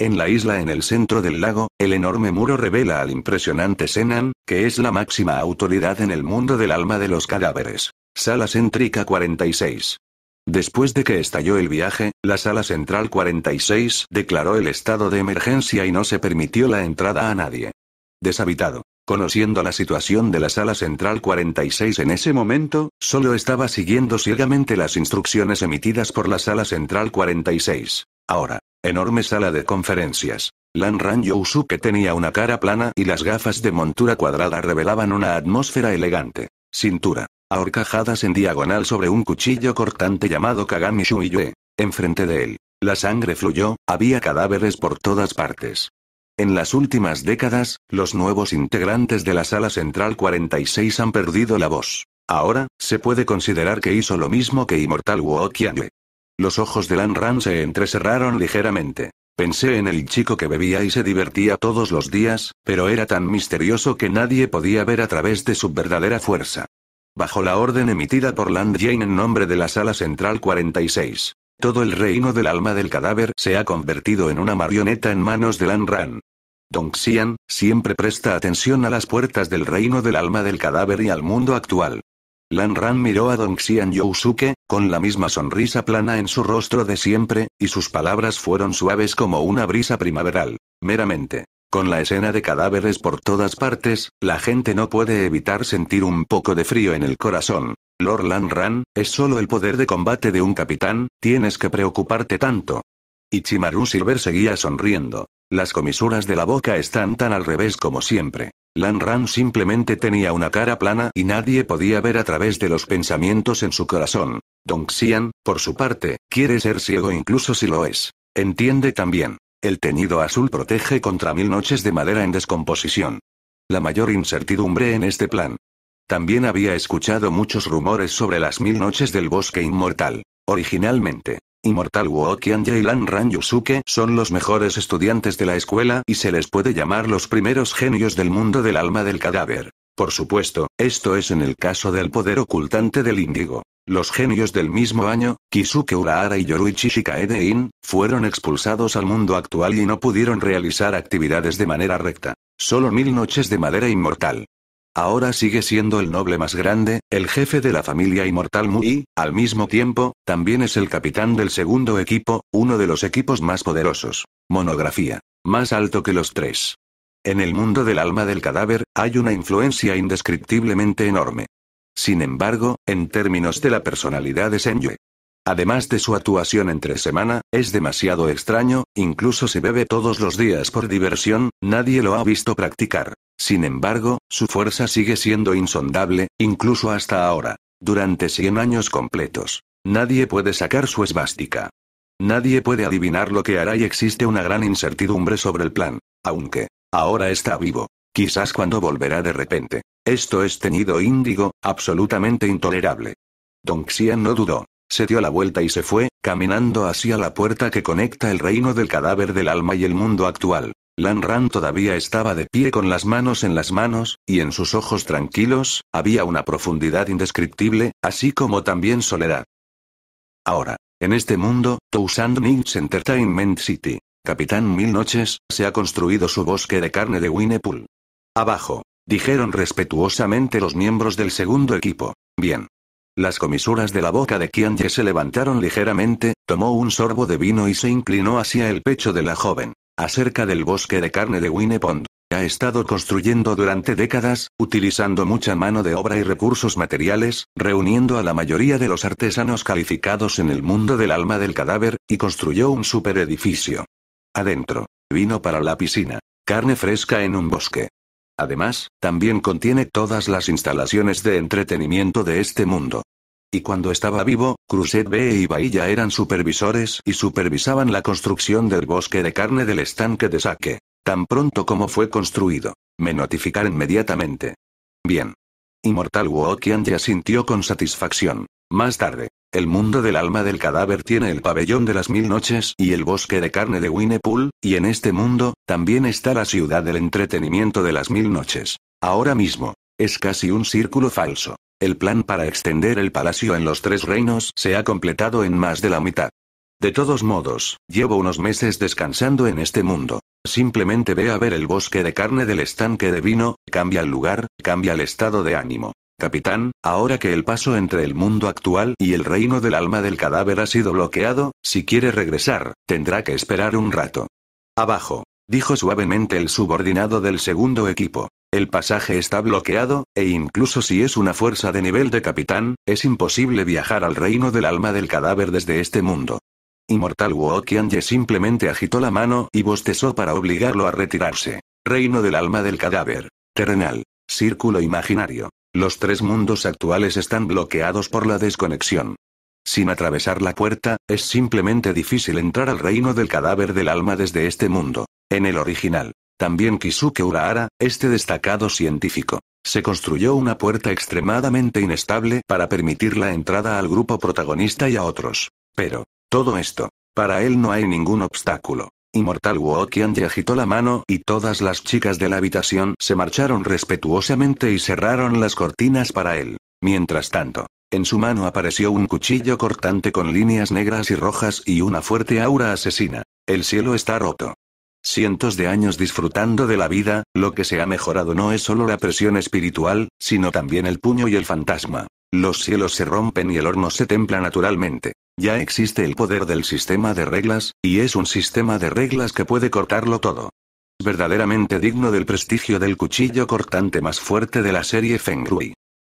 En la isla en el centro del lago, el enorme muro revela al impresionante Senan, que es la máxima autoridad en el mundo del alma de los cadáveres. Sala céntrica 46. Después de que estalló el viaje, la Sala Central 46 declaró el estado de emergencia y no se permitió la entrada a nadie. Deshabitado. Conociendo la situación de la Sala Central 46 en ese momento, solo estaba siguiendo ciegamente las instrucciones emitidas por la Sala Central 46. Ahora, Enorme sala de conferencias. Lan Ran que tenía una cara plana y las gafas de montura cuadrada revelaban una atmósfera elegante. Cintura. Ahorcajadas en diagonal sobre un cuchillo cortante llamado Kagami Shuiyue. Enfrente de él. La sangre fluyó, había cadáveres por todas partes. En las últimas décadas, los nuevos integrantes de la Sala Central 46 han perdido la voz. Ahora, se puede considerar que hizo lo mismo que Immortal Wu los ojos de Lan Ran se entrecerraron ligeramente. Pensé en el chico que bebía y se divertía todos los días, pero era tan misterioso que nadie podía ver a través de su verdadera fuerza. Bajo la orden emitida por Lan Jane en nombre de la Sala Central 46, todo el reino del alma del cadáver se ha convertido en una marioneta en manos de Lan Ran. Dong Xian, siempre presta atención a las puertas del reino del alma del cadáver y al mundo actual. Lan Ran miró a Don Xian Yousuke con la misma sonrisa plana en su rostro de siempre, y sus palabras fueron suaves como una brisa primaveral. Meramente. Con la escena de cadáveres por todas partes, la gente no puede evitar sentir un poco de frío en el corazón. Lord Lan Ran, es solo el poder de combate de un capitán, tienes que preocuparte tanto. Ichimaru Silver seguía sonriendo. Las comisuras de la boca están tan al revés como siempre. Lan Ran simplemente tenía una cara plana y nadie podía ver a través de los pensamientos en su corazón. Dong Xian, por su parte, quiere ser ciego incluso si lo es. Entiende también. El teñido azul protege contra mil noches de madera en descomposición. La mayor incertidumbre en este plan. También había escuchado muchos rumores sobre las mil noches del bosque inmortal. Originalmente, inmortal Wokian Jailan Ran Yusuke son los mejores estudiantes de la escuela y se les puede llamar los primeros genios del mundo del alma del cadáver. Por supuesto, esto es en el caso del poder ocultante del índigo. Los genios del mismo año, Kisuke Urahara y Yoruichi Shikaedein, fueron expulsados al mundo actual y no pudieron realizar actividades de manera recta. Solo mil noches de madera inmortal. Ahora sigue siendo el noble más grande, el jefe de la familia inmortal Mu y, al mismo tiempo, también es el capitán del segundo equipo, uno de los equipos más poderosos. Monografía. Más alto que los tres. En el mundo del alma del cadáver, hay una influencia indescriptiblemente enorme. Sin embargo, en términos de la personalidad de Senyue. Además de su actuación entre semana, es demasiado extraño, incluso si bebe todos los días por diversión, nadie lo ha visto practicar. Sin embargo, su fuerza sigue siendo insondable, incluso hasta ahora. Durante 100 años completos. Nadie puede sacar su esvástica. Nadie puede adivinar lo que hará y existe una gran incertidumbre sobre el plan. Aunque, ahora está vivo. Quizás cuando volverá de repente. Esto es tenido índigo, absolutamente intolerable. Dong Xian no dudó. Se dio la vuelta y se fue, caminando hacia la puerta que conecta el reino del cadáver del alma y el mundo actual. Lan todavía estaba de pie con las manos en las manos, y en sus ojos tranquilos, había una profundidad indescriptible, así como también soledad. Ahora, en este mundo, Thousand Nights Entertainment City, Capitán Mil Noches, se ha construido su bosque de carne de Winnepool. Abajo, dijeron respetuosamente los miembros del segundo equipo. Bien. Las comisuras de la boca de Kianye se levantaron ligeramente, tomó un sorbo de vino y se inclinó hacia el pecho de la joven. Acerca del bosque de carne de Winnepond. Ha estado construyendo durante décadas, utilizando mucha mano de obra y recursos materiales, reuniendo a la mayoría de los artesanos calificados en el mundo del alma del cadáver, y construyó un superedificio. Adentro. Vino para la piscina. Carne fresca en un bosque. Además, también contiene todas las instalaciones de entretenimiento de este mundo. Y cuando estaba vivo, Cruset B y Bahía eran supervisores y supervisaban la construcción del bosque de carne del estanque de saque. Tan pronto como fue construido. Me notificaron inmediatamente. Bien. Inmortal Wokian ya sintió con satisfacción. Más tarde, el mundo del alma del cadáver tiene el pabellón de las mil noches y el bosque de carne de Winnepool, y en este mundo, también está la ciudad del entretenimiento de las mil noches. Ahora mismo. Es casi un círculo falso. El plan para extender el palacio en los tres reinos se ha completado en más de la mitad. De todos modos, llevo unos meses descansando en este mundo. Simplemente ve a ver el bosque de carne del estanque de vino, cambia el lugar, cambia el estado de ánimo. Capitán, ahora que el paso entre el mundo actual y el reino del alma del cadáver ha sido bloqueado, si quiere regresar, tendrá que esperar un rato. Abajo, dijo suavemente el subordinado del segundo equipo. El pasaje está bloqueado, e incluso si es una fuerza de nivel de capitán, es imposible viajar al reino del alma del cadáver desde este mundo. Inmortal Wokianje simplemente agitó la mano y bostezó para obligarlo a retirarse. Reino del alma del cadáver. Terrenal. Círculo imaginario. Los tres mundos actuales están bloqueados por la desconexión. Sin atravesar la puerta, es simplemente difícil entrar al reino del cadáver del alma desde este mundo. En el original, también Kisuke Urahara, este destacado científico, se construyó una puerta extremadamente inestable para permitir la entrada al grupo protagonista y a otros. Pero, todo esto, para él no hay ningún obstáculo. Inmortal ya agitó la mano y todas las chicas de la habitación se marcharon respetuosamente y cerraron las cortinas para él. Mientras tanto, en su mano apareció un cuchillo cortante con líneas negras y rojas y una fuerte aura asesina. El cielo está roto. Cientos de años disfrutando de la vida, lo que se ha mejorado no es solo la presión espiritual, sino también el puño y el fantasma. Los cielos se rompen y el horno se templa naturalmente. Ya existe el poder del sistema de reglas, y es un sistema de reglas que puede cortarlo todo. Verdaderamente digno del prestigio del cuchillo cortante más fuerte de la serie Fengrui.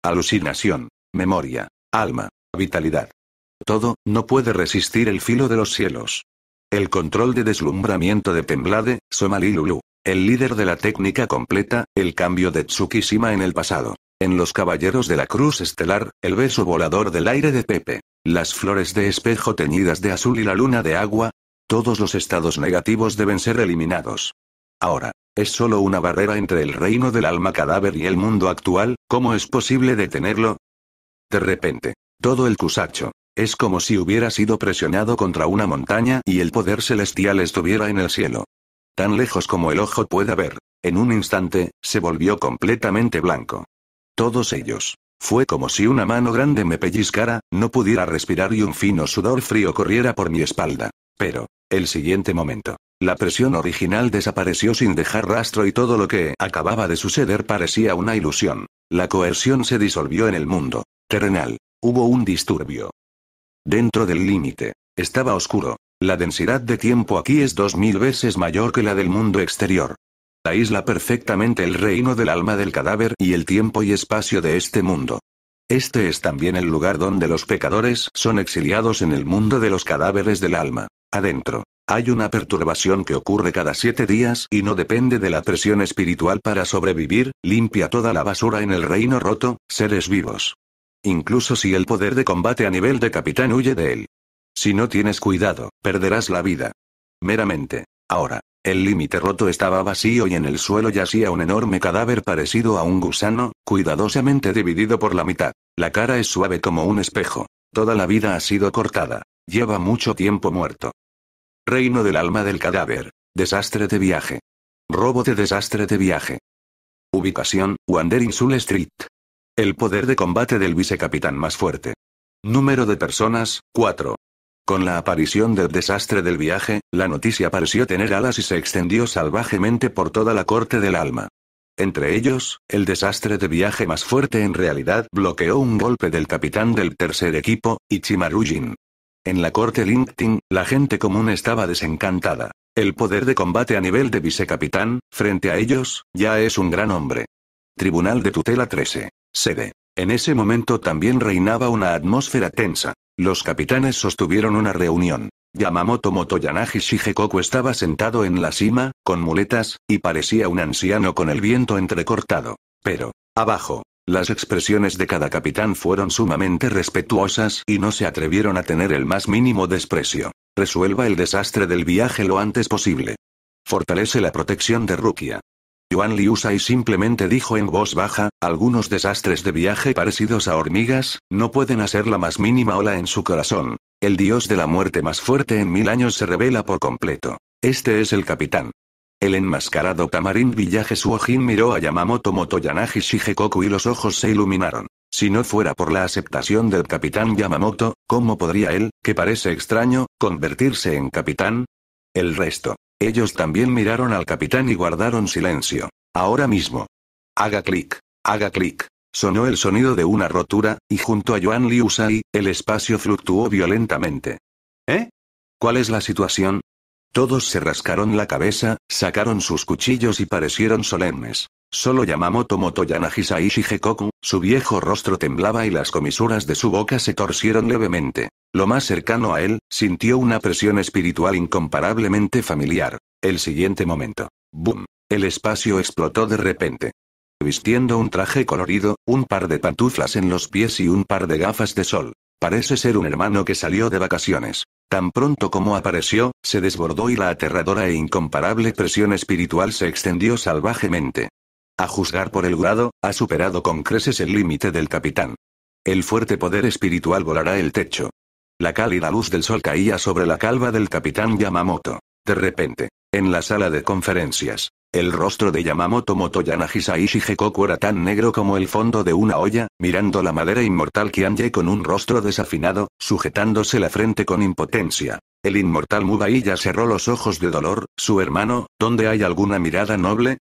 Alucinación, memoria, alma, vitalidad. Todo, no puede resistir el filo de los cielos. El control de deslumbramiento de Temblade, Somali Lulu. El líder de la técnica completa, el cambio de Tsukishima en el pasado. En Los Caballeros de la Cruz Estelar, el beso volador del aire de Pepe. Las flores de espejo teñidas de azul y la luna de agua. Todos los estados negativos deben ser eliminados. Ahora, es solo una barrera entre el reino del alma cadáver y el mundo actual, ¿cómo es posible detenerlo? De repente, todo el Cusacho, es como si hubiera sido presionado contra una montaña y el poder celestial estuviera en el cielo. Tan lejos como el ojo pueda ver, en un instante, se volvió completamente blanco. Todos ellos, fue como si una mano grande me pellizcara, no pudiera respirar y un fino sudor frío corriera por mi espalda. Pero, el siguiente momento, la presión original desapareció sin dejar rastro y todo lo que acababa de suceder parecía una ilusión. La coerción se disolvió en el mundo terrenal. Hubo un disturbio. Dentro del límite, estaba oscuro. La densidad de tiempo aquí es dos mil veces mayor que la del mundo exterior isla perfectamente el reino del alma del cadáver y el tiempo y espacio de este mundo. Este es también el lugar donde los pecadores son exiliados en el mundo de los cadáveres del alma. Adentro. Hay una perturbación que ocurre cada siete días y no depende de la presión espiritual para sobrevivir, limpia toda la basura en el reino roto, seres vivos. Incluso si el poder de combate a nivel de capitán huye de él. Si no tienes cuidado, perderás la vida. Meramente. Ahora. El límite roto estaba vacío y en el suelo yacía un enorme cadáver parecido a un gusano, cuidadosamente dividido por la mitad. La cara es suave como un espejo. Toda la vida ha sido cortada. Lleva mucho tiempo muerto. Reino del alma del cadáver. Desastre de viaje. Robo de desastre de viaje. Ubicación, Wandering Soul Street. El poder de combate del vicecapitán más fuerte. Número de personas, 4. Con la aparición del desastre del viaje, la noticia pareció tener alas y se extendió salvajemente por toda la corte del alma. Entre ellos, el desastre de viaje más fuerte en realidad bloqueó un golpe del capitán del tercer equipo, Ichimarujin. En la corte LinkedIn, la gente común estaba desencantada. El poder de combate a nivel de vicecapitán, frente a ellos, ya es un gran hombre. Tribunal de Tutela 13. Sede. En ese momento también reinaba una atmósfera tensa. Los capitanes sostuvieron una reunión. Yamamoto Motoyanagi Shigekoku estaba sentado en la cima, con muletas, y parecía un anciano con el viento entrecortado. Pero, abajo, las expresiones de cada capitán fueron sumamente respetuosas y no se atrevieron a tener el más mínimo desprecio. Resuelva el desastre del viaje lo antes posible. Fortalece la protección de Rukia. Yuan y simplemente dijo en voz baja, algunos desastres de viaje parecidos a hormigas, no pueden hacer la más mínima ola en su corazón. El dios de la muerte más fuerte en mil años se revela por completo. Este es el capitán. El enmascarado Tamarín Villaje Suojin miró a Yamamoto Motoyanagi Shigekoku y los ojos se iluminaron. Si no fuera por la aceptación del capitán Yamamoto, ¿cómo podría él, que parece extraño, convertirse en capitán? El resto. Ellos también miraron al capitán y guardaron silencio. Ahora mismo. Haga clic. Haga clic. Sonó el sonido de una rotura, y junto a Yuan Liu Sai, el espacio fluctuó violentamente. ¿Eh? ¿Cuál es la situación? Todos se rascaron la cabeza, sacaron sus cuchillos y parecieron solemnes. Solo Yamamoto Motoyanagisa Shigeoku. su viejo rostro temblaba y las comisuras de su boca se torcieron levemente. Lo más cercano a él, sintió una presión espiritual incomparablemente familiar. El siguiente momento. ¡Bum! El espacio explotó de repente. Vistiendo un traje colorido, un par de pantuflas en los pies y un par de gafas de sol. Parece ser un hermano que salió de vacaciones. Tan pronto como apareció, se desbordó y la aterradora e incomparable presión espiritual se extendió salvajemente. A juzgar por el grado, ha superado con creces el límite del capitán. El fuerte poder espiritual volará el techo. La cálida luz del sol caía sobre la calva del capitán Yamamoto. De repente, en la sala de conferencias, el rostro de Yamamoto Motoyanagisai era tan negro como el fondo de una olla, mirando la madera inmortal Kianye con un rostro desafinado, sujetándose la frente con impotencia. El inmortal ya cerró los ojos de dolor, su hermano, ¿dónde hay alguna mirada noble?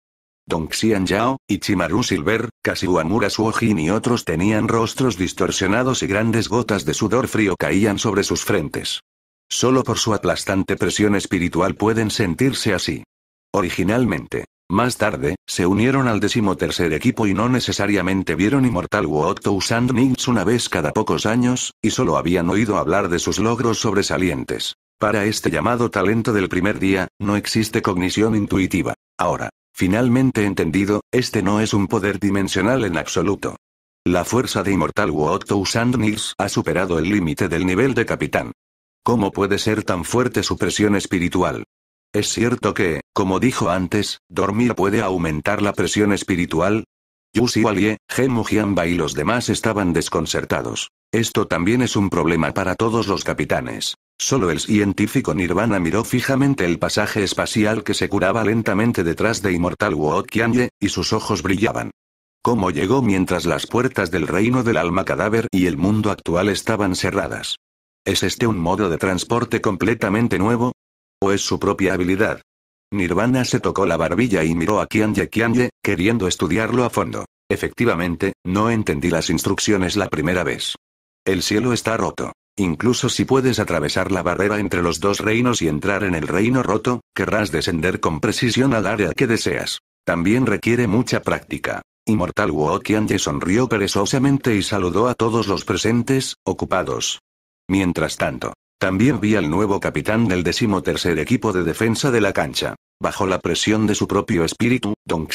Don Xian Yao, Ichimaru Silver, Kashiwamura Suojin y otros tenían rostros distorsionados y grandes gotas de sudor frío caían sobre sus frentes. Solo por su aplastante presión espiritual pueden sentirse así. Originalmente, más tarde, se unieron al decimotercer equipo y no necesariamente vieron Immortal Woto usando Nings una vez cada pocos años, y solo habían oído hablar de sus logros sobresalientes. Para este llamado talento del primer día, no existe cognición intuitiva. Ahora, Finalmente entendido, este no es un poder dimensional en absoluto. La fuerza de Immortal Otto Nils ha superado el límite del nivel de capitán. ¿Cómo puede ser tan fuerte su presión espiritual? Es cierto que, como dijo antes, dormir puede aumentar la presión espiritual. Yusi Walie, Gemu Jianba y los demás estaban desconcertados. Esto también es un problema para todos los capitanes. Solo el científico Nirvana miró fijamente el pasaje espacial que se curaba lentamente detrás de Inmortal Wu Kianye, y sus ojos brillaban. Cómo llegó mientras las puertas del reino del alma cadáver y el mundo actual estaban cerradas. ¿Es este un modo de transporte completamente nuevo? ¿O es su propia habilidad? Nirvana se tocó la barbilla y miró a Kianye Kianye, queriendo estudiarlo a fondo. Efectivamente, no entendí las instrucciones la primera vez. El cielo está roto. Incluso si puedes atravesar la barrera entre los dos reinos y entrar en el reino roto, querrás descender con precisión al área que deseas. También requiere mucha práctica. Inmortal Wokianye sonrió perezosamente y saludó a todos los presentes, ocupados. Mientras tanto, también vi al nuevo capitán del decimotercer equipo de defensa de la cancha. Bajo la presión de su propio espíritu, Dong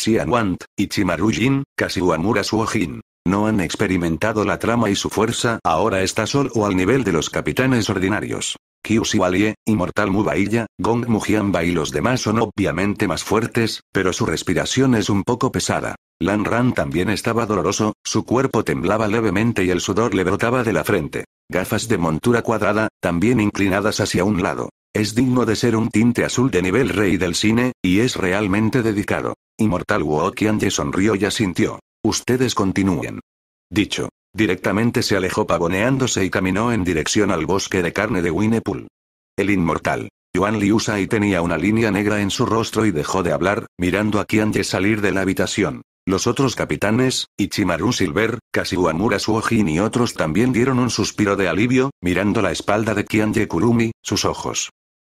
y Ichimaru Jin, Kashiwamura Suojin, no han experimentado la trama y su fuerza ahora está solo al nivel de los capitanes ordinarios. Kyu Siwalie, Inmortal Mubailla, Gong Mujiamba y los demás son obviamente más fuertes, pero su respiración es un poco pesada. Lan Ran también estaba doloroso, su cuerpo temblaba levemente y el sudor le brotaba de la frente. Gafas de montura cuadrada, también inclinadas hacia un lado. Es digno de ser un tinte azul de nivel rey del cine, y es realmente dedicado. Inmortal Wu sonrió y asintió. Ustedes continúen. Dicho. Directamente se alejó pavoneándose y caminó en dirección al bosque de carne de Winnepool. El inmortal. Yuan Liu Sai tenía una línea negra en su rostro y dejó de hablar, mirando a Qianye salir de la habitación. Los otros capitanes, Ichimaru Silver, Kashiwamura Suojin y otros también dieron un suspiro de alivio, mirando la espalda de Qianye Kurumi, sus ojos.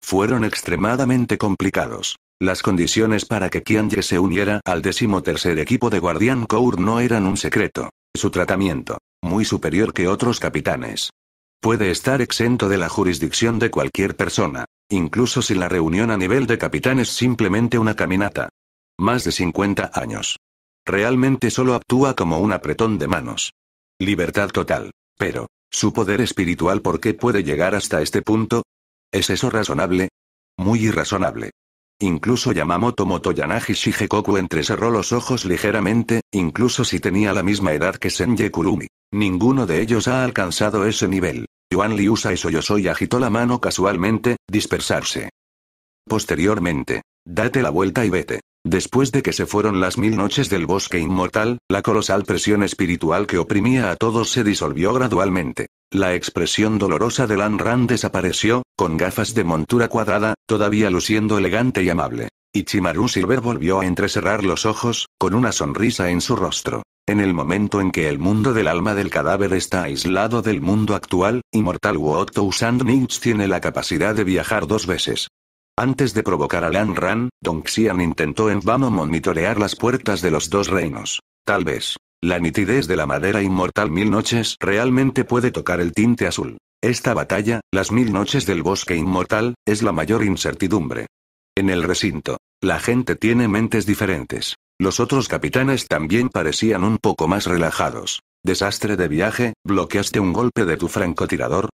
Fueron extremadamente complicados. Las condiciones para que Qianye se uniera al decimotercer equipo de Guardian Cour no eran un secreto. Su tratamiento, muy superior que otros capitanes, puede estar exento de la jurisdicción de cualquier persona, incluso si la reunión a nivel de capitán es simplemente una caminata. Más de 50 años. Realmente solo actúa como un apretón de manos. Libertad total. Pero, ¿su poder espiritual por qué puede llegar hasta este punto? ¿Es eso razonable? Muy irrazonable. Incluso Yamamoto Motoyanagi Shigekoku entrecerró los ojos ligeramente, incluso si tenía la misma edad que Senje Kurumi. Ninguno de ellos ha alcanzado ese nivel. Yuan Liusa y agitó la mano casualmente, dispersarse. Posteriormente. Date la vuelta y vete. Después de que se fueron las mil noches del bosque inmortal, la colosal presión espiritual que oprimía a todos se disolvió gradualmente. La expresión dolorosa de Lan Ran desapareció, con gafas de montura cuadrada, todavía luciendo elegante y amable. Y Chimaru Silver volvió a entrecerrar los ojos, con una sonrisa en su rostro. En el momento en que el mundo del alma del cadáver está aislado del mundo actual, inmortal Woto Usand tiene la capacidad de viajar dos veces. Antes de provocar a Lan Ran, Dong Xian intentó en vano monitorear las puertas de los dos reinos. Tal vez. La nitidez de la madera inmortal Mil Noches realmente puede tocar el tinte azul. Esta batalla, las Mil Noches del Bosque Inmortal, es la mayor incertidumbre. En el recinto, la gente tiene mentes diferentes. Los otros capitanes también parecían un poco más relajados. Desastre de viaje, bloqueaste un golpe de tu francotirador.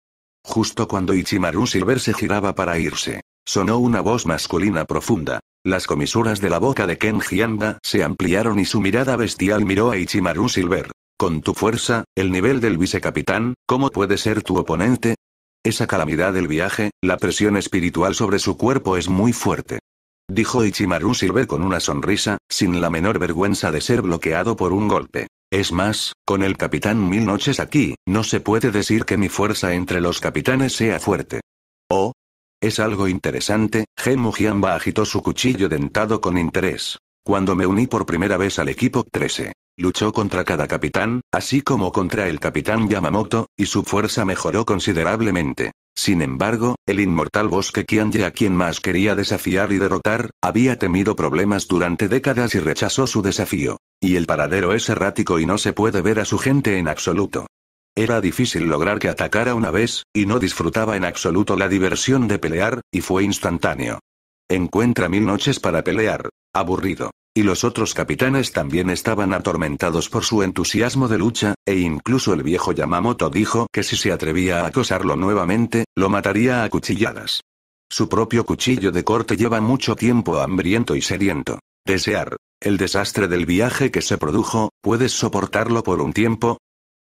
Justo cuando Ichimaru Silver se giraba para irse, Sonó una voz masculina profunda. Las comisuras de la boca de Ken se ampliaron y su mirada bestial miró a Ichimaru Silver. Con tu fuerza, el nivel del vicecapitán, ¿cómo puede ser tu oponente? Esa calamidad del viaje, la presión espiritual sobre su cuerpo es muy fuerte. Dijo Ichimaru Silver con una sonrisa, sin la menor vergüenza de ser bloqueado por un golpe. Es más, con el capitán mil noches aquí, no se puede decir que mi fuerza entre los capitanes sea fuerte. Oh, es algo interesante, Gemu Mujianba agitó su cuchillo dentado con interés. Cuando me uní por primera vez al equipo 13, luchó contra cada capitán, así como contra el capitán Yamamoto, y su fuerza mejoró considerablemente. Sin embargo, el inmortal bosque Kianje a quien más quería desafiar y derrotar, había temido problemas durante décadas y rechazó su desafío. Y el paradero es errático y no se puede ver a su gente en absoluto. Era difícil lograr que atacara una vez, y no disfrutaba en absoluto la diversión de pelear, y fue instantáneo. Encuentra mil noches para pelear. Aburrido. Y los otros capitanes también estaban atormentados por su entusiasmo de lucha, e incluso el viejo Yamamoto dijo que si se atrevía a acosarlo nuevamente, lo mataría a cuchilladas. Su propio cuchillo de corte lleva mucho tiempo hambriento y sediento. Desear. El desastre del viaje que se produjo, puedes soportarlo por un tiempo,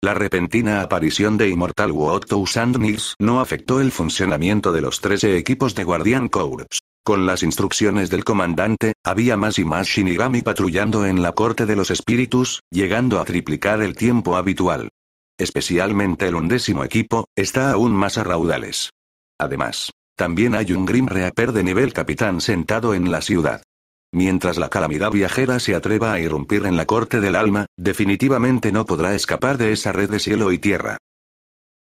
la repentina aparición de Immortal and Nils no afectó el funcionamiento de los 13 equipos de Guardian Corps. Con las instrucciones del comandante, había más y más Shinigami patrullando en la corte de los espíritus, llegando a triplicar el tiempo habitual. Especialmente el undécimo equipo, está aún más a raudales. Además, también hay un Grim Reaper de nivel capitán sentado en la ciudad. Mientras la calamidad viajera se atreva a irrumpir en la corte del alma, definitivamente no podrá escapar de esa red de cielo y tierra.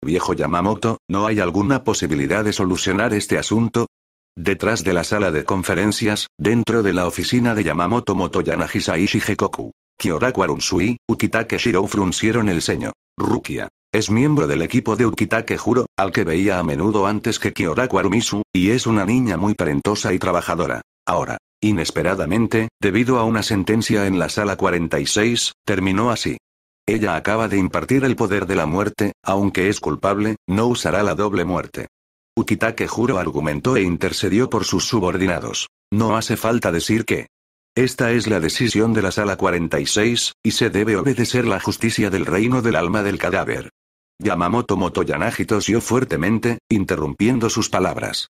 Viejo Yamamoto, ¿no hay alguna posibilidad de solucionar este asunto? Detrás de la sala de conferencias, dentro de la oficina de Yamamoto Motoyanagisa Ishigekoku, Kyora Arunsui, Ukitake Shiro fruncieron el seño. Rukia. Es miembro del equipo de Ukitake Juro, al que veía a menudo antes que Kyora Arumisu, y es una niña muy parentosa y trabajadora. Ahora, inesperadamente, debido a una sentencia en la sala 46, terminó así. Ella acaba de impartir el poder de la muerte, aunque es culpable, no usará la doble muerte. Ukitake Juro argumentó e intercedió por sus subordinados. No hace falta decir que. Esta es la decisión de la sala 46, y se debe obedecer la justicia del reino del alma del cadáver. Yamamoto Motoyanagi tosió fuertemente, interrumpiendo sus palabras.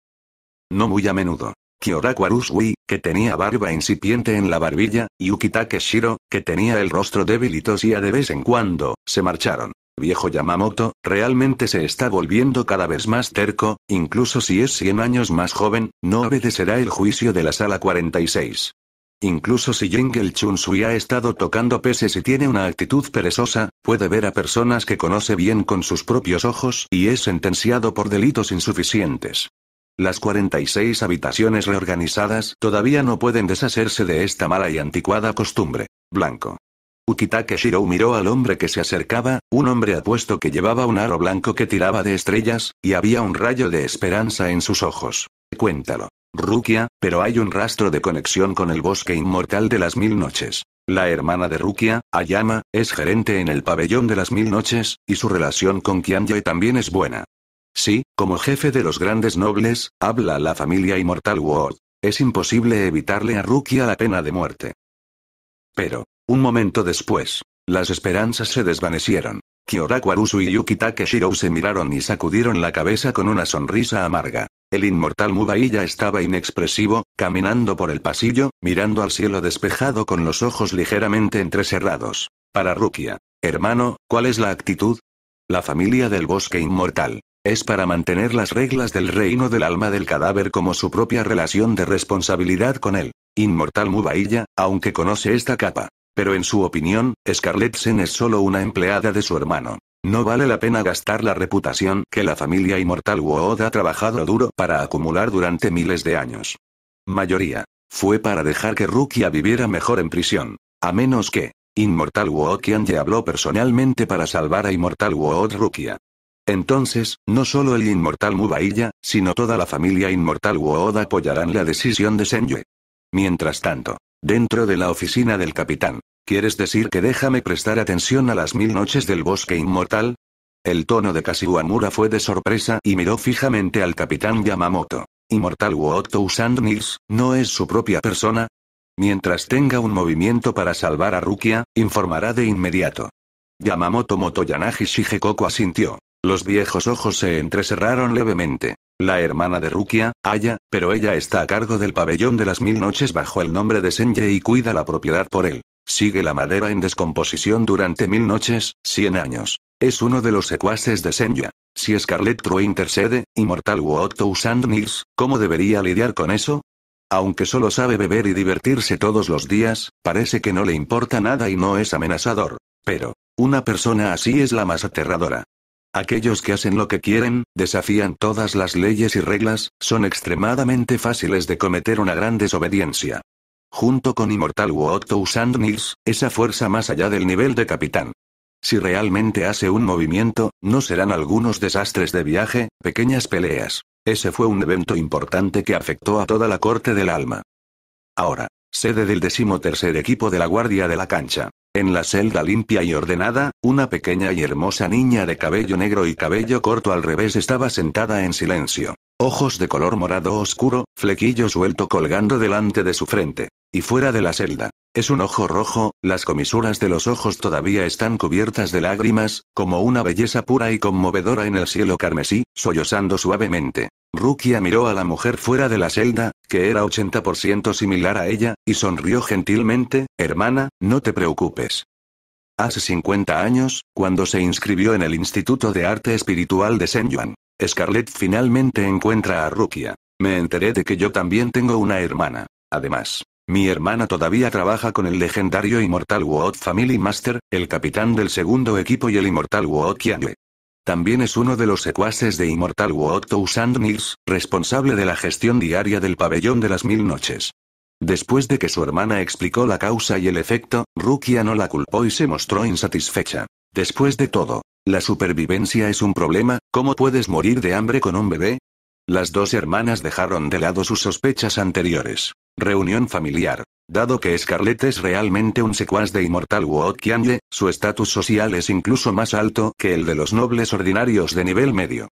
No muy a menudo. Kyoraku Arusui, que tenía barba incipiente en la barbilla, y Ukitake Shiro, que tenía el rostro débil y tosía de vez en cuando, se marcharon. Viejo Yamamoto, realmente se está volviendo cada vez más terco, incluso si es 100 años más joven, no obedecerá el juicio de la sala 46. Incluso si Jingle Chunsui ha estado tocando peces y tiene una actitud perezosa, puede ver a personas que conoce bien con sus propios ojos y es sentenciado por delitos insuficientes. Las 46 habitaciones reorganizadas todavía no pueden deshacerse de esta mala y anticuada costumbre. Blanco. Ukitake Shiro miró al hombre que se acercaba, un hombre apuesto que llevaba un aro blanco que tiraba de estrellas, y había un rayo de esperanza en sus ojos. Cuéntalo. Rukia, pero hay un rastro de conexión con el bosque inmortal de las mil noches. La hermana de Rukia, Ayama, es gerente en el pabellón de las mil noches, y su relación con Kianye también es buena. Sí, como jefe de los grandes nobles, habla la familia inmortal World. Es imposible evitarle a Rukia la pena de muerte. Pero, un momento después, las esperanzas se desvanecieron. Kyora Kwarusu y Yukitake Takeshiro se miraron y sacudieron la cabeza con una sonrisa amarga. El inmortal Mubai ya estaba inexpresivo, caminando por el pasillo, mirando al cielo despejado con los ojos ligeramente entrecerrados. Para Rukia. Hermano, ¿cuál es la actitud? La familia del bosque inmortal. Es para mantener las reglas del reino del alma del cadáver como su propia relación de responsabilidad con él. Inmortal Mubailla, aunque conoce esta capa. Pero en su opinión, Scarlett Sen es solo una empleada de su hermano. No vale la pena gastar la reputación que la familia inmortal Wood ha trabajado duro para acumular durante miles de años. Mayoría. Fue para dejar que Rukia viviera mejor en prisión. A menos que, Inmortal Wood quien le habló personalmente para salvar a Inmortal Wood Rukia. Entonces, no solo el inmortal Mubailla, sino toda la familia inmortal Wood apoyarán la decisión de Senyue. Mientras tanto, dentro de la oficina del capitán, ¿quieres decir que déjame prestar atención a las mil noches del bosque inmortal? El tono de Mura fue de sorpresa y miró fijamente al capitán Yamamoto. ¿Inmortal Wooto Usand Nils, no es su propia persona? Mientras tenga un movimiento para salvar a Rukia, informará de inmediato. Yamamoto Motoyanagi Shigekoku asintió. Los viejos ojos se entrecerraron levemente. La hermana de Rukia, Aya, pero ella está a cargo del pabellón de las mil noches bajo el nombre de Senya y cuida la propiedad por él. Sigue la madera en descomposición durante mil noches, cien años. Es uno de los secuaces de Senya. Si Scarlett True intercede, Immortal Wu usando Nils, ¿cómo debería lidiar con eso? Aunque solo sabe beber y divertirse todos los días, parece que no le importa nada y no es amenazador. Pero, una persona así es la más aterradora. Aquellos que hacen lo que quieren, desafían todas las leyes y reglas, son extremadamente fáciles de cometer una gran desobediencia. Junto con Immortal Otto usandnis Nils, esa fuerza más allá del nivel de capitán. Si realmente hace un movimiento, no serán algunos desastres de viaje, pequeñas peleas. Ese fue un evento importante que afectó a toda la corte del alma. Ahora, Sede del decimotercer equipo de la Guardia de la Cancha. En la celda limpia y ordenada, una pequeña y hermosa niña de cabello negro y cabello corto al revés estaba sentada en silencio. Ojos de color morado oscuro, flequillo suelto colgando delante de su frente. Y fuera de la celda. Es un ojo rojo, las comisuras de los ojos todavía están cubiertas de lágrimas, como una belleza pura y conmovedora en el cielo carmesí, sollozando suavemente. Rukia miró a la mujer fuera de la celda, que era 80% similar a ella, y sonrió gentilmente, hermana, no te preocupes. Hace 50 años, cuando se inscribió en el Instituto de Arte Espiritual de Senyuan, Scarlett finalmente encuentra a Rukia. Me enteré de que yo también tengo una hermana. Además, mi hermana todavía trabaja con el legendario Immortal Wood Family Master, el capitán del segundo equipo y el Immortal Wood Kianle. También es uno de los secuaces de Immortal Wood Thousand Mills, responsable de la gestión diaria del pabellón de las mil noches. Después de que su hermana explicó la causa y el efecto, Rukia no la culpó y se mostró insatisfecha. Después de todo, la supervivencia es un problema, ¿cómo puedes morir de hambre con un bebé? Las dos hermanas dejaron de lado sus sospechas anteriores. Reunión familiar. Dado que Scarlett es realmente un secuaz de Inmortal Wood su estatus social es incluso más alto que el de los nobles ordinarios de nivel medio.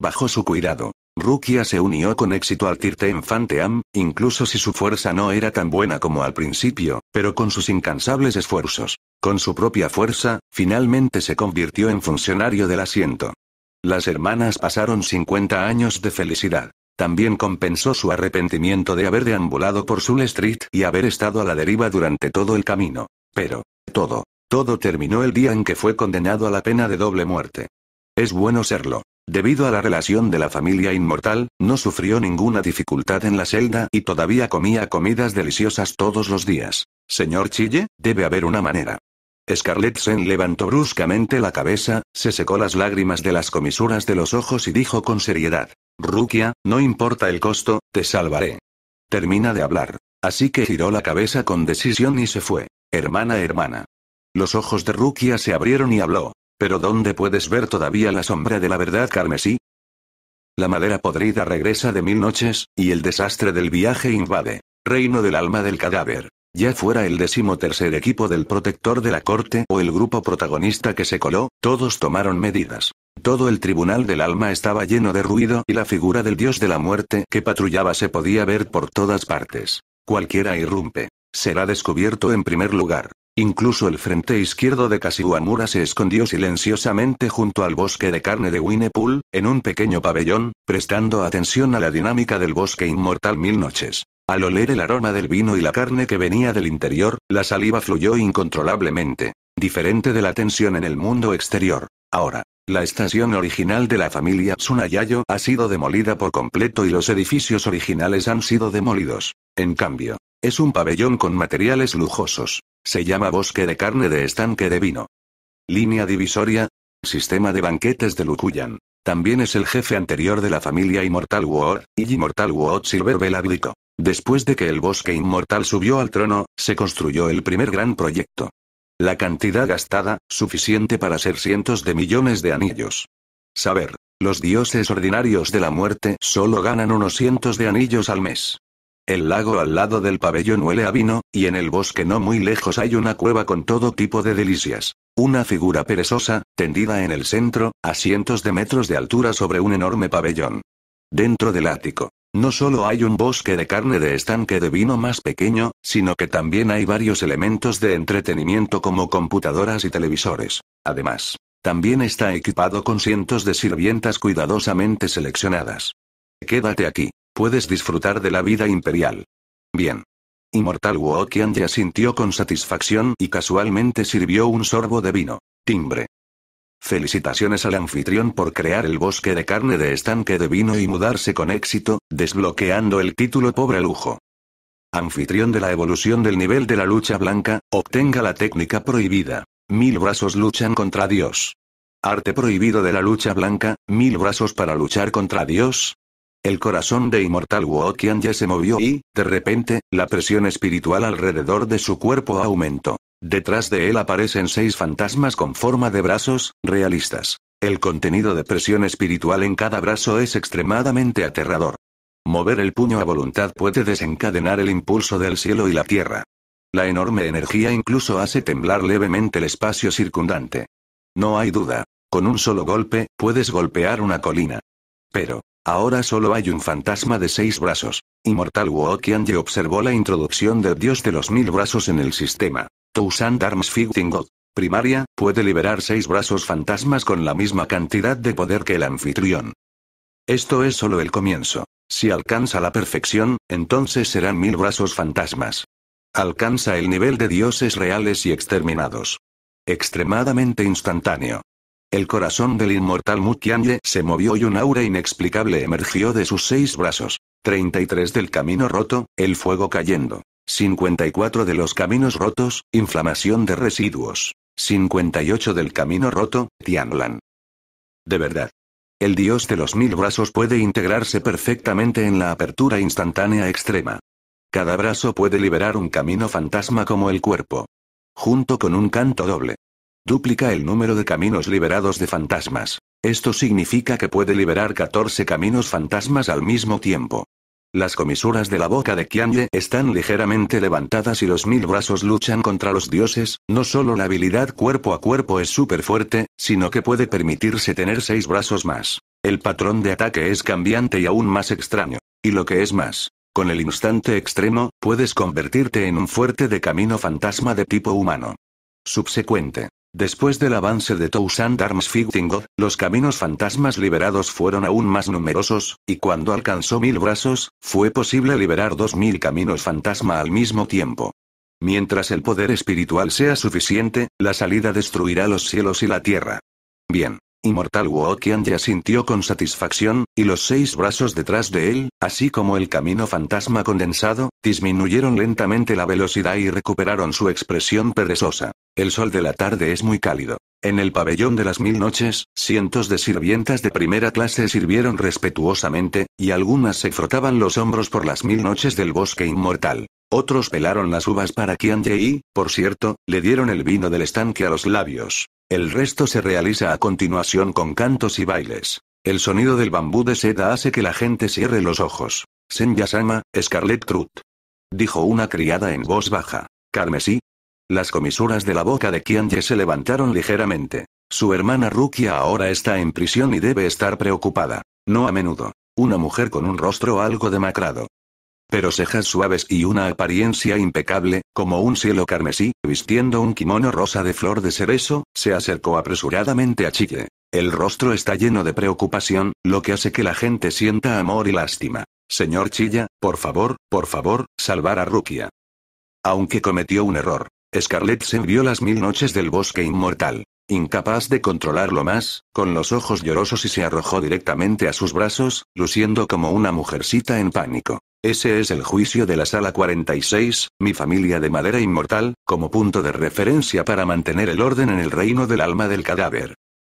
Bajo su cuidado, Rukia se unió con éxito al Tirte Infanteam, incluso si su fuerza no era tan buena como al principio, pero con sus incansables esfuerzos, con su propia fuerza, finalmente se convirtió en funcionario del asiento. Las hermanas pasaron 50 años de felicidad. También compensó su arrepentimiento de haber deambulado por Soul Street y haber estado a la deriva durante todo el camino. Pero, todo, todo terminó el día en que fue condenado a la pena de doble muerte. Es bueno serlo. Debido a la relación de la familia inmortal, no sufrió ninguna dificultad en la celda y todavía comía comidas deliciosas todos los días. Señor Chille, debe haber una manera. Scarlett Sen levantó bruscamente la cabeza, se secó las lágrimas de las comisuras de los ojos y dijo con seriedad. Rukia, no importa el costo, te salvaré. Termina de hablar. Así que giró la cabeza con decisión y se fue. Hermana, hermana. Los ojos de Rukia se abrieron y habló. ¿Pero dónde puedes ver todavía la sombra de la verdad carmesí? La madera podrida regresa de mil noches, y el desastre del viaje invade. Reino del alma del cadáver. Ya fuera el decimotercer equipo del protector de la corte o el grupo protagonista que se coló, todos tomaron medidas. Todo el tribunal del alma estaba lleno de ruido y la figura del dios de la muerte que patrullaba se podía ver por todas partes. Cualquiera irrumpe. Será descubierto en primer lugar. Incluso el frente izquierdo de Kashiwamura se escondió silenciosamente junto al bosque de carne de Winnepool, en un pequeño pabellón, prestando atención a la dinámica del bosque inmortal mil noches. Al oler el aroma del vino y la carne que venía del interior, la saliva fluyó incontrolablemente. Diferente de la tensión en el mundo exterior. Ahora, la estación original de la familia Sunayayo ha sido demolida por completo y los edificios originales han sido demolidos. En cambio, es un pabellón con materiales lujosos. Se llama Bosque de Carne de Estanque de Vino. Línea divisoria. Sistema de banquetes de Lukuyan. También es el jefe anterior de la familia Immortal War, y Immortal War Silver abdicó. Después de que el bosque inmortal subió al trono, se construyó el primer gran proyecto. La cantidad gastada, suficiente para ser cientos de millones de anillos. Saber, los dioses ordinarios de la muerte solo ganan unos cientos de anillos al mes. El lago al lado del pabellón huele a vino, y en el bosque no muy lejos hay una cueva con todo tipo de delicias. Una figura perezosa, tendida en el centro, a cientos de metros de altura sobre un enorme pabellón. Dentro del ático. No solo hay un bosque de carne de estanque de vino más pequeño, sino que también hay varios elementos de entretenimiento como computadoras y televisores. Además, también está equipado con cientos de sirvientas cuidadosamente seleccionadas. Quédate aquí. Puedes disfrutar de la vida imperial. Bien. Inmortal Wokian ya sintió con satisfacción y casualmente sirvió un sorbo de vino. Timbre. Felicitaciones al anfitrión por crear el bosque de carne de estanque de vino y mudarse con éxito, desbloqueando el título Pobre Lujo. Anfitrión de la evolución del nivel de la lucha blanca, obtenga la técnica prohibida. Mil brazos luchan contra Dios. Arte prohibido de la lucha blanca, mil brazos para luchar contra Dios, el corazón de Inmortal Wokian ya se movió y, de repente, la presión espiritual alrededor de su cuerpo aumentó. Detrás de él aparecen seis fantasmas con forma de brazos, realistas. El contenido de presión espiritual en cada brazo es extremadamente aterrador. Mover el puño a voluntad puede desencadenar el impulso del cielo y la tierra. La enorme energía incluso hace temblar levemente el espacio circundante. No hay duda. Con un solo golpe, puedes golpear una colina. Pero, Ahora solo hay un fantasma de seis brazos. Inmortal Wokianje observó la introducción del dios de los mil brazos en el sistema. Thousand Arms Fighting God. Primaria, puede liberar seis brazos fantasmas con la misma cantidad de poder que el anfitrión. Esto es solo el comienzo. Si alcanza la perfección, entonces serán mil brazos fantasmas. Alcanza el nivel de dioses reales y exterminados. Extremadamente instantáneo. El corazón del inmortal Mukianye se movió y un aura inexplicable emergió de sus seis brazos. 33 del camino roto, el fuego cayendo. 54 de los caminos rotos, inflamación de residuos. 58 del camino roto, Tianlan. De verdad. El dios de los mil brazos puede integrarse perfectamente en la apertura instantánea extrema. Cada brazo puede liberar un camino fantasma como el cuerpo. Junto con un canto doble. Duplica el número de caminos liberados de fantasmas. Esto significa que puede liberar 14 caminos fantasmas al mismo tiempo. Las comisuras de la boca de Qianye están ligeramente levantadas y los mil brazos luchan contra los dioses, no solo la habilidad cuerpo a cuerpo es súper fuerte, sino que puede permitirse tener seis brazos más. El patrón de ataque es cambiante y aún más extraño. Y lo que es más, con el instante extremo, puedes convertirte en un fuerte de camino fantasma de tipo humano. Subsecuente. Después del avance de Thousand Arms Fighting los caminos fantasmas liberados fueron aún más numerosos, y cuando alcanzó mil brazos, fue posible liberar dos mil caminos fantasma al mismo tiempo. Mientras el poder espiritual sea suficiente, la salida destruirá los cielos y la tierra. Bien. Inmortal ya sintió con satisfacción, y los seis brazos detrás de él, así como el camino fantasma condensado, disminuyeron lentamente la velocidad y recuperaron su expresión perezosa. El sol de la tarde es muy cálido. En el pabellón de las mil noches, cientos de sirvientas de primera clase sirvieron respetuosamente, y algunas se frotaban los hombros por las mil noches del bosque inmortal. Otros pelaron las uvas para Kianje y, por cierto, le dieron el vino del estanque a los labios. El resto se realiza a continuación con cantos y bailes. El sonido del bambú de seda hace que la gente cierre los ojos. Senya-sama, Scarlett Truth, Dijo una criada en voz baja. Carmesí. Las comisuras de la boca de Kianye se levantaron ligeramente. Su hermana Rukia ahora está en prisión y debe estar preocupada. No a menudo. Una mujer con un rostro algo demacrado, pero cejas suaves y una apariencia impecable, como un cielo carmesí, vistiendo un kimono rosa de flor de cerezo, se acercó apresuradamente a Chile. El rostro está lleno de preocupación, lo que hace que la gente sienta amor y lástima. Señor Chilla, por favor, por favor, salvar a Rukia. Aunque cometió un error. Scarlett se envió las mil noches del bosque inmortal. Incapaz de controlarlo más, con los ojos llorosos y se arrojó directamente a sus brazos, luciendo como una mujercita en pánico. Ese es el juicio de la sala 46, mi familia de madera inmortal, como punto de referencia para mantener el orden en el reino del alma del cadáver.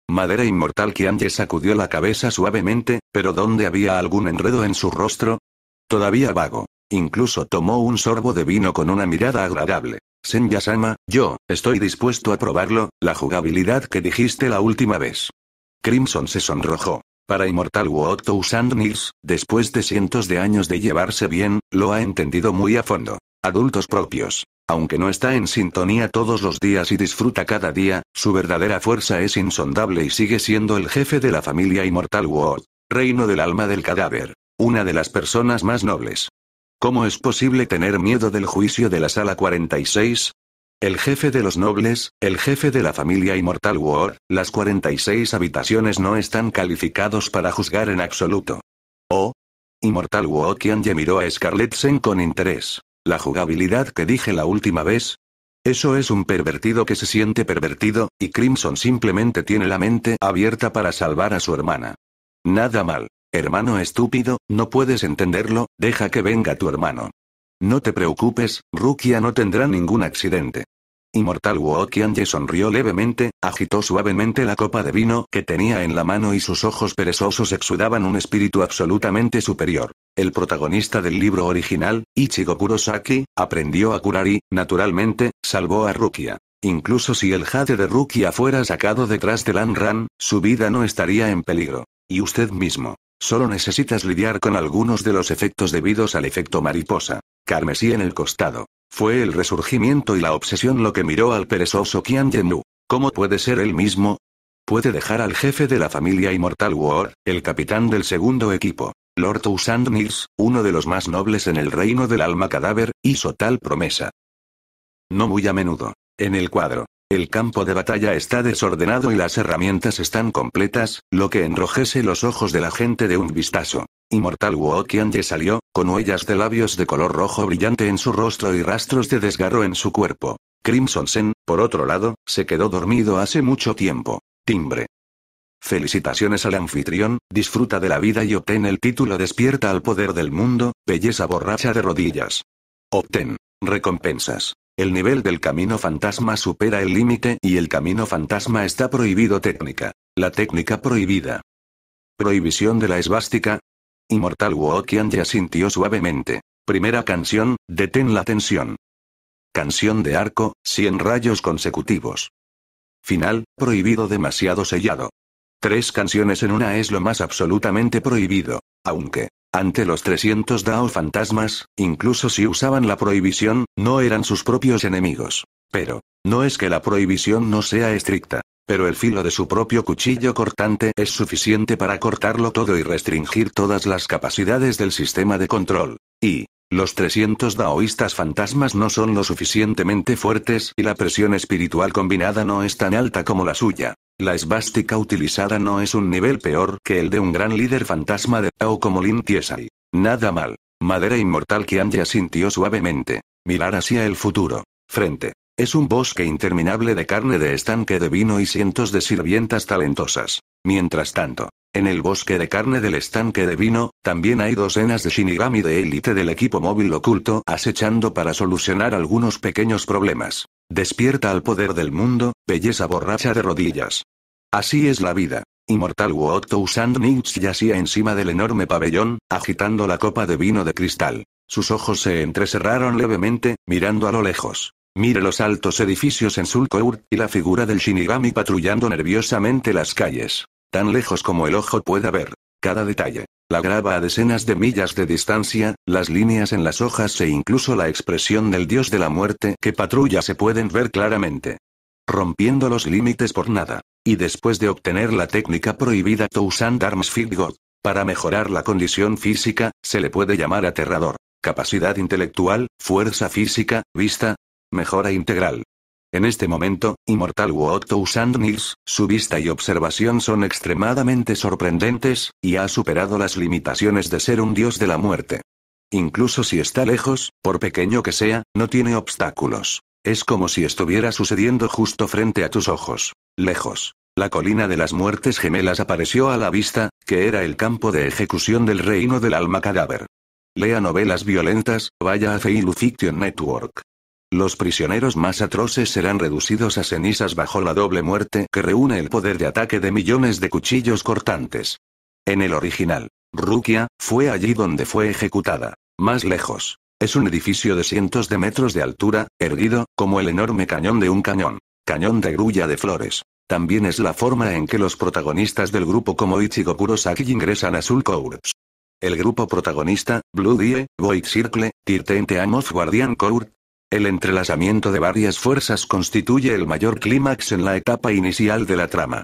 Madera inmortal que antes sacudió la cabeza suavemente, pero ¿dónde había algún enredo en su rostro? Todavía vago. Incluso tomó un sorbo de vino con una mirada agradable. Senya-sama, yo, estoy dispuesto a probarlo, la jugabilidad que dijiste la última vez. Crimson se sonrojó. Para Immortal world and Nils, después de cientos de años de llevarse bien, lo ha entendido muy a fondo. Adultos propios. Aunque no está en sintonía todos los días y disfruta cada día, su verdadera fuerza es insondable y sigue siendo el jefe de la familia Immortal World. Reino del alma del cadáver. Una de las personas más nobles. ¿Cómo es posible tener miedo del juicio de la sala 46? El jefe de los nobles, el jefe de la familia Immortal War, las 46 habitaciones no están calificados para juzgar en absoluto. Oh. Immortal quien ya miró a Scarlet con interés. La jugabilidad que dije la última vez, eso es un pervertido que se siente pervertido, y Crimson simplemente tiene la mente abierta para salvar a su hermana. Nada mal. Hermano estúpido, no puedes entenderlo, deja que venga tu hermano. No te preocupes, Rukia no tendrá ningún accidente. Inmortal Wokianje sonrió levemente, agitó suavemente la copa de vino que tenía en la mano y sus ojos perezosos exudaban un espíritu absolutamente superior. El protagonista del libro original, Ichigo Kurosaki, aprendió a curar y, naturalmente, salvó a Rukia. Incluso si el jade de Rukia fuera sacado detrás de Lan Ran, su vida no estaría en peligro. Y usted mismo. Solo necesitas lidiar con algunos de los efectos debidos al efecto mariposa. Carmesí en el costado. Fue el resurgimiento y la obsesión lo que miró al perezoso Qian Jennu. ¿Cómo puede ser él mismo? Puede dejar al jefe de la familia Immortal War, el capitán del segundo equipo, Lord Usand Nils, uno de los más nobles en el reino del alma cadáver, hizo tal promesa. No muy a menudo. En el cuadro, el campo de batalla está desordenado y las herramientas están completas, lo que enrojece los ojos de la gente de un vistazo. Inmortal Wokianje salió, con huellas de labios de color rojo brillante en su rostro y rastros de desgarro en su cuerpo. Crimson Sen, por otro lado, se quedó dormido hace mucho tiempo. Timbre. Felicitaciones al anfitrión, disfruta de la vida y obtén el título Despierta al poder del mundo, belleza borracha de rodillas. Obtén. Recompensas. El nivel del camino fantasma supera el límite y el camino fantasma está prohibido técnica. La técnica prohibida. Prohibición de la esvástica. Inmortal Wokian ya sintió suavemente. Primera canción, detén la tensión. Canción de arco, 100 rayos consecutivos. Final, prohibido demasiado sellado. Tres canciones en una es lo más absolutamente prohibido, aunque ante los 300 Dao fantasmas, incluso si usaban la prohibición, no eran sus propios enemigos. Pero, no es que la prohibición no sea estricta. Pero el filo de su propio cuchillo cortante es suficiente para cortarlo todo y restringir todas las capacidades del sistema de control. Y, los 300 daoístas fantasmas no son lo suficientemente fuertes y la presión espiritual combinada no es tan alta como la suya. La esvástica utilizada no es un nivel peor que el de un gran líder fantasma de Tao como Lin Tiesai. Nada mal. Madera inmortal que Anja sintió suavemente. Mirar hacia el futuro. Frente. Es un bosque interminable de carne de estanque de vino y cientos de sirvientas talentosas. Mientras tanto, en el bosque de carne del estanque de vino, también hay docenas de Shinigami de élite del equipo móvil oculto acechando para solucionar algunos pequeños problemas. Despierta al poder del mundo, belleza borracha de rodillas. Así es la vida. Inmortal usando Sandnich yacía encima del enorme pabellón, agitando la copa de vino de cristal. Sus ojos se entrecerraron levemente, mirando a lo lejos. Mire los altos edificios en Sulcour, y la figura del Shinigami patrullando nerviosamente las calles tan lejos como el ojo pueda ver. Cada detalle, la grava a decenas de millas de distancia, las líneas en las hojas e incluso la expresión del dios de la muerte que patrulla se pueden ver claramente. Rompiendo los límites por nada. Y después de obtener la técnica prohibida Toussaint Armsfield God, para mejorar la condición física, se le puede llamar aterrador. Capacidad intelectual, fuerza física, vista, mejora integral. En este momento, inmortal Wu and Nils, su vista y observación son extremadamente sorprendentes, y ha superado las limitaciones de ser un dios de la muerte. Incluso si está lejos, por pequeño que sea, no tiene obstáculos. Es como si estuviera sucediendo justo frente a tus ojos. Lejos. La colina de las muertes gemelas apareció a la vista, que era el campo de ejecución del reino del alma cadáver. Lea novelas violentas, vaya a Feilu Fiction Network. Los prisioneros más atroces serán reducidos a cenizas bajo la doble muerte que reúne el poder de ataque de millones de cuchillos cortantes. En el original, Rukia, fue allí donde fue ejecutada. Más lejos. Es un edificio de cientos de metros de altura, erguido, como el enorme cañón de un cañón. Cañón de grulla de flores. También es la forma en que los protagonistas del grupo como Ichigo Kurosaki ingresan a Courts. El grupo protagonista, Blue Die, Void Circle, Tirtente Amos Guardian Court, el entrelazamiento de varias fuerzas constituye el mayor clímax en la etapa inicial de la trama.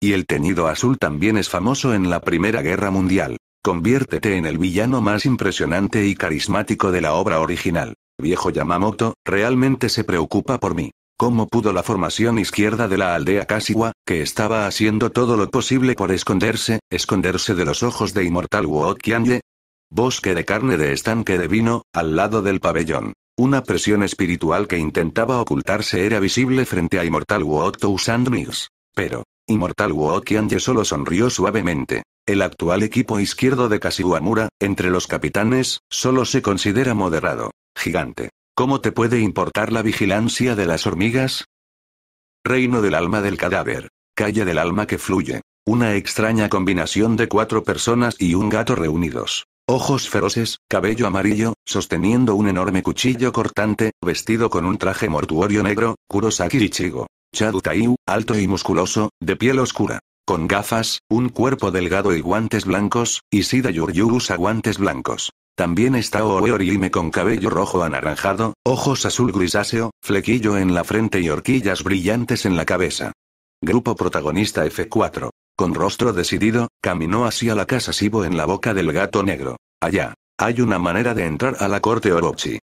Y el teñido azul también es famoso en la Primera Guerra Mundial. Conviértete en el villano más impresionante y carismático de la obra original. Viejo Yamamoto, realmente se preocupa por mí. ¿Cómo pudo la formación izquierda de la aldea Kashiwa, que estaba haciendo todo lo posible por esconderse, esconderse de los ojos de inmortal Wokianye? Bosque de carne de estanque de vino, al lado del pabellón. Una presión espiritual que intentaba ocultarse era visible frente a Immortal Wood Thousand Mills. Pero, Immortal Wood solo sonrió suavemente. El actual equipo izquierdo de Kashiwamura, entre los capitanes, solo se considera moderado. Gigante. ¿Cómo te puede importar la vigilancia de las hormigas? Reino del alma del cadáver. Calle del alma que fluye. Una extraña combinación de cuatro personas y un gato reunidos. Ojos feroces, cabello amarillo, sosteniendo un enorme cuchillo cortante, vestido con un traje mortuorio negro, Kurosaki Ichigo. Taiu, alto y musculoso, de piel oscura. Con gafas, un cuerpo delgado y guantes blancos, Isida Yuryu usa guantes blancos. También está Owe Orihime con cabello rojo anaranjado, ojos azul grisáceo, flequillo en la frente y horquillas brillantes en la cabeza. Grupo protagonista F4. Con rostro decidido, caminó hacia la casa Sibo en la boca del gato negro. Allá. Hay una manera de entrar a la corte Orochi.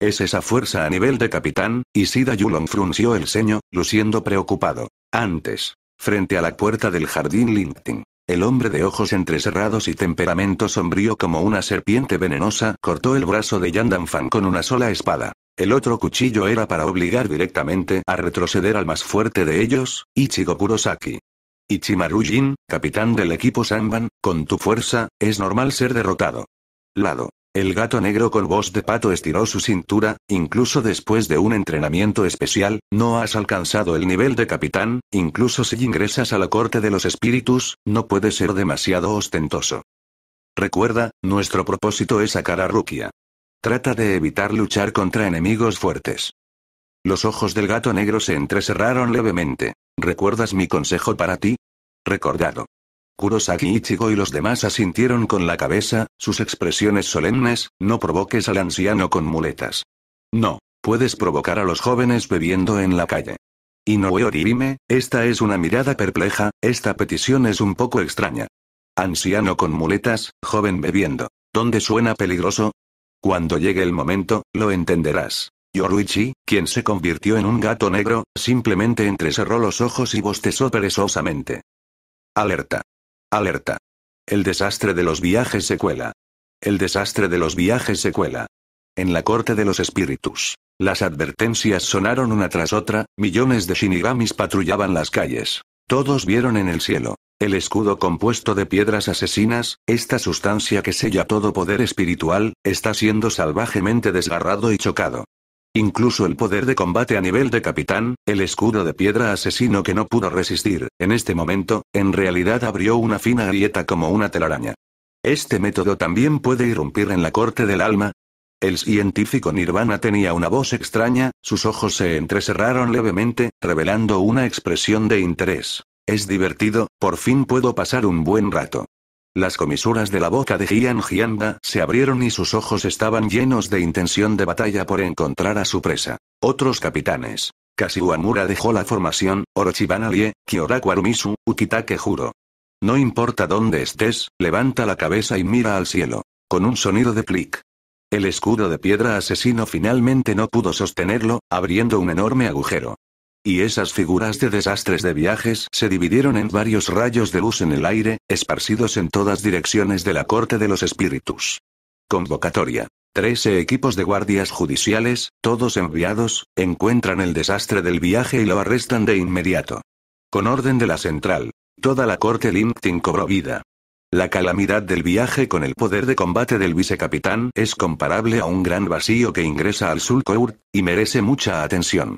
Es esa fuerza a nivel de capitán, y Sida Yulon frunció el ceño, luciendo preocupado. Antes. Frente a la puerta del jardín Linkedin. El hombre de ojos entrecerrados y temperamento sombrío como una serpiente venenosa cortó el brazo de Yandan Fan con una sola espada. El otro cuchillo era para obligar directamente a retroceder al más fuerte de ellos, Ichigo Kurosaki. Ichimaru Jin, capitán del equipo Sanban, con tu fuerza, es normal ser derrotado. Lado. El gato negro con voz de pato estiró su cintura, incluso después de un entrenamiento especial, no has alcanzado el nivel de capitán, incluso si ingresas a la corte de los espíritus, no puede ser demasiado ostentoso. Recuerda, nuestro propósito es sacar a Rukia. Trata de evitar luchar contra enemigos fuertes. Los ojos del gato negro se entrecerraron levemente. ¿Recuerdas mi consejo para ti? Recordado. Kurosaki Ichigo y los demás asintieron con la cabeza, sus expresiones solemnes, no provoques al anciano con muletas. No, puedes provocar a los jóvenes bebiendo en la calle. Inoue Orihime, esta es una mirada perpleja, esta petición es un poco extraña. Anciano con muletas, joven bebiendo. ¿Dónde suena peligroso? Cuando llegue el momento, lo entenderás. Yoruichi, quien se convirtió en un gato negro, simplemente entrecerró los ojos y bostezó perezosamente. Alerta. Alerta. El desastre de los viajes secuela. El desastre de los viajes secuela. En la corte de los espíritus. Las advertencias sonaron una tras otra, millones de shinigamis patrullaban las calles. Todos vieron en el cielo. El escudo compuesto de piedras asesinas, esta sustancia que sella todo poder espiritual, está siendo salvajemente desgarrado y chocado. Incluso el poder de combate a nivel de capitán, el escudo de piedra asesino que no pudo resistir, en este momento, en realidad abrió una fina grieta como una telaraña. ¿Este método también puede irrumpir en la corte del alma? El científico Nirvana tenía una voz extraña, sus ojos se entrecerraron levemente, revelando una expresión de interés. Es divertido, por fin puedo pasar un buen rato. Las comisuras de la boca de Jian se abrieron y sus ojos estaban llenos de intención de batalla por encontrar a su presa. Otros capitanes. Kashiwamura dejó la formación, Orochiban lie, Arumisu, Ukitake Juro. No importa dónde estés, levanta la cabeza y mira al cielo. Con un sonido de clic. El escudo de piedra asesino finalmente no pudo sostenerlo, abriendo un enorme agujero. Y esas figuras de desastres de viajes se dividieron en varios rayos de luz en el aire, esparcidos en todas direcciones de la corte de los espíritus. Convocatoria. Trece equipos de guardias judiciales, todos enviados, encuentran el desastre del viaje y lo arrestan de inmediato. Con orden de la central, toda la corte LinkedIn cobró vida. La calamidad del viaje con el poder de combate del vicecapitán es comparable a un gran vacío que ingresa al Sulcourt, y merece mucha atención.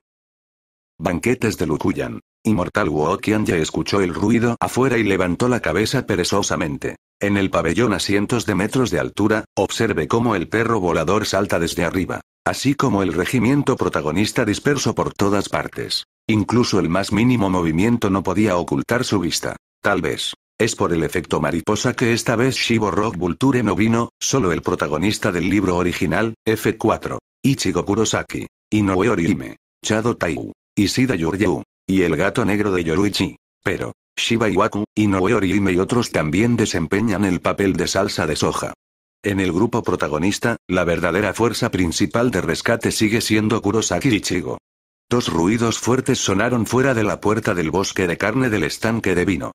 Banquetes de Lukuyan. Inmortal Wokian ya escuchó el ruido afuera y levantó la cabeza perezosamente. En el pabellón a cientos de metros de altura, observe cómo el perro volador salta desde arriba, así como el regimiento protagonista disperso por todas partes. Incluso el más mínimo movimiento no podía ocultar su vista. Tal vez. Es por el efecto mariposa que esta vez Shibo Rock Vulture no vino, solo el protagonista del libro original, F4. Ichigo Kurosaki. Inoue Orihime. Chado Taiwu. Sida Yuryu. Y el gato negro de Yoruichi. Pero, Shiba Iwaku, Inoue Orihime y otros también desempeñan el papel de salsa de soja. En el grupo protagonista, la verdadera fuerza principal de rescate sigue siendo Kurosaki Ichigo. Dos ruidos fuertes sonaron fuera de la puerta del bosque de carne del estanque de vino.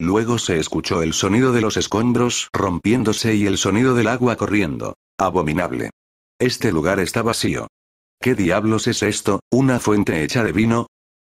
Luego se escuchó el sonido de los escombros rompiéndose y el sonido del agua corriendo. Abominable. Este lugar está vacío. ¿Qué diablos es esto? ¿Una fuente hecha de vino?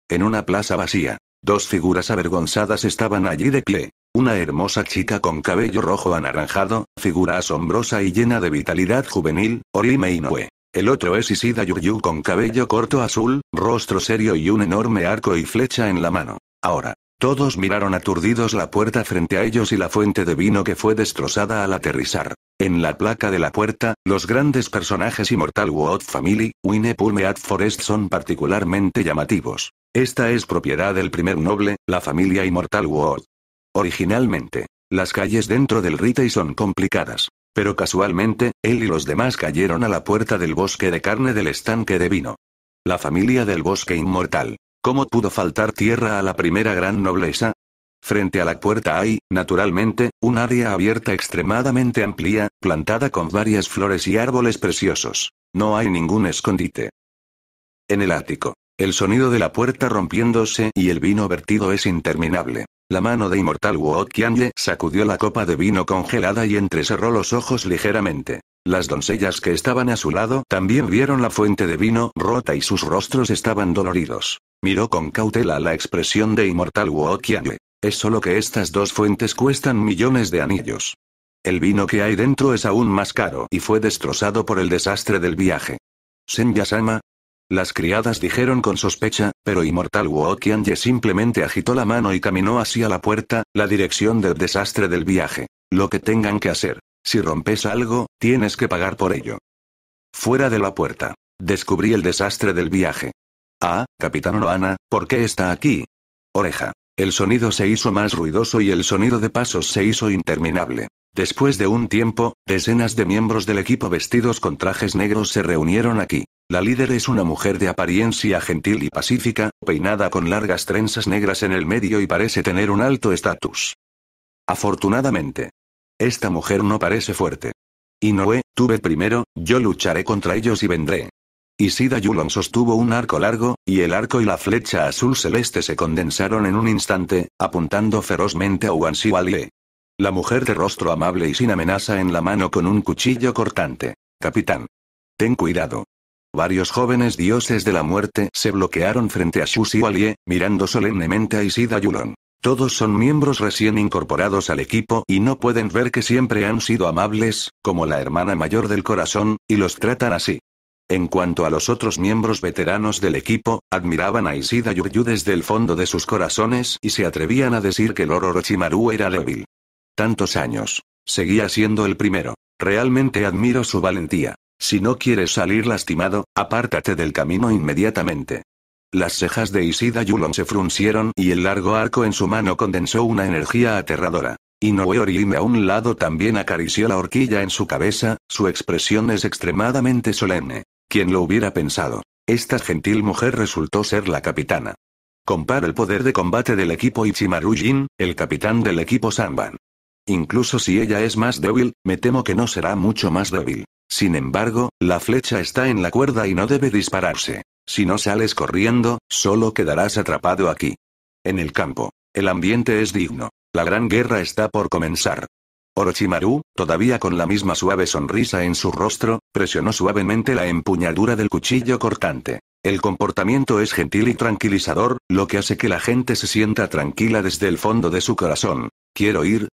En una plaza vacía. Dos figuras avergonzadas estaban allí de pie. Una hermosa chica con cabello rojo anaranjado, figura asombrosa y llena de vitalidad juvenil, Orime Inoue. El otro es Isida Yuryu con cabello corto azul, rostro serio y un enorme arco y flecha en la mano. Ahora, todos miraron aturdidos la puerta frente a ellos y la fuente de vino que fue destrozada al aterrizar. En la placa de la puerta, los grandes personajes Immortal Wood Family, Winnepume at Forest son particularmente llamativos. Esta es propiedad del primer noble, la familia Immortal Wood. Originalmente, las calles dentro del Ritey son complicadas. Pero casualmente, él y los demás cayeron a la puerta del bosque de carne del estanque de vino. La familia del bosque inmortal ¿Cómo pudo faltar tierra a la primera gran nobleza? Frente a la puerta hay, naturalmente, un área abierta extremadamente amplia, plantada con varias flores y árboles preciosos. No hay ningún escondite. En el ático. El sonido de la puerta rompiéndose y el vino vertido es interminable. La mano de inmortal Wu sacudió la copa de vino congelada y entrecerró los ojos ligeramente. Las doncellas que estaban a su lado también vieron la fuente de vino rota y sus rostros estaban doloridos. Miró con cautela la expresión de inmortal Wu Es solo que estas dos fuentes cuestan millones de anillos. El vino que hay dentro es aún más caro y fue destrozado por el desastre del viaje. Senya-sama, las criadas dijeron con sospecha, pero inmortal Wokianje simplemente agitó la mano y caminó hacia la puerta, la dirección del desastre del viaje. Lo que tengan que hacer. Si rompes algo, tienes que pagar por ello. Fuera de la puerta. Descubrí el desastre del viaje. Ah, Capitán Loana, ¿por qué está aquí? Oreja. El sonido se hizo más ruidoso y el sonido de pasos se hizo interminable. Después de un tiempo, decenas de miembros del equipo vestidos con trajes negros se reunieron aquí. La líder es una mujer de apariencia gentil y pacífica, peinada con largas trenzas negras en el medio y parece tener un alto estatus. Afortunadamente. Esta mujer no parece fuerte. Y Noé ve primero, yo lucharé contra ellos y vendré. Isida Yulon sostuvo un arco largo, y el arco y la flecha azul celeste se condensaron en un instante, apuntando ferozmente a Wansi La mujer de rostro amable y sin amenaza en la mano con un cuchillo cortante. Capitán. Ten cuidado. Varios jóvenes dioses de la muerte se bloquearon frente a Shushi Walie, mirando solemnemente a Isida Yulon. Todos son miembros recién incorporados al equipo y no pueden ver que siempre han sido amables, como la hermana mayor del corazón, y los tratan así. En cuanto a los otros miembros veteranos del equipo, admiraban a Isida Yuryu desde el fondo de sus corazones y se atrevían a decir que el oro era débil. Tantos años. Seguía siendo el primero. Realmente admiro su valentía. Si no quieres salir lastimado, apártate del camino inmediatamente. Las cejas de Isida Yulon se fruncieron y el largo arco en su mano condensó una energía aterradora. Inoue Orihime a un lado también acarició la horquilla en su cabeza, su expresión es extremadamente solemne. ¿Quién lo hubiera pensado. Esta gentil mujer resultó ser la capitana. Compara el poder de combate del equipo Ichimaru Jin, el capitán del equipo Sanban. Incluso si ella es más débil, me temo que no será mucho más débil. Sin embargo, la flecha está en la cuerda y no debe dispararse. Si no sales corriendo, solo quedarás atrapado aquí. En el campo. El ambiente es digno. La gran guerra está por comenzar. Orochimaru, todavía con la misma suave sonrisa en su rostro, presionó suavemente la empuñadura del cuchillo cortante. El comportamiento es gentil y tranquilizador, lo que hace que la gente se sienta tranquila desde el fondo de su corazón. Quiero ir,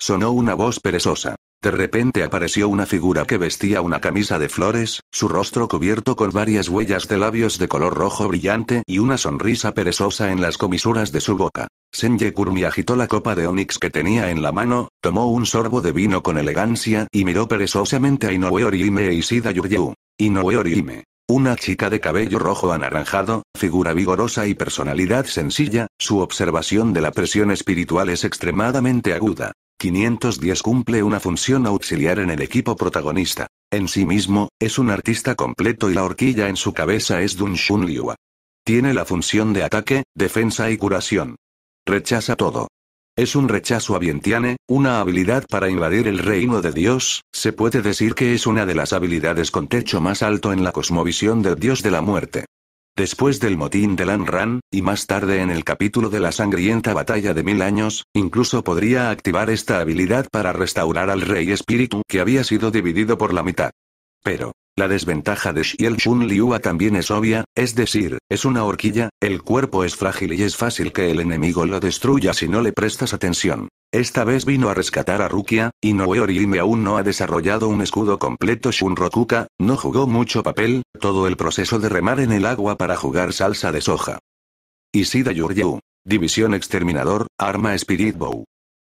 Sonó una voz perezosa. De repente apareció una figura que vestía una camisa de flores, su rostro cubierto con varias huellas de labios de color rojo brillante y una sonrisa perezosa en las comisuras de su boca. Senje Kurmi agitó la copa de onix que tenía en la mano, tomó un sorbo de vino con elegancia y miró perezosamente a Inoue Orihime e Isida Yuryu. Inoue Orihime. Una chica de cabello rojo anaranjado, figura vigorosa y personalidad sencilla, su observación de la presión espiritual es extremadamente aguda. 510 cumple una función auxiliar en el equipo protagonista. En sí mismo, es un artista completo y la horquilla en su cabeza es Shun Liwa. Tiene la función de ataque, defensa y curación. Rechaza todo. Es un rechazo a Vientiane, una habilidad para invadir el reino de Dios, se puede decir que es una de las habilidades con techo más alto en la cosmovisión del Dios de la Muerte. Después del motín de Lan Ran, y más tarde en el capítulo de la sangrienta batalla de mil años, incluso podría activar esta habilidad para restaurar al rey espíritu que había sido dividido por la mitad. Pero, la desventaja de Shiel Shun Liua también es obvia, es decir, es una horquilla, el cuerpo es frágil y es fácil que el enemigo lo destruya si no le prestas atención. Esta vez vino a rescatar a Rukia, y Noe Orihime aún no ha desarrollado un escudo completo Shunrokuka, no jugó mucho papel, todo el proceso de remar en el agua para jugar salsa de soja. Isida Yuryu. División Exterminador, Arma Spirit Bow.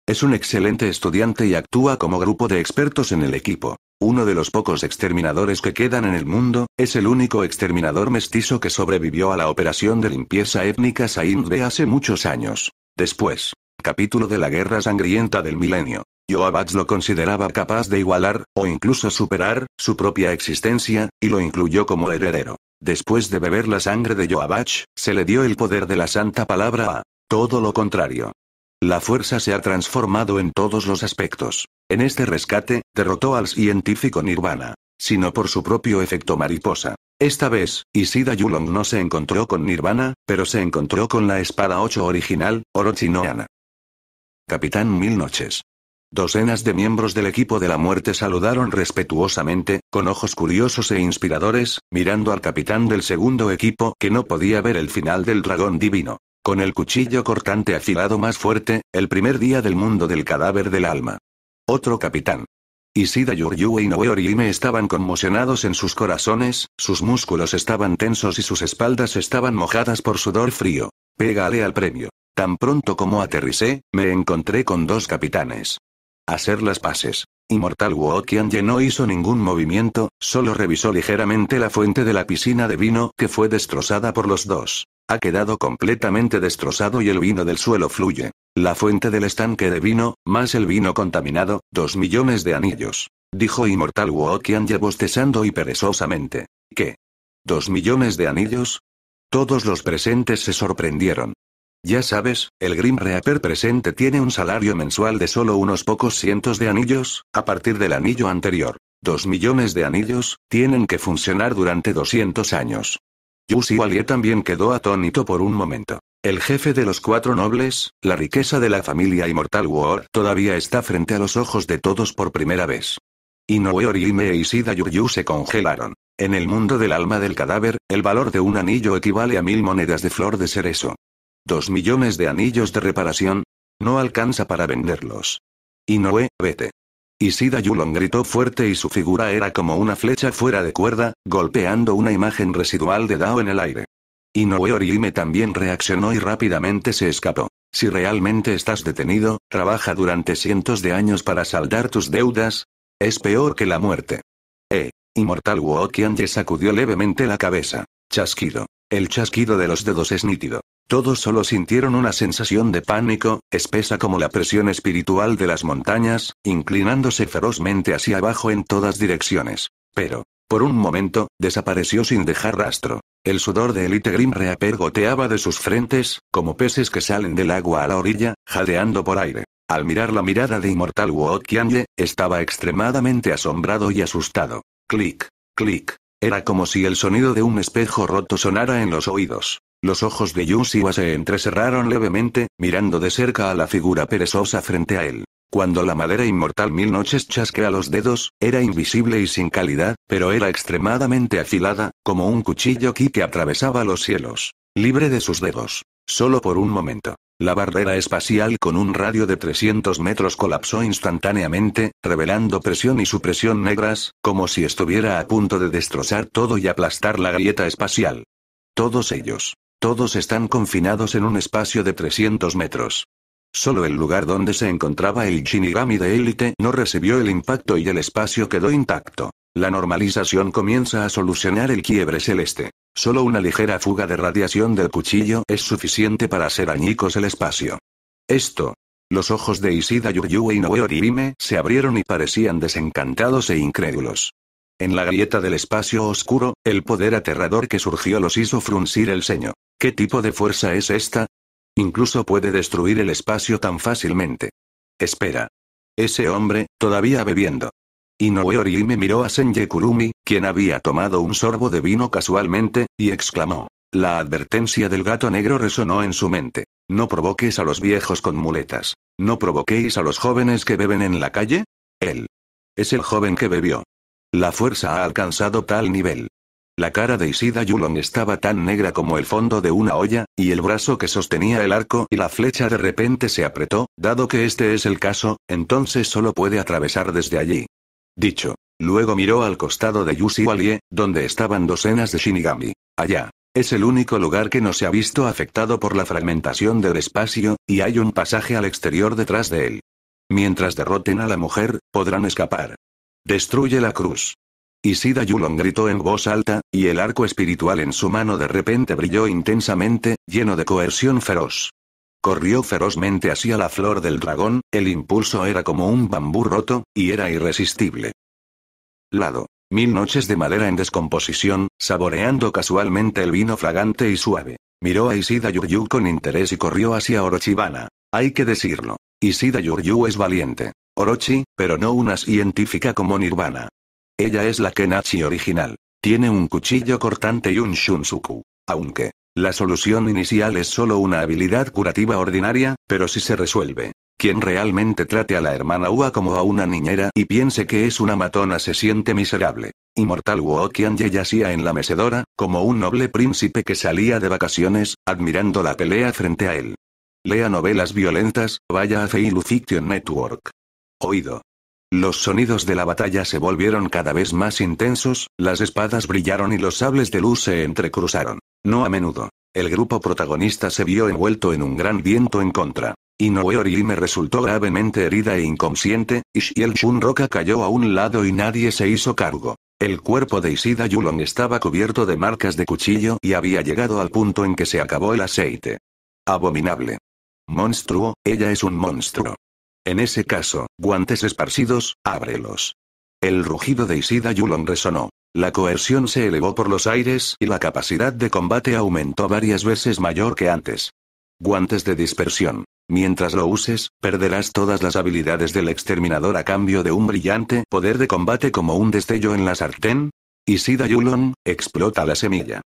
Es un excelente estudiante y actúa como grupo de expertos en el equipo. Uno de los pocos exterminadores que quedan en el mundo, es el único exterminador mestizo que sobrevivió a la operación de limpieza étnica Saint hace muchos años. Después. Capítulo de la guerra sangrienta del milenio. Joabats lo consideraba capaz de igualar, o incluso superar, su propia existencia, y lo incluyó como heredero. Después de beber la sangre de Joabach, se le dio el poder de la santa palabra a todo lo contrario. La fuerza se ha transformado en todos los aspectos. En este rescate, derrotó al científico Nirvana. Sino por su propio efecto mariposa. Esta vez, Isida Yulong no se encontró con Nirvana, pero se encontró con la espada 8 original, Orochinoana. Capitán Mil Noches. Docenas de miembros del equipo de la muerte saludaron respetuosamente, con ojos curiosos e inspiradores, mirando al capitán del segundo equipo que no podía ver el final del dragón divino. Con el cuchillo cortante afilado más fuerte, el primer día del mundo del cadáver del alma. Otro capitán. Isida Yuryu y y Orihime estaban conmocionados en sus corazones, sus músculos estaban tensos y sus espaldas estaban mojadas por sudor frío. Pégale al premio. Tan pronto como aterricé, me encontré con dos capitanes. Hacer las paces. Immortal Wokian ya no hizo ningún movimiento, solo revisó ligeramente la fuente de la piscina de vino que fue destrozada por los dos. Ha quedado completamente destrozado y el vino del suelo fluye. La fuente del estanque de vino, más el vino contaminado, dos millones de anillos. Dijo Inmortal Wokian Ye bostezando y perezosamente. ¿Qué? ¿Dos millones de anillos? Todos los presentes se sorprendieron. Ya sabes, el Grim Reaper presente tiene un salario mensual de solo unos pocos cientos de anillos, a partir del anillo anterior. Dos millones de anillos, tienen que funcionar durante 200 años. Yusi Walie también quedó atónito por un momento. El jefe de los cuatro nobles, la riqueza de la familia inmortal War, todavía está frente a los ojos de todos por primera vez. Inoue y y Sida Yuryu se congelaron. En el mundo del alma del cadáver, el valor de un anillo equivale a mil monedas de flor de cerezo. Dos millones de anillos de reparación. No alcanza para venderlos. Inoue, vete. Isida Yulon gritó fuerte y su figura era como una flecha fuera de cuerda, golpeando una imagen residual de Dao en el aire. Inoue Orihime también reaccionó y rápidamente se escapó. Si realmente estás detenido, trabaja durante cientos de años para saldar tus deudas. Es peor que la muerte. Eh. Inmortal Wokian sacudió levemente la cabeza. Chasquido. El chasquido de los dedos es nítido. Todos solo sintieron una sensación de pánico, espesa como la presión espiritual de las montañas, inclinándose ferozmente hacia abajo en todas direcciones. Pero, por un momento, desapareció sin dejar rastro. El sudor de Elite Grim Reaper goteaba de sus frentes, como peces que salen del agua a la orilla, jadeando por aire. Al mirar la mirada de Inmortal Wuot estaba extremadamente asombrado y asustado. Clic, clic. Era como si el sonido de un espejo roto sonara en los oídos. Los ojos de Siwa se entrecerraron levemente, mirando de cerca a la figura perezosa frente a él. Cuando la madera inmortal mil noches chasquea los dedos, era invisible y sin calidad, pero era extremadamente afilada, como un cuchillo ki que atravesaba los cielos. Libre de sus dedos. Solo por un momento. La barrera espacial con un radio de 300 metros colapsó instantáneamente, revelando presión y supresión negras, como si estuviera a punto de destrozar todo y aplastar la galleta espacial. Todos ellos. Todos están confinados en un espacio de 300 metros. Solo el lugar donde se encontraba el Shinigami de élite no recibió el impacto y el espacio quedó intacto. La normalización comienza a solucionar el quiebre celeste. Solo una ligera fuga de radiación del cuchillo es suficiente para hacer añicos el espacio. Esto. Los ojos de Isida Yuyue y Noe Orihime se abrieron y parecían desencantados e incrédulos. En la galleta del espacio oscuro, el poder aterrador que surgió los hizo fruncir el ceño. ¿Qué tipo de fuerza es esta? Incluso puede destruir el espacio tan fácilmente. Espera. Ese hombre, todavía bebiendo. Inoue me miró a Senje Kurumi, quien había tomado un sorbo de vino casualmente, y exclamó. La advertencia del gato negro resonó en su mente. No provoques a los viejos con muletas. No provoquéis a los jóvenes que beben en la calle. Él. Es el joven que bebió. La fuerza ha alcanzado tal nivel. La cara de Isida Yulong estaba tan negra como el fondo de una olla, y el brazo que sostenía el arco y la flecha de repente se apretó, dado que este es el caso, entonces solo puede atravesar desde allí. Dicho. Luego miró al costado de Yushi Walie, donde estaban docenas de Shinigami. Allá. Es el único lugar que no se ha visto afectado por la fragmentación del espacio, y hay un pasaje al exterior detrás de él. Mientras derroten a la mujer, podrán escapar. Destruye la cruz. Isida Yulon gritó en voz alta, y el arco espiritual en su mano de repente brilló intensamente, lleno de coerción feroz. Corrió ferozmente hacia la flor del dragón, el impulso era como un bambú roto, y era irresistible. Lado. Mil noches de madera en descomposición, saboreando casualmente el vino fragante y suave. Miró a Isida Yuryu con interés y corrió hacia Orochibana. Hay que decirlo. Isida Yuryu es valiente. Orochi, pero no una científica como Nirvana. Ella es la Kenachi original. Tiene un cuchillo cortante y un shunsuku. Aunque, la solución inicial es solo una habilidad curativa ordinaria, pero si se resuelve. Quien realmente trate a la hermana Ua como a una niñera y piense que es una matona se siente miserable. Inmortal ya yacía en la mecedora, como un noble príncipe que salía de vacaciones, admirando la pelea frente a él. Lea novelas violentas, vaya a Fiction Network. Oído. Los sonidos de la batalla se volvieron cada vez más intensos, las espadas brillaron y los sables de luz se entrecruzaron. No a menudo. El grupo protagonista se vio envuelto en un gran viento en contra. Inoue me resultó gravemente herida e inconsciente, y Shiel Shunroka cayó a un lado y nadie se hizo cargo. El cuerpo de Isida Yulon estaba cubierto de marcas de cuchillo y había llegado al punto en que se acabó el aceite. Abominable. Monstruo, ella es un monstruo. En ese caso, guantes esparcidos, ábrelos. El rugido de Isida Yulon resonó. La coerción se elevó por los aires y la capacidad de combate aumentó varias veces mayor que antes. Guantes de dispersión. Mientras lo uses, perderás todas las habilidades del exterminador a cambio de un brillante poder de combate como un destello en la sartén. Isida Yulon, explota la semilla.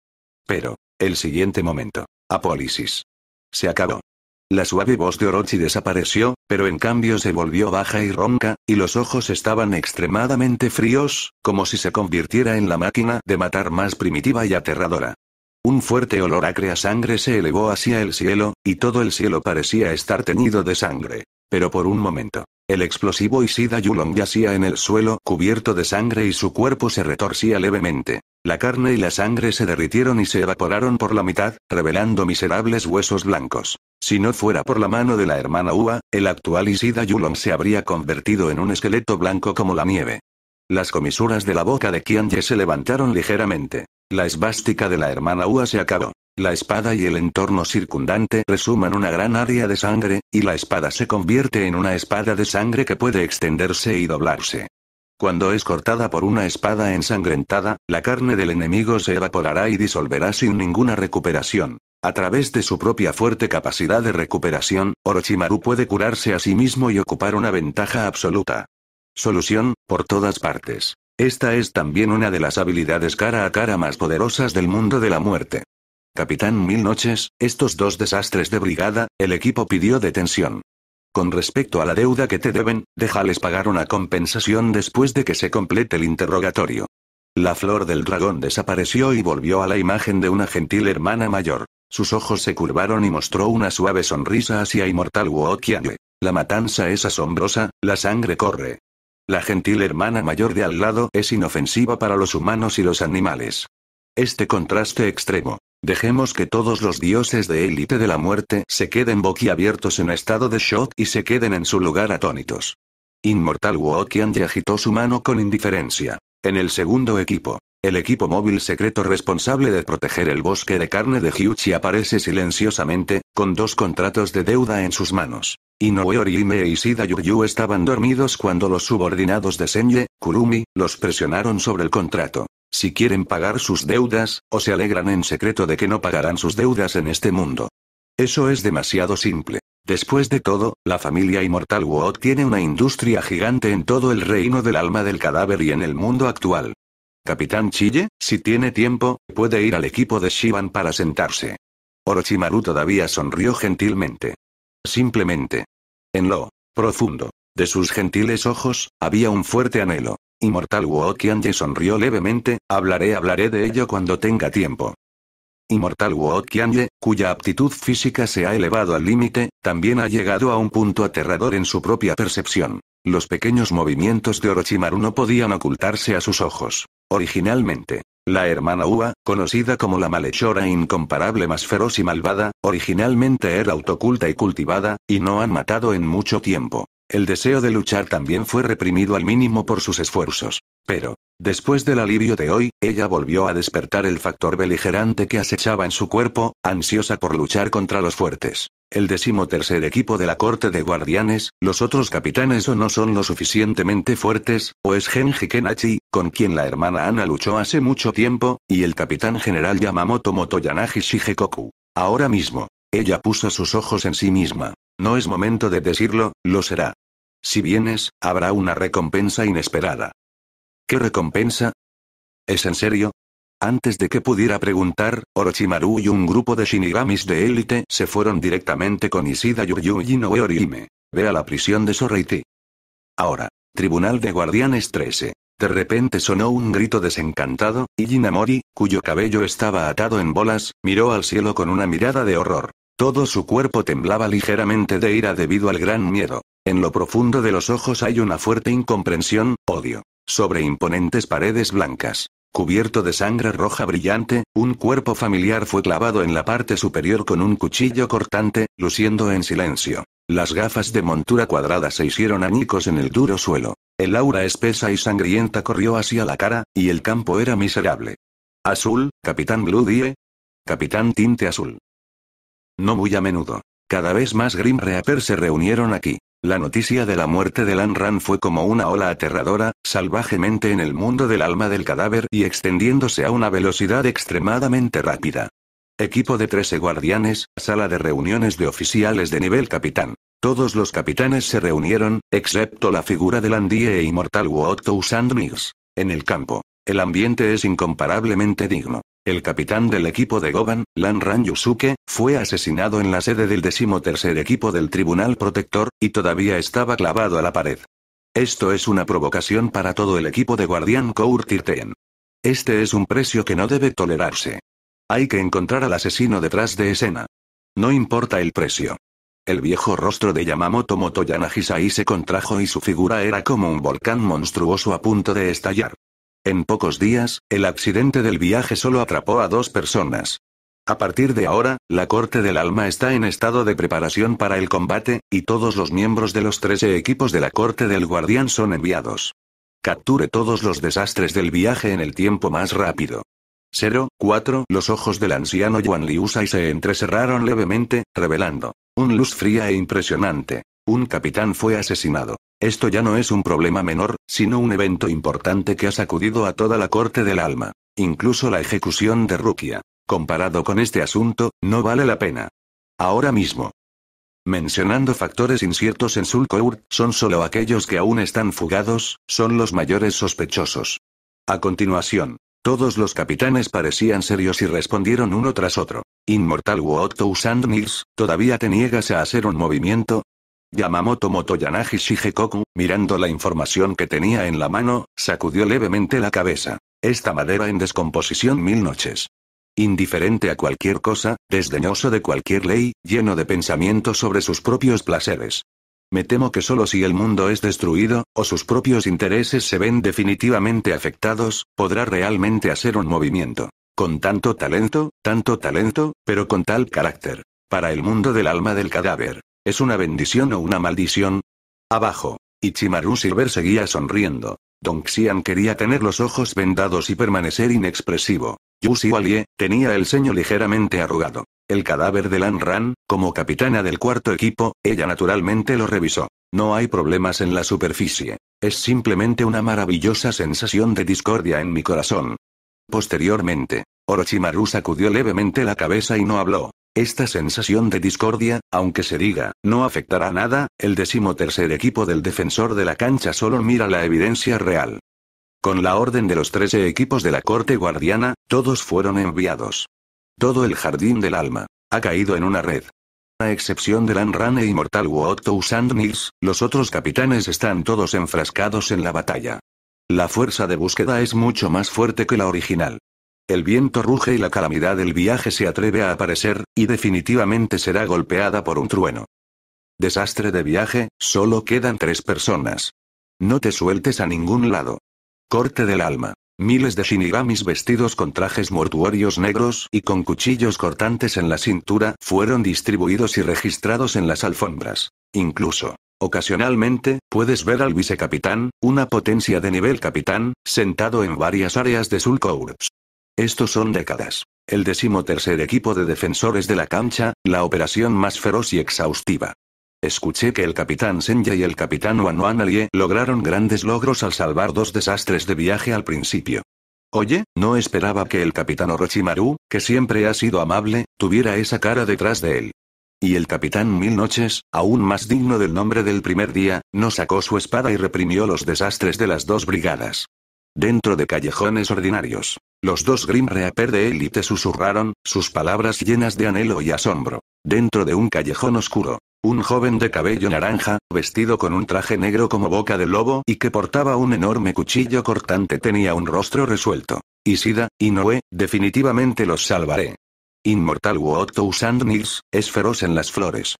Pero, el siguiente momento. Apólisis. Se acabó. La suave voz de Orochi desapareció, pero en cambio se volvió baja y ronca, y los ojos estaban extremadamente fríos, como si se convirtiera en la máquina de matar más primitiva y aterradora. Un fuerte olor acre a sangre se elevó hacia el cielo, y todo el cielo parecía estar teñido de sangre. Pero por un momento. El explosivo Isida Yulon yacía en el suelo cubierto de sangre y su cuerpo se retorcía levemente. La carne y la sangre se derritieron y se evaporaron por la mitad, revelando miserables huesos blancos. Si no fuera por la mano de la hermana Ua, el actual Isida Yulon se habría convertido en un esqueleto blanco como la nieve. Las comisuras de la boca de Kianye se levantaron ligeramente. La esvástica de la hermana Ua se acabó. La espada y el entorno circundante resuman una gran área de sangre, y la espada se convierte en una espada de sangre que puede extenderse y doblarse. Cuando es cortada por una espada ensangrentada, la carne del enemigo se evaporará y disolverá sin ninguna recuperación. A través de su propia fuerte capacidad de recuperación, Orochimaru puede curarse a sí mismo y ocupar una ventaja absoluta. Solución, por todas partes. Esta es también una de las habilidades cara a cara más poderosas del mundo de la muerte. Capitán Mil Noches, estos dos desastres de brigada, el equipo pidió detención. Con respecto a la deuda que te deben, déjales pagar una compensación después de que se complete el interrogatorio. La flor del dragón desapareció y volvió a la imagen de una gentil hermana mayor. Sus ojos se curvaron y mostró una suave sonrisa hacia Inmortal Wokiangue. La matanza es asombrosa, la sangre corre. La gentil hermana mayor de al lado es inofensiva para los humanos y los animales. Este contraste extremo, Dejemos que todos los dioses de élite de la muerte se queden boquiabiertos en estado de shock y se queden en su lugar atónitos. Inmortal Wokian agitó su mano con indiferencia. En el segundo equipo, el equipo móvil secreto responsable de proteger el bosque de carne de Hyuchi aparece silenciosamente, con dos contratos de deuda en sus manos. Inoue Orihime y Isida Yuryu estaban dormidos cuando los subordinados de Senye, Kurumi, los presionaron sobre el contrato si quieren pagar sus deudas, o se alegran en secreto de que no pagarán sus deudas en este mundo. Eso es demasiado simple. Después de todo, la familia Inmortal Wood tiene una industria gigante en todo el reino del alma del cadáver y en el mundo actual. Capitán Chille, si tiene tiempo, puede ir al equipo de Shivan para sentarse. Orochimaru todavía sonrió gentilmente. Simplemente. En lo profundo de sus gentiles ojos, había un fuerte anhelo. Inmortal Wookiee sonrió levemente, hablaré hablaré de ello cuando tenga tiempo. Inmortal Wookiee, cuya aptitud física se ha elevado al límite, también ha llegado a un punto aterrador en su propia percepción. Los pequeños movimientos de Orochimaru no podían ocultarse a sus ojos. Originalmente, la hermana Ua, conocida como la malhechora incomparable más feroz y malvada, originalmente era autoculta y cultivada, y no han matado en mucho tiempo. El deseo de luchar también fue reprimido al mínimo por sus esfuerzos. Pero, después del alivio de hoy, ella volvió a despertar el factor beligerante que acechaba en su cuerpo, ansiosa por luchar contra los fuertes. El decimotercer equipo de la corte de guardianes, los otros capitanes o no son lo suficientemente fuertes, o es Genji Kenachi, con quien la hermana Ana luchó hace mucho tiempo, y el capitán general Yamamoto Motoyanagi Shigekoku. Ahora mismo. Ella puso sus ojos en sí misma. No es momento de decirlo, lo será. Si vienes, habrá una recompensa inesperada. ¿Qué recompensa? ¿Es en serio? Antes de que pudiera preguntar, Orochimaru y un grupo de shinigamis de élite se fueron directamente con Isida y no Orihime. Ve a la prisión de Soraiti. Ahora. Tribunal de Guardianes 13. De repente sonó un grito desencantado, y Jinamori, cuyo cabello estaba atado en bolas, miró al cielo con una mirada de horror. Todo su cuerpo temblaba ligeramente de ira debido al gran miedo. En lo profundo de los ojos hay una fuerte incomprensión, odio. Sobre imponentes paredes blancas, cubierto de sangre roja brillante, un cuerpo familiar fue clavado en la parte superior con un cuchillo cortante, luciendo en silencio. Las gafas de montura cuadrada se hicieron añicos en el duro suelo. El aura espesa y sangrienta corrió hacia la cara, y el campo era miserable. Azul, Capitán Blue Die. Capitán Tinte Azul. No muy a menudo. Cada vez más Grim Reaper se reunieron aquí. La noticia de la muerte de Lan Ran fue como una ola aterradora, salvajemente en el mundo del alma del cadáver y extendiéndose a una velocidad extremadamente rápida. Equipo de 13 guardianes, sala de reuniones de oficiales de nivel capitán. Todos los capitanes se reunieron, excepto la figura de Landie e inmortal Wotou en el campo. El ambiente es incomparablemente digno. El capitán del equipo de Goban, Ran Yusuke, fue asesinado en la sede del decimotercer equipo del Tribunal Protector, y todavía estaba clavado a la pared. Esto es una provocación para todo el equipo de Guardián Courtirten. Este es un precio que no debe tolerarse. Hay que encontrar al asesino detrás de escena. No importa el precio. El viejo rostro de Yamamoto Motoyanagisai se contrajo y su figura era como un volcán monstruoso a punto de estallar. En pocos días, el accidente del viaje solo atrapó a dos personas. A partir de ahora, la Corte del Alma está en estado de preparación para el combate, y todos los miembros de los 13 equipos de la Corte del Guardián son enviados. Capture todos los desastres del viaje en el tiempo más rápido. 0, 4. Los ojos del anciano Yuan y se entrecerraron levemente, revelando. Un luz fría e impresionante. Un capitán fue asesinado. Esto ya no es un problema menor, sino un evento importante que ha sacudido a toda la corte del alma. Incluso la ejecución de Rukia. Comparado con este asunto, no vale la pena. Ahora mismo. Mencionando factores inciertos en Sulcour, son solo aquellos que aún están fugados, son los mayores sospechosos. A continuación, todos los capitanes parecían serios y respondieron uno tras otro. Inmortal Woto Usand Nils, todavía te niegas a hacer un movimiento, Yamamoto Motoyanagi Shigekoku, mirando la información que tenía en la mano, sacudió levemente la cabeza. Esta madera en descomposición mil noches. Indiferente a cualquier cosa, desdeñoso de cualquier ley, lleno de pensamientos sobre sus propios placeres. Me temo que solo si el mundo es destruido, o sus propios intereses se ven definitivamente afectados, podrá realmente hacer un movimiento. Con tanto talento, tanto talento, pero con tal carácter. Para el mundo del alma del cadáver. ¿Es una bendición o una maldición? Abajo. Ichimaru Silver seguía sonriendo. Don Xian quería tener los ojos vendados y permanecer inexpresivo. Yu Walie, tenía el ceño ligeramente arrugado. El cadáver de Lan Ran, como capitana del cuarto equipo, ella naturalmente lo revisó. No hay problemas en la superficie. Es simplemente una maravillosa sensación de discordia en mi corazón. Posteriormente, Orochimaru sacudió levemente la cabeza y no habló. Esta sensación de discordia, aunque se diga, no afectará nada, el decimotercer equipo del defensor de la cancha solo mira la evidencia real. Con la orden de los trece equipos de la corte guardiana, todos fueron enviados. Todo el jardín del alma. Ha caído en una red. A excepción de Lan e y Mortal and Nils, los otros capitanes están todos enfrascados en la batalla. La fuerza de búsqueda es mucho más fuerte que la original. El viento ruge y la calamidad del viaje se atreve a aparecer, y definitivamente será golpeada por un trueno. Desastre de viaje, solo quedan tres personas. No te sueltes a ningún lado. Corte del alma. Miles de shinigamis vestidos con trajes mortuorios negros y con cuchillos cortantes en la cintura fueron distribuidos y registrados en las alfombras. Incluso, ocasionalmente, puedes ver al vicecapitán, una potencia de nivel capitán, sentado en varias áreas de Sulcours. Estos son décadas. El decimotercer equipo de defensores de la cancha, la operación más feroz y exhaustiva. Escuché que el capitán Senja y el capitán alie lograron grandes logros al salvar dos desastres de viaje al principio. Oye, no esperaba que el capitán Orochimaru, que siempre ha sido amable, tuviera esa cara detrás de él. Y el capitán Mil Noches, aún más digno del nombre del primer día, no sacó su espada y reprimió los desastres de las dos brigadas. Dentro de callejones ordinarios. Los dos Grim Reaper de élite susurraron, sus palabras llenas de anhelo y asombro. Dentro de un callejón oscuro. Un joven de cabello naranja, vestido con un traje negro como boca de lobo y que portaba un enorme cuchillo cortante tenía un rostro resuelto. Isida, Noé, definitivamente los salvaré. Inmortal Woto and Nils, es feroz en las flores.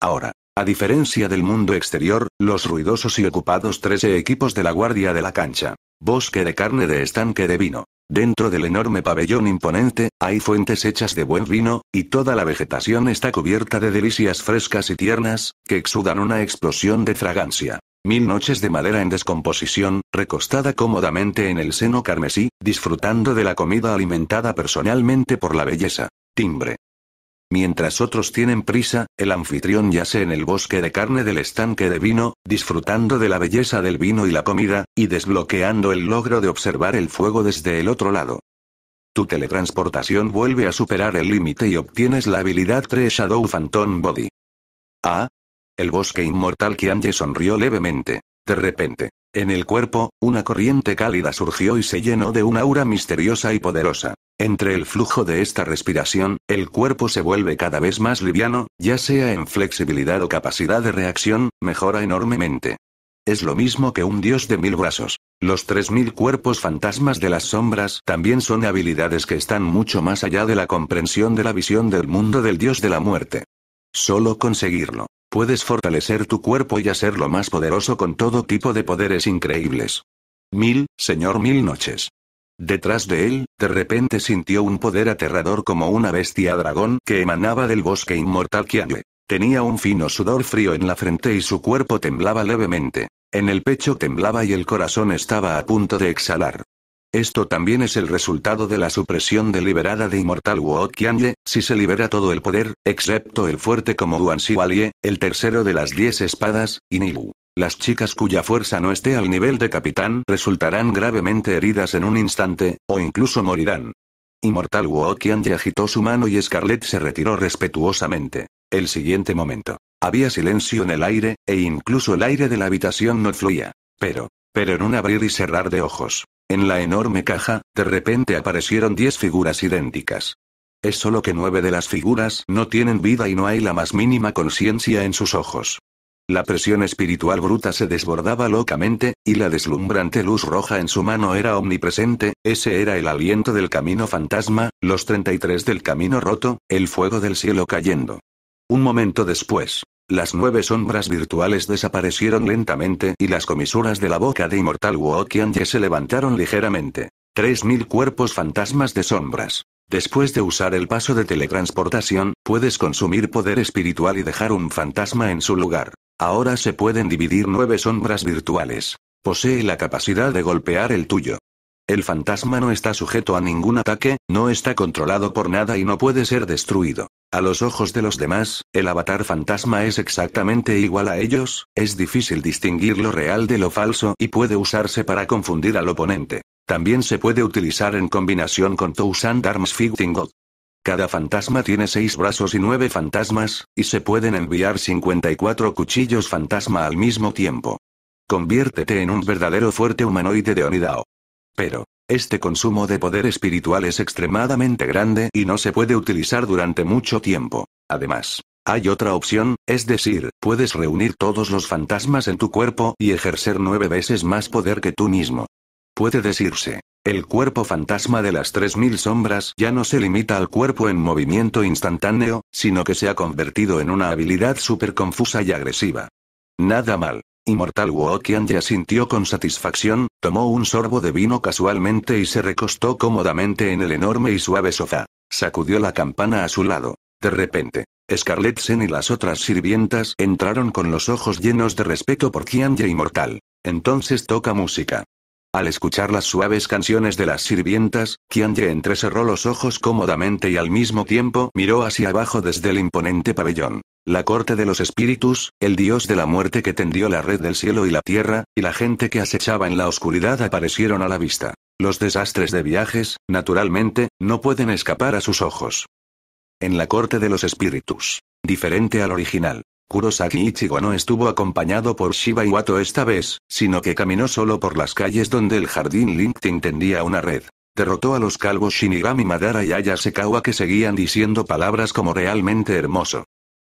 Ahora. A diferencia del mundo exterior, los ruidosos y ocupados 13 equipos de la guardia de la cancha. Bosque de carne de estanque de vino. Dentro del enorme pabellón imponente, hay fuentes hechas de buen vino, y toda la vegetación está cubierta de delicias frescas y tiernas, que exudan una explosión de fragancia. Mil noches de madera en descomposición, recostada cómodamente en el seno carmesí, disfrutando de la comida alimentada personalmente por la belleza. Timbre. Mientras otros tienen prisa, el anfitrión yace en el bosque de carne del estanque de vino, disfrutando de la belleza del vino y la comida, y desbloqueando el logro de observar el fuego desde el otro lado. Tu teletransportación vuelve a superar el límite y obtienes la habilidad 3 Shadow Phantom Body. Ah. El bosque inmortal Kianje sonrió levemente. De repente, en el cuerpo, una corriente cálida surgió y se llenó de una aura misteriosa y poderosa. Entre el flujo de esta respiración, el cuerpo se vuelve cada vez más liviano, ya sea en flexibilidad o capacidad de reacción, mejora enormemente. Es lo mismo que un dios de mil brazos. Los tres mil cuerpos fantasmas de las sombras también son habilidades que están mucho más allá de la comprensión de la visión del mundo del dios de la muerte. Solo conseguirlo. Puedes fortalecer tu cuerpo y hacerlo más poderoso con todo tipo de poderes increíbles. Mil, señor, mil noches. Detrás de él, de repente sintió un poder aterrador como una bestia dragón que emanaba del bosque inmortal Qianye. Tenía un fino sudor frío en la frente y su cuerpo temblaba levemente. En el pecho temblaba y el corazón estaba a punto de exhalar. Esto también es el resultado de la supresión deliberada de Inmortal Wuot Kianye, si se libera todo el poder, excepto el fuerte como Duan Walie, el tercero de las diez espadas, Inilu. Las chicas cuya fuerza no esté al nivel de capitán resultarán gravemente heridas en un instante, o incluso morirán. Inmortal ya agitó su mano y Scarlett se retiró respetuosamente. El siguiente momento. Había silencio en el aire, e incluso el aire de la habitación no fluía. Pero, pero en un abrir y cerrar de ojos. En la enorme caja, de repente aparecieron diez figuras idénticas. Es solo que nueve de las figuras no tienen vida y no hay la más mínima conciencia en sus ojos. La presión espiritual bruta se desbordaba locamente, y la deslumbrante luz roja en su mano era omnipresente, ese era el aliento del camino fantasma, los 33 del camino roto, el fuego del cielo cayendo. Un momento después, las nueve sombras virtuales desaparecieron lentamente y las comisuras de la boca de Inmortal Wokian ya se levantaron ligeramente. Tres mil cuerpos fantasmas de sombras. Después de usar el paso de teletransportación, puedes consumir poder espiritual y dejar un fantasma en su lugar. Ahora se pueden dividir nueve sombras virtuales. Posee la capacidad de golpear el tuyo. El fantasma no está sujeto a ningún ataque, no está controlado por nada y no puede ser destruido. A los ojos de los demás, el avatar fantasma es exactamente igual a ellos, es difícil distinguir lo real de lo falso y puede usarse para confundir al oponente. También se puede utilizar en combinación con Thousand Arms Fighting God. Cada fantasma tiene seis brazos y nueve fantasmas, y se pueden enviar 54 cuchillos fantasma al mismo tiempo. Conviértete en un verdadero fuerte humanoide de Onidao. Pero, este consumo de poder espiritual es extremadamente grande y no se puede utilizar durante mucho tiempo. Además, hay otra opción, es decir, puedes reunir todos los fantasmas en tu cuerpo y ejercer nueve veces más poder que tú mismo puede decirse. El cuerpo fantasma de las 3.000 sombras ya no se limita al cuerpo en movimiento instantáneo, sino que se ha convertido en una habilidad súper confusa y agresiva. Nada mal. Inmortal Wokian ya sintió con satisfacción, tomó un sorbo de vino casualmente y se recostó cómodamente en el enorme y suave sofá. Sacudió la campana a su lado. De repente, Scarlett Sen y las otras sirvientas entraron con los ojos llenos de respeto por ya Inmortal. Entonces toca música. Al escuchar las suaves canciones de las sirvientas, Qianye entrecerró los ojos cómodamente y al mismo tiempo miró hacia abajo desde el imponente pabellón. La corte de los espíritus, el dios de la muerte que tendió la red del cielo y la tierra, y la gente que acechaba en la oscuridad aparecieron a la vista. Los desastres de viajes, naturalmente, no pueden escapar a sus ojos. En la corte de los espíritus. Diferente al original. Kurosaki Ichigo no estuvo acompañado por Shiba Iwato esta vez, sino que caminó solo por las calles donde el jardín LinkedIn tendía una red. Derrotó a los calvos Shinigami Madara y Ayasekawa que seguían diciendo palabras como realmente hermoso.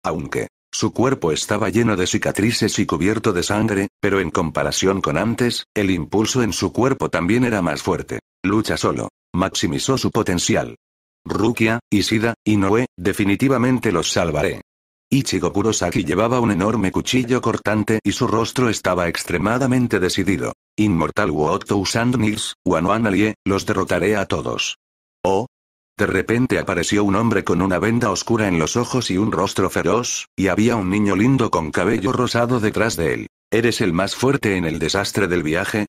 Aunque su cuerpo estaba lleno de cicatrices y cubierto de sangre, pero en comparación con antes, el impulso en su cuerpo también era más fuerte. Lucha solo. Maximizó su potencial. Rukia, Isida, Inoue, definitivamente los salvaré. Ichigo Kurosaki llevaba un enorme cuchillo cortante y su rostro estaba extremadamente decidido. Inmortal Woto usando Nils, los derrotaré a todos. Oh, de repente apareció un hombre con una venda oscura en los ojos y un rostro feroz, y había un niño lindo con cabello rosado detrás de él. ¿Eres el más fuerte en el desastre del viaje?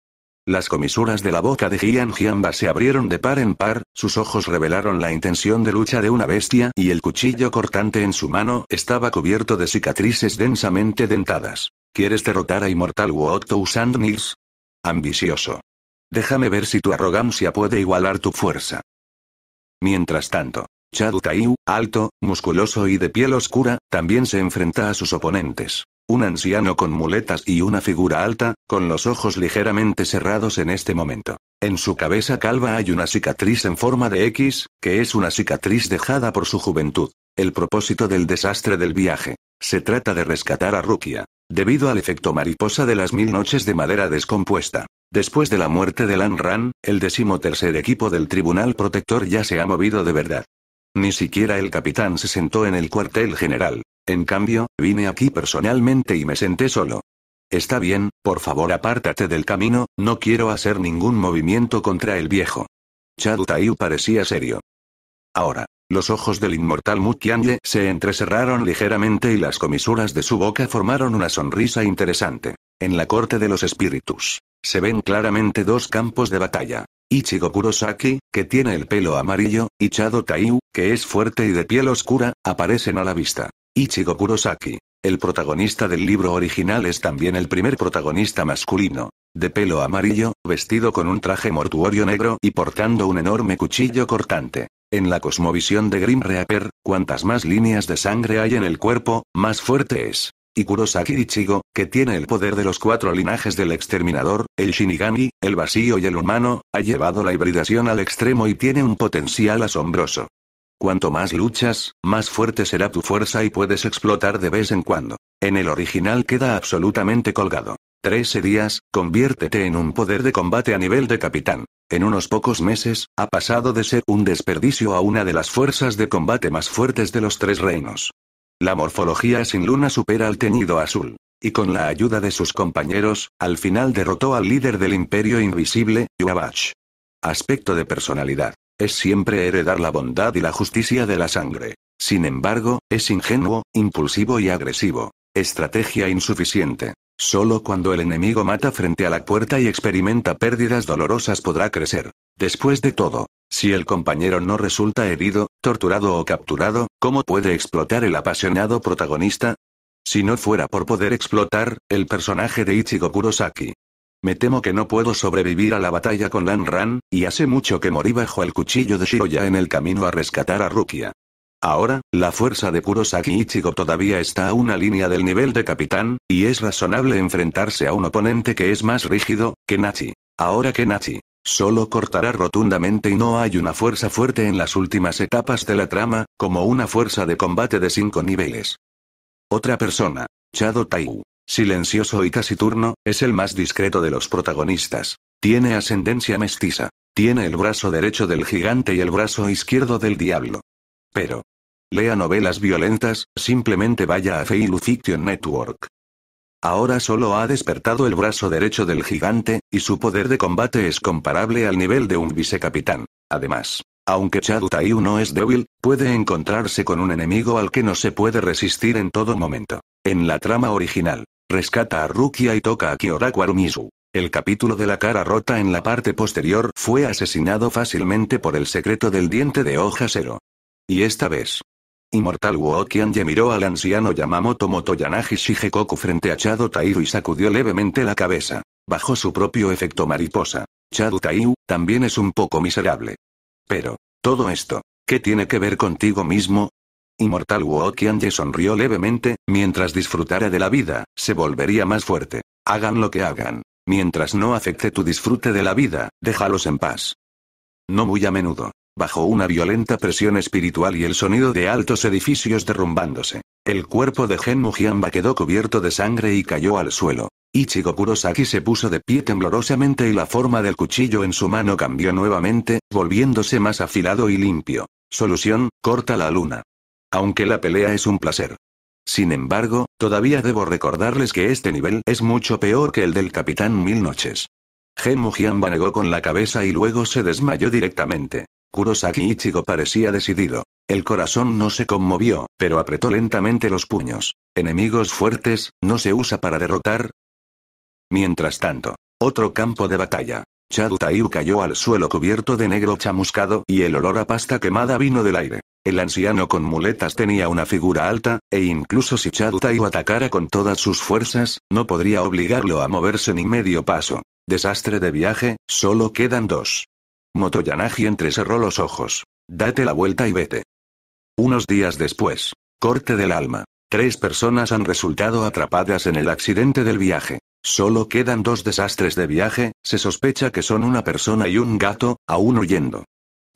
Las comisuras de la boca de Gian Jianba se abrieron de par en par, sus ojos revelaron la intención de lucha de una bestia y el cuchillo cortante en su mano estaba cubierto de cicatrices densamente dentadas. ¿Quieres derrotar a Immortal Woto Sandnils? Ambicioso. Déjame ver si tu arrogancia puede igualar tu fuerza. Mientras tanto, Chadutaiu, alto, musculoso y de piel oscura, también se enfrenta a sus oponentes. Un anciano con muletas y una figura alta, con los ojos ligeramente cerrados en este momento. En su cabeza calva hay una cicatriz en forma de X, que es una cicatriz dejada por su juventud. El propósito del desastre del viaje. Se trata de rescatar a Rukia. Debido al efecto mariposa de las mil noches de madera descompuesta. Después de la muerte de Lan Ran, el decimotercer equipo del Tribunal Protector ya se ha movido de verdad. Ni siquiera el capitán se sentó en el cuartel general. En cambio, vine aquí personalmente y me senté solo. Está bien, por favor apártate del camino, no quiero hacer ningún movimiento contra el viejo. Taiyu parecía serio. Ahora, los ojos del inmortal Mukianye se entrecerraron ligeramente y las comisuras de su boca formaron una sonrisa interesante. En la corte de los espíritus, se ven claramente dos campos de batalla. Ichigo Kurosaki, que tiene el pelo amarillo, y Chado Taiu, que es fuerte y de piel oscura, aparecen a la vista. Ichigo Kurosaki. El protagonista del libro original es también el primer protagonista masculino. De pelo amarillo, vestido con un traje mortuorio negro y portando un enorme cuchillo cortante. En la cosmovisión de Grim Reaper, cuantas más líneas de sangre hay en el cuerpo, más fuerte es. Y Kurosaki Ichigo, que tiene el poder de los cuatro linajes del exterminador, el Shinigami, el vacío y el humano, ha llevado la hibridación al extremo y tiene un potencial asombroso. Cuanto más luchas, más fuerte será tu fuerza y puedes explotar de vez en cuando. En el original queda absolutamente colgado. 13 días, conviértete en un poder de combate a nivel de capitán. En unos pocos meses, ha pasado de ser un desperdicio a una de las fuerzas de combate más fuertes de los tres reinos. La morfología sin luna supera al teñido azul. Y con la ayuda de sus compañeros, al final derrotó al líder del imperio invisible, Yuabach. Aspecto de personalidad es siempre heredar la bondad y la justicia de la sangre. Sin embargo, es ingenuo, impulsivo y agresivo. Estrategia insuficiente. Solo cuando el enemigo mata frente a la puerta y experimenta pérdidas dolorosas podrá crecer. Después de todo, si el compañero no resulta herido, torturado o capturado, ¿cómo puede explotar el apasionado protagonista? Si no fuera por poder explotar, el personaje de Ichigo Kurosaki me temo que no puedo sobrevivir a la batalla con Lan Ran, y hace mucho que morí bajo el cuchillo de Shiroya en el camino a rescatar a Rukia. Ahora, la fuerza de Kurosaki Ichigo todavía está a una línea del nivel de capitán, y es razonable enfrentarse a un oponente que es más rígido, que Nachi. Ahora que Nachi solo cortará rotundamente y no hay una fuerza fuerte en las últimas etapas de la trama, como una fuerza de combate de cinco niveles. Otra persona. Chado Taiwu silencioso y taciturno, es el más discreto de los protagonistas. Tiene ascendencia mestiza. Tiene el brazo derecho del gigante y el brazo izquierdo del diablo. Pero. Lea novelas violentas, simplemente vaya a Failu Fiction Network. Ahora solo ha despertado el brazo derecho del gigante, y su poder de combate es comparable al nivel de un vicecapitán. Además, aunque Chadutayu no es débil, puede encontrarse con un enemigo al que no se puede resistir en todo momento. En la trama original, Rescata a Rukia y toca a Kyoraku El capítulo de la cara rota en la parte posterior fue asesinado fácilmente por el secreto del diente de hoja cero. Y esta vez. Inmortal Wokian miró al anciano Yamamoto Motoyanagi Shigekoku frente a Chado Taiyu y sacudió levemente la cabeza. Bajo su propio efecto mariposa. Chado Taiyu, también es un poco miserable. Pero, todo esto, ¿qué tiene que ver contigo mismo? Inmortal Wokianje sonrió levemente, mientras disfrutara de la vida, se volvería más fuerte. Hagan lo que hagan. Mientras no afecte tu disfrute de la vida, déjalos en paz. No muy a menudo. Bajo una violenta presión espiritual y el sonido de altos edificios derrumbándose, el cuerpo de Gen Mujiamba quedó cubierto de sangre y cayó al suelo. Ichigo Kurosaki se puso de pie temblorosamente y la forma del cuchillo en su mano cambió nuevamente, volviéndose más afilado y limpio. Solución, corta la luna. Aunque la pelea es un placer. Sin embargo, todavía debo recordarles que este nivel es mucho peor que el del Capitán Mil Noches. Gemujian negó con la cabeza y luego se desmayó directamente. Kurosaki Ichigo parecía decidido. El corazón no se conmovió, pero apretó lentamente los puños. ¿Enemigos fuertes, no se usa para derrotar? Mientras tanto, otro campo de batalla. Taiyu cayó al suelo cubierto de negro chamuscado y el olor a pasta quemada vino del aire. El anciano con muletas tenía una figura alta, e incluso si Chadutayu atacara con todas sus fuerzas, no podría obligarlo a moverse ni medio paso. Desastre de viaje, solo quedan dos. Motoyanagi entrecerró los ojos. Date la vuelta y vete. Unos días después. Corte del alma. Tres personas han resultado atrapadas en el accidente del viaje. Solo quedan dos desastres de viaje, se sospecha que son una persona y un gato, aún huyendo.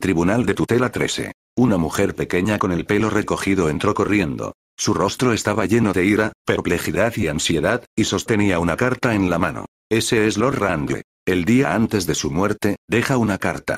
Tribunal de Tutela 13. Una mujer pequeña con el pelo recogido entró corriendo. Su rostro estaba lleno de ira, perplejidad y ansiedad, y sostenía una carta en la mano. Ese es Lord Randle. El día antes de su muerte, deja una carta.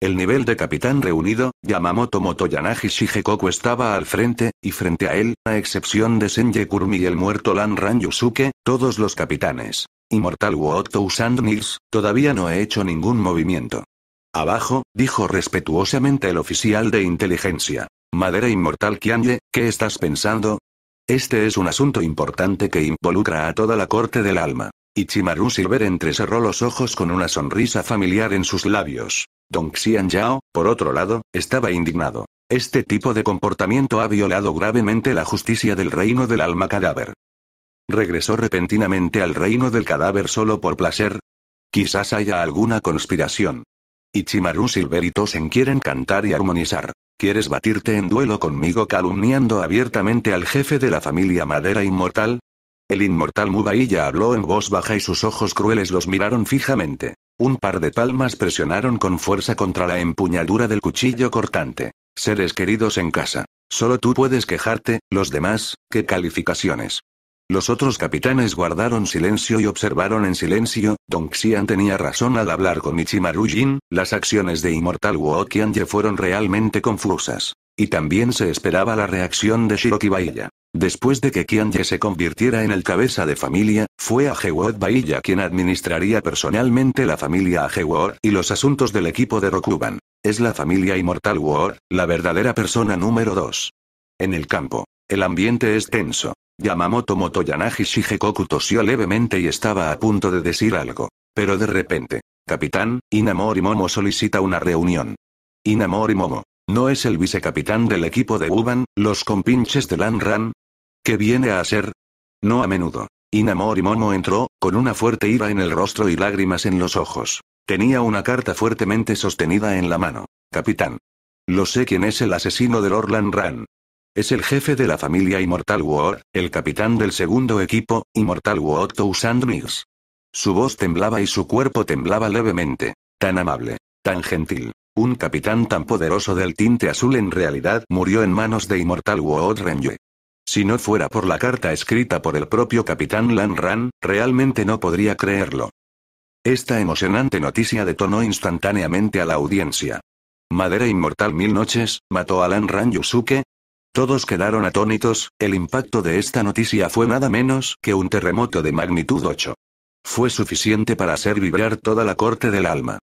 El nivel de capitán reunido, Yamamoto Motoyanagi Shigekoku estaba al frente, y frente a él, a excepción de Senje Kurmi y el muerto Ran Yusuke, todos los capitanes. Inmortal Woto Usand Nils, todavía no he hecho ningún movimiento. Abajo, dijo respetuosamente el oficial de inteligencia. Madera inmortal Qianye, ¿qué estás pensando? Este es un asunto importante que involucra a toda la corte del alma. Ichimaru Silver entrecerró los ojos con una sonrisa familiar en sus labios. Dong Xian Yao, por otro lado, estaba indignado. Este tipo de comportamiento ha violado gravemente la justicia del reino del alma cadáver. ¿Regresó repentinamente al reino del cadáver solo por placer? Quizás haya alguna conspiración. Ichimaru Silver y quieren cantar y armonizar. ¿Quieres batirte en duelo conmigo calumniando abiertamente al jefe de la familia Madera Inmortal? El inmortal Mubailla habló en voz baja y sus ojos crueles los miraron fijamente. Un par de palmas presionaron con fuerza contra la empuñadura del cuchillo cortante. Seres queridos en casa. Solo tú puedes quejarte, los demás, ¿qué calificaciones? Los otros capitanes guardaron silencio y observaron en silencio, Don Xian tenía razón al hablar con Ichimaru Jin, las acciones de Inmortal Wokianje fueron realmente confusas. Y también se esperaba la reacción de Shiroki Bailla. Después de que Kianye se convirtiera en el cabeza de familia, fue Ajewood Bailla quien administraría personalmente la familia Ajewood y los asuntos del equipo de Rokuban. Es la familia Inmortal Wu, la verdadera persona número 2. En el campo, el ambiente es tenso. Yamamoto Motoyanagi Koku tosió levemente y estaba a punto de decir algo. Pero de repente, Capitán, Inamori Momo solicita una reunión. Inamori Momo, ¿no es el vicecapitán del equipo de Uban, los compinches de Ran? ¿Qué viene a hacer? No a menudo. Inamori Momo entró, con una fuerte ira en el rostro y lágrimas en los ojos. Tenía una carta fuertemente sostenida en la mano. Capitán. Lo sé quién es el asesino de Lord Ran. Es el jefe de la familia Immortal War, el capitán del segundo equipo, Immortal War Toussaint Su voz temblaba y su cuerpo temblaba levemente. Tan amable. Tan gentil. Un capitán tan poderoso del tinte azul en realidad murió en manos de Immortal War Renge. Si no fuera por la carta escrita por el propio capitán Lan Ran, realmente no podría creerlo. Esta emocionante noticia detonó instantáneamente a la audiencia. Madera Inmortal Mil Noches, mató a Lan Ran Yusuke, todos quedaron atónitos, el impacto de esta noticia fue nada menos que un terremoto de magnitud 8. Fue suficiente para hacer vibrar toda la corte del alma.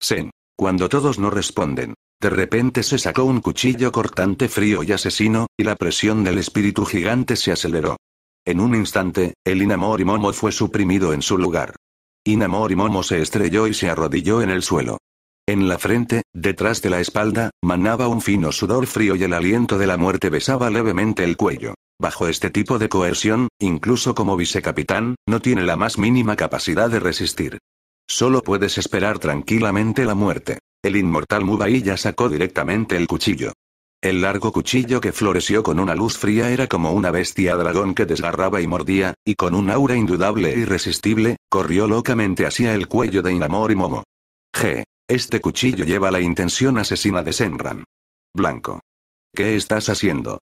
Sen. Cuando todos no responden. De repente se sacó un cuchillo cortante frío y asesino, y la presión del espíritu gigante se aceleró. En un instante, el Inamorimomo Momo fue suprimido en su lugar. Inamorimomo Momo se estrelló y se arrodilló en el suelo. En la frente, detrás de la espalda, manaba un fino sudor frío y el aliento de la muerte besaba levemente el cuello. Bajo este tipo de coerción, incluso como vicecapitán, no tiene la más mínima capacidad de resistir. Solo puedes esperar tranquilamente la muerte. El inmortal Mubai ya sacó directamente el cuchillo. El largo cuchillo que floreció con una luz fría era como una bestia dragón que desgarraba y mordía, y con un aura indudable e irresistible, corrió locamente hacia el cuello de Inamor y Momo. G. Este cuchillo lleva la intención asesina de Senran. Blanco. ¿Qué estás haciendo?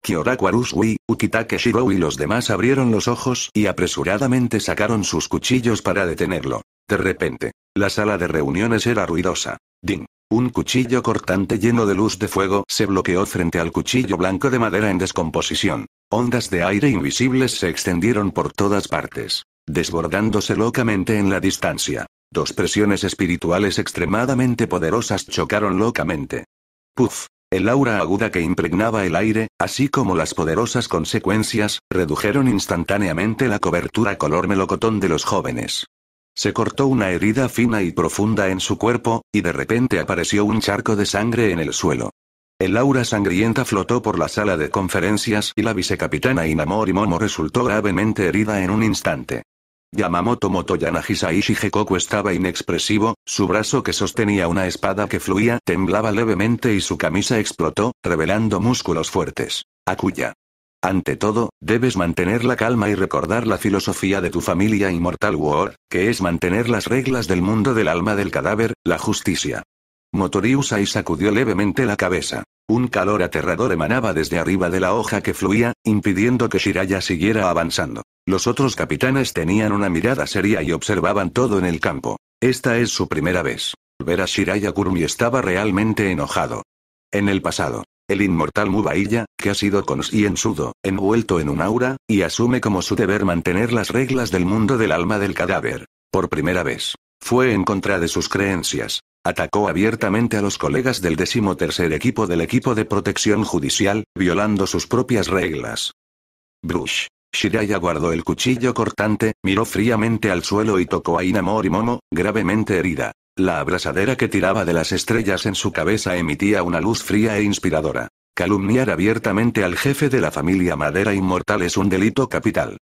Kyoraku Arusui, Ukitake Shiro y los demás abrieron los ojos y apresuradamente sacaron sus cuchillos para detenerlo. De repente, la sala de reuniones era ruidosa. Ding. Un cuchillo cortante lleno de luz de fuego se bloqueó frente al cuchillo blanco de madera en descomposición. Ondas de aire invisibles se extendieron por todas partes, desbordándose locamente en la distancia. Dos presiones espirituales extremadamente poderosas chocaron locamente. Puf. El aura aguda que impregnaba el aire, así como las poderosas consecuencias, redujeron instantáneamente la cobertura color melocotón de los jóvenes. Se cortó una herida fina y profunda en su cuerpo, y de repente apareció un charco de sangre en el suelo. El aura sangrienta flotó por la sala de conferencias y la vicecapitana Inamor Momo resultó gravemente herida en un instante. Yamamoto Motoyanagisa Ishigekoku estaba inexpresivo, su brazo que sostenía una espada que fluía temblaba levemente y su camisa explotó, revelando músculos fuertes. Akuya. Ante todo, debes mantener la calma y recordar la filosofía de tu familia inmortal War, que es mantener las reglas del mundo del alma del cadáver, la justicia. Motoriusa y sacudió levemente la cabeza. Un calor aterrador emanaba desde arriba de la hoja que fluía, impidiendo que Shiraya siguiera avanzando. Los otros capitanes tenían una mirada seria y observaban todo en el campo. Esta es su primera vez. Ver a Shiraya Kurumi estaba realmente enojado. En el pasado, el inmortal Mubailla, que ha sido sudo envuelto en un aura, y asume como su deber mantener las reglas del mundo del alma del cadáver. Por primera vez. Fue en contra de sus creencias. Atacó abiertamente a los colegas del decimotercer equipo del equipo de protección judicial, violando sus propias reglas. Brush. Shirai guardó el cuchillo cortante, miró fríamente al suelo y tocó a Inamori Momo, gravemente herida. La abrasadera que tiraba de las estrellas en su cabeza emitía una luz fría e inspiradora. Calumniar abiertamente al jefe de la familia Madera Inmortal es un delito capital.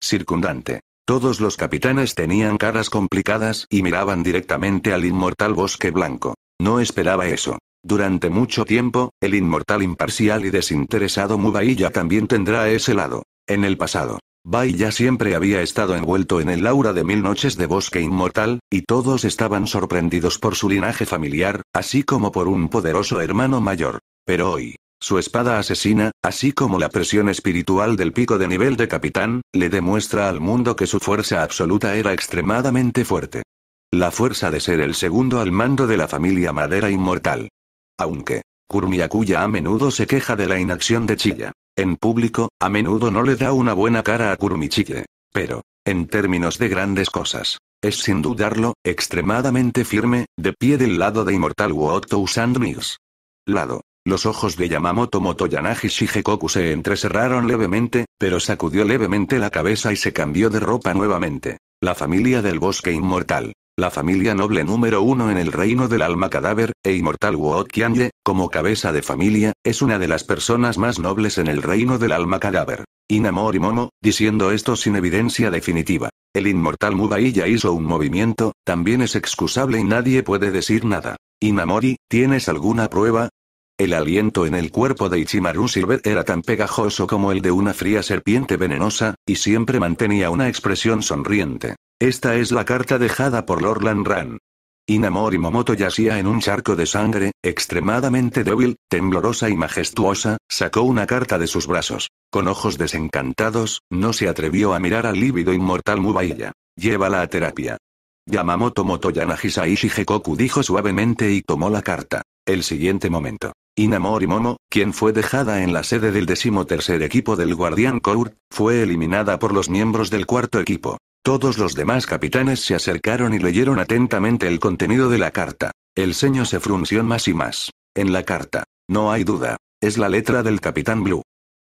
Circundante. Todos los capitanes tenían caras complicadas y miraban directamente al inmortal bosque blanco. No esperaba eso. Durante mucho tiempo, el inmortal imparcial y desinteresado ya también tendrá ese lado. En el pasado, ya siempre había estado envuelto en el aura de mil noches de bosque inmortal, y todos estaban sorprendidos por su linaje familiar, así como por un poderoso hermano mayor. Pero hoy, su espada asesina, así como la presión espiritual del pico de nivel de capitán, le demuestra al mundo que su fuerza absoluta era extremadamente fuerte. La fuerza de ser el segundo al mando de la familia Madera Inmortal. Aunque, Kurmiakuya a menudo se queja de la inacción de Chilla. En público, a menudo no le da una buena cara a Kurmichille. Pero, en términos de grandes cosas, es sin dudarlo, extremadamente firme, de pie del lado de Inmortal Woto usando Lado. Los ojos de Yamamoto Motoyanagi Shigekoku se entrecerraron levemente, pero sacudió levemente la cabeza y se cambió de ropa nuevamente. La familia del bosque inmortal. La familia noble número uno en el reino del alma cadáver, e inmortal Wookianye, como cabeza de familia, es una de las personas más nobles en el reino del alma cadáver. Inamori Momo, diciendo esto sin evidencia definitiva. El inmortal ya hizo un movimiento, también es excusable y nadie puede decir nada. Inamori, ¿tienes alguna prueba? El aliento en el cuerpo de Ichimaru Silver era tan pegajoso como el de una fría serpiente venenosa, y siempre mantenía una expresión sonriente. Esta es la carta dejada por Lord Ran. Inamori Momoto yacía en un charco de sangre, extremadamente débil, temblorosa y majestuosa, sacó una carta de sus brazos. Con ojos desencantados, no se atrevió a mirar al lívido inmortal Mubailla. Llévala a terapia. Yamamoto Motoyanagisa Ishigekoku dijo suavemente y tomó la carta. El siguiente momento. y Momo, quien fue dejada en la sede del decimotercer equipo del Guardián Court, fue eliminada por los miembros del cuarto equipo. Todos los demás capitanes se acercaron y leyeron atentamente el contenido de la carta. El seño se frunció más y más. En la carta. No hay duda. Es la letra del capitán Blue.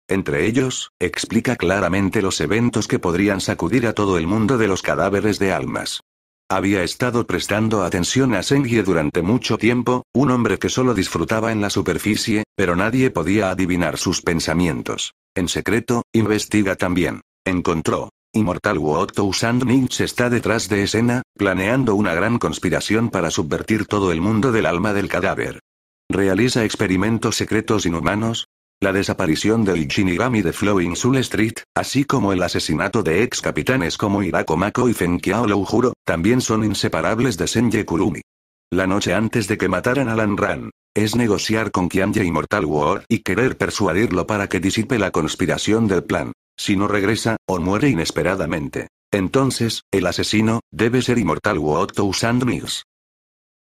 Entre ellos, explica claramente los eventos que podrían sacudir a todo el mundo de los cadáveres de almas. Había estado prestando atención a Sengye durante mucho tiempo, un hombre que solo disfrutaba en la superficie, pero nadie podía adivinar sus pensamientos. En secreto, investiga también. Encontró. Inmortal Otto Usand Ninch está detrás de escena, planeando una gran conspiración para subvertir todo el mundo del alma del cadáver. Realiza experimentos secretos inhumanos, la desaparición del Shinigami de Flowing Soul Street, así como el asesinato de ex capitanes como Hirako Mako y Fenkiao juro también son inseparables de Senje Kurumi. La noche antes de que mataran a Lanran, es negociar con Kianje Immortal War y querer persuadirlo para que disipe la conspiración del plan. Si no regresa, o muere inesperadamente. Entonces, el asesino, debe ser Immortal War usando Mix.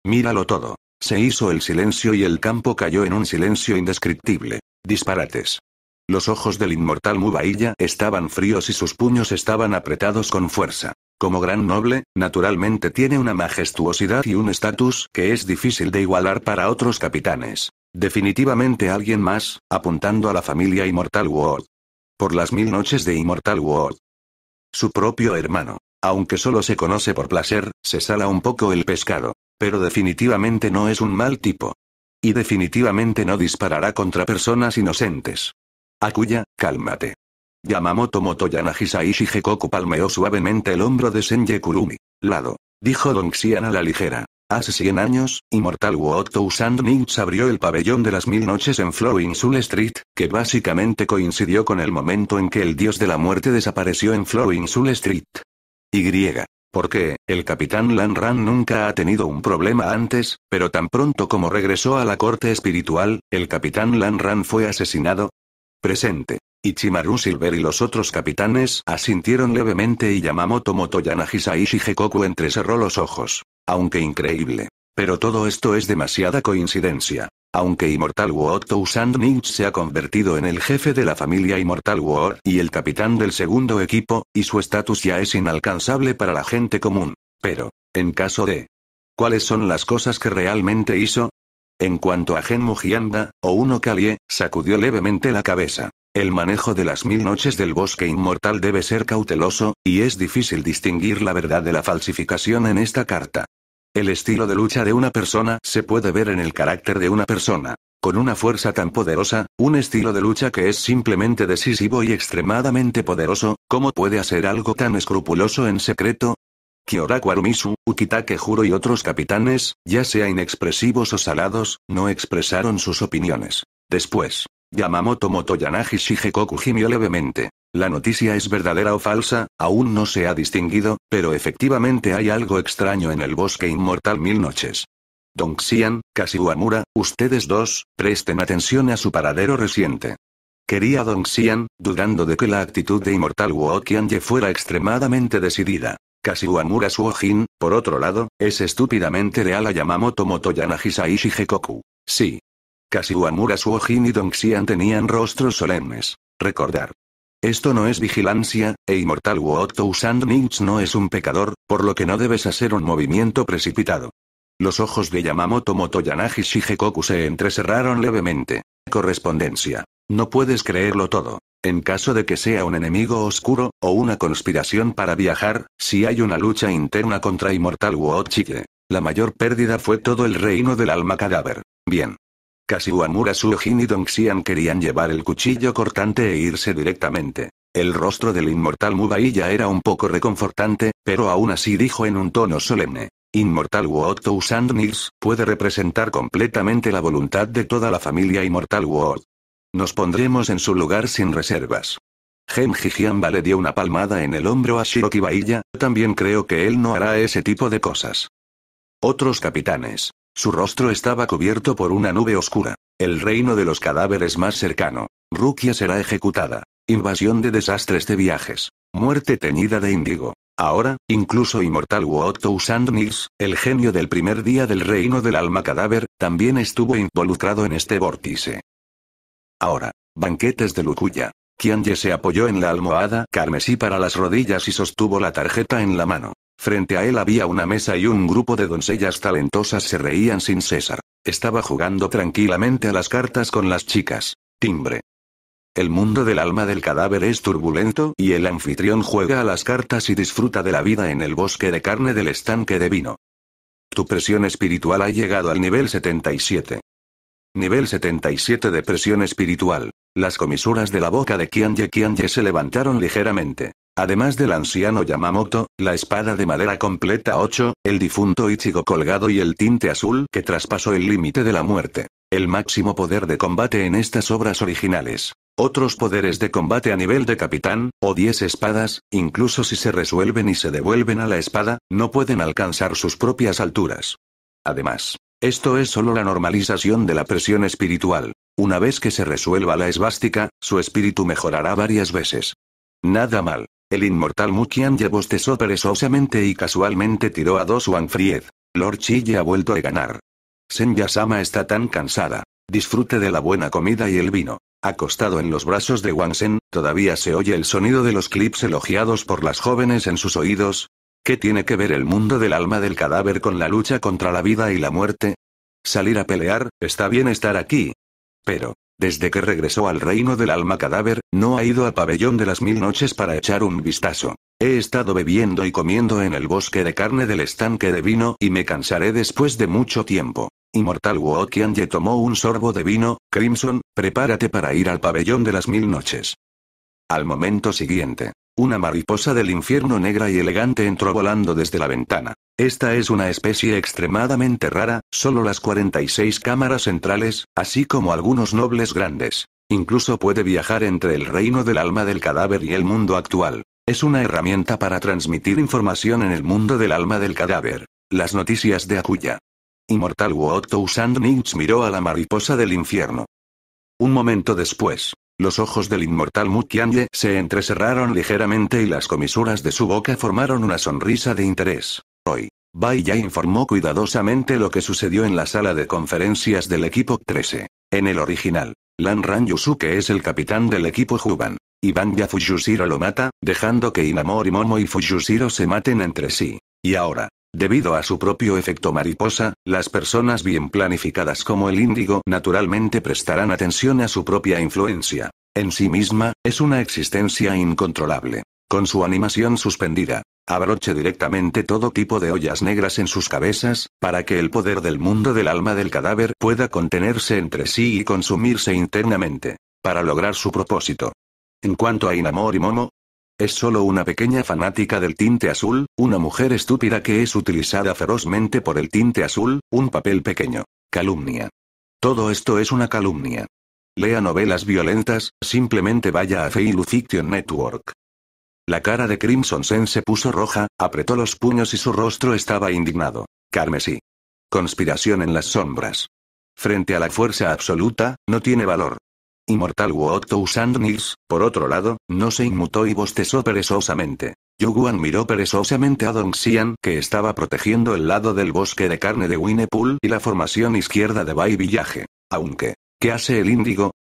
Míralo todo. Se hizo el silencio y el campo cayó en un silencio indescriptible. Disparates. Los ojos del inmortal Mubailla estaban fríos y sus puños estaban apretados con fuerza. Como gran noble, naturalmente tiene una majestuosidad y un estatus que es difícil de igualar para otros capitanes. Definitivamente alguien más, apuntando a la familia Inmortal World. Por las mil noches de Inmortal World. Su propio hermano. Aunque solo se conoce por placer, se sala un poco el pescado. Pero definitivamente no es un mal tipo. Y definitivamente no disparará contra personas inocentes. Akuya, cálmate. Yamamoto Motoyanagisa Ishigekoku palmeó suavemente el hombro de Senje Kurumi. Lado. Dijo Don Xian a la ligera. Hace 100 años, Immortal Woktou Usand abrió el pabellón de las mil noches en Flowing Soul Street, que básicamente coincidió con el momento en que el dios de la muerte desapareció en Flowing Soul Street. Y. Porque, el capitán Lan Ran nunca ha tenido un problema antes, pero tan pronto como regresó a la corte espiritual, el capitán Lan Ran fue asesinado. Presente. Ichimaru Silver y los otros capitanes asintieron levemente y Yamamoto y y Shigekoku entrecerró los ojos. Aunque increíble. Pero todo esto es demasiada coincidencia. Aunque Immortal War Ninch se ha convertido en el jefe de la familia Immortal War y el capitán del segundo equipo, y su estatus ya es inalcanzable para la gente común. Pero, en caso de... ¿Cuáles son las cosas que realmente hizo? En cuanto a Gen Mujianda o uno Kalié sacudió levemente la cabeza. El manejo de las mil noches del bosque inmortal debe ser cauteloso, y es difícil distinguir la verdad de la falsificación en esta carta. El estilo de lucha de una persona se puede ver en el carácter de una persona. Con una fuerza tan poderosa, un estilo de lucha que es simplemente decisivo y extremadamente poderoso, ¿cómo puede hacer algo tan escrupuloso en secreto? Kyoraku Arumisu, Ukitake Juro y otros capitanes, ya sea inexpresivos o salados, no expresaron sus opiniones. Después, Yamamoto Motoyanagi Shige gimió levemente. La noticia es verdadera o falsa, aún no se ha distinguido, pero efectivamente hay algo extraño en el bosque inmortal Mil Noches. Don Xian, Kasiwamura, ustedes dos, presten atención a su paradero reciente. Quería Don Xian, dudando de que la actitud de Inmortal Ye fuera extremadamente decidida. Kasiwamura Suojin, por otro lado, es estúpidamente real a Yamamoto Motoyanagi Hekoku. Sí. Kasiwamura Suojin y Don Xian tenían rostros solemnes. Recordar. Esto no es vigilancia, e Immortal Otto usando no es un pecador, por lo que no debes hacer un movimiento precipitado. Los ojos de Yamamoto Motoyanagi Shigekoku se entrecerraron levemente. Correspondencia. No puedes creerlo todo. En caso de que sea un enemigo oscuro, o una conspiración para viajar, si hay una lucha interna contra Immortal Wochige. La mayor pérdida fue todo el reino del alma cadáver. Bien. Kashiwamura Suojin y Dongxian querían llevar el cuchillo cortante e irse directamente. El rostro del inmortal Mubaya era un poco reconfortante, pero aún así dijo en un tono solemne. Inmortal World Tousan Nils puede representar completamente la voluntad de toda la familia Inmortal World. Nos pondremos en su lugar sin reservas. Jijianba le dio una palmada en el hombro a Shiroki Bahía, también creo que él no hará ese tipo de cosas. Otros capitanes. Su rostro estaba cubierto por una nube oscura. El reino de los cadáveres más cercano. Rukia será ejecutada. Invasión de desastres de viajes. Muerte teñida de Indigo. Ahora, incluso Inmortal Woto Sandnils, el genio del primer día del reino del alma cadáver, también estuvo involucrado en este vórtice. Ahora. Banquetes de Lukuya. Kianye se apoyó en la almohada carmesí para las rodillas y sostuvo la tarjeta en la mano. Frente a él había una mesa y un grupo de doncellas talentosas se reían sin cesar. Estaba jugando tranquilamente a las cartas con las chicas. Timbre. El mundo del alma del cadáver es turbulento y el anfitrión juega a las cartas y disfruta de la vida en el bosque de carne del estanque de vino. Tu presión espiritual ha llegado al nivel 77. Nivel 77 de presión espiritual. Las comisuras de la boca de Kianye Kianye se levantaron ligeramente. Además del anciano Yamamoto, la espada de madera completa 8, el difunto Ichigo colgado y el tinte azul que traspasó el límite de la muerte. El máximo poder de combate en estas obras originales. Otros poderes de combate a nivel de capitán, o 10 espadas, incluso si se resuelven y se devuelven a la espada, no pueden alcanzar sus propias alturas. Además, esto es solo la normalización de la presión espiritual. Una vez que se resuelva la esvástica, su espíritu mejorará varias veces. Nada mal. El inmortal este bostezó perezosamente y casualmente tiró a dos Wanfried. Lord Chille ha vuelto a ganar. Senya-sama está tan cansada. Disfrute de la buena comida y el vino. Acostado en los brazos de Wan-sen, todavía se oye el sonido de los clips elogiados por las jóvenes en sus oídos. ¿Qué tiene que ver el mundo del alma del cadáver con la lucha contra la vida y la muerte? Salir a pelear, está bien estar aquí. Pero, desde que regresó al reino del alma cadáver, no ha ido al pabellón de las mil noches para echar un vistazo. He estado bebiendo y comiendo en el bosque de carne del estanque de vino y me cansaré después de mucho tiempo. Inmortal Wokian Ye tomó un sorbo de vino, Crimson, prepárate para ir al pabellón de las mil noches. Al momento siguiente, una mariposa del infierno negra y elegante entró volando desde la ventana. Esta es una especie extremadamente rara, solo las 46 cámaras centrales, así como algunos nobles grandes. Incluso puede viajar entre el reino del alma del cadáver y el mundo actual. Es una herramienta para transmitir información en el mundo del alma del cadáver. Las noticias de Akuya. Inmortal Woto Nix miró a la mariposa del infierno. Un momento después, los ojos del inmortal Mukianye se entrecerraron ligeramente y las comisuras de su boca formaron una sonrisa de interés. Hoy, Bai ya informó cuidadosamente lo que sucedió en la sala de conferencias del equipo 13. En el original, Lan Ran Yusuke es el capitán del equipo Juban. Iván ya Fujushiro lo mata, dejando que Inamori Momo y Fujushiro se maten entre sí. Y ahora, Debido a su propio efecto mariposa, las personas bien planificadas como el índigo naturalmente prestarán atención a su propia influencia. En sí misma, es una existencia incontrolable. Con su animación suspendida, abroche directamente todo tipo de ollas negras en sus cabezas, para que el poder del mundo del alma del cadáver pueda contenerse entre sí y consumirse internamente, para lograr su propósito. En cuanto a Inamor y Momo, es solo una pequeña fanática del tinte azul, una mujer estúpida que es utilizada ferozmente por el tinte azul, un papel pequeño. Calumnia. Todo esto es una calumnia. Lea novelas violentas, simplemente vaya a Fiction Network. La cara de Crimson Sen se puso roja, apretó los puños y su rostro estaba indignado. Carmesí. Conspiración en las sombras. Frente a la fuerza absoluta, no tiene valor. Inmortal Wu Sand Nils, por otro lado, no se inmutó y bostezó perezosamente. Yuguan miró perezosamente a Dong Xian, que estaba protegiendo el lado del bosque de carne de Winnepool y la formación izquierda de Bay Villaje. Aunque, ¿qué hace el índigo?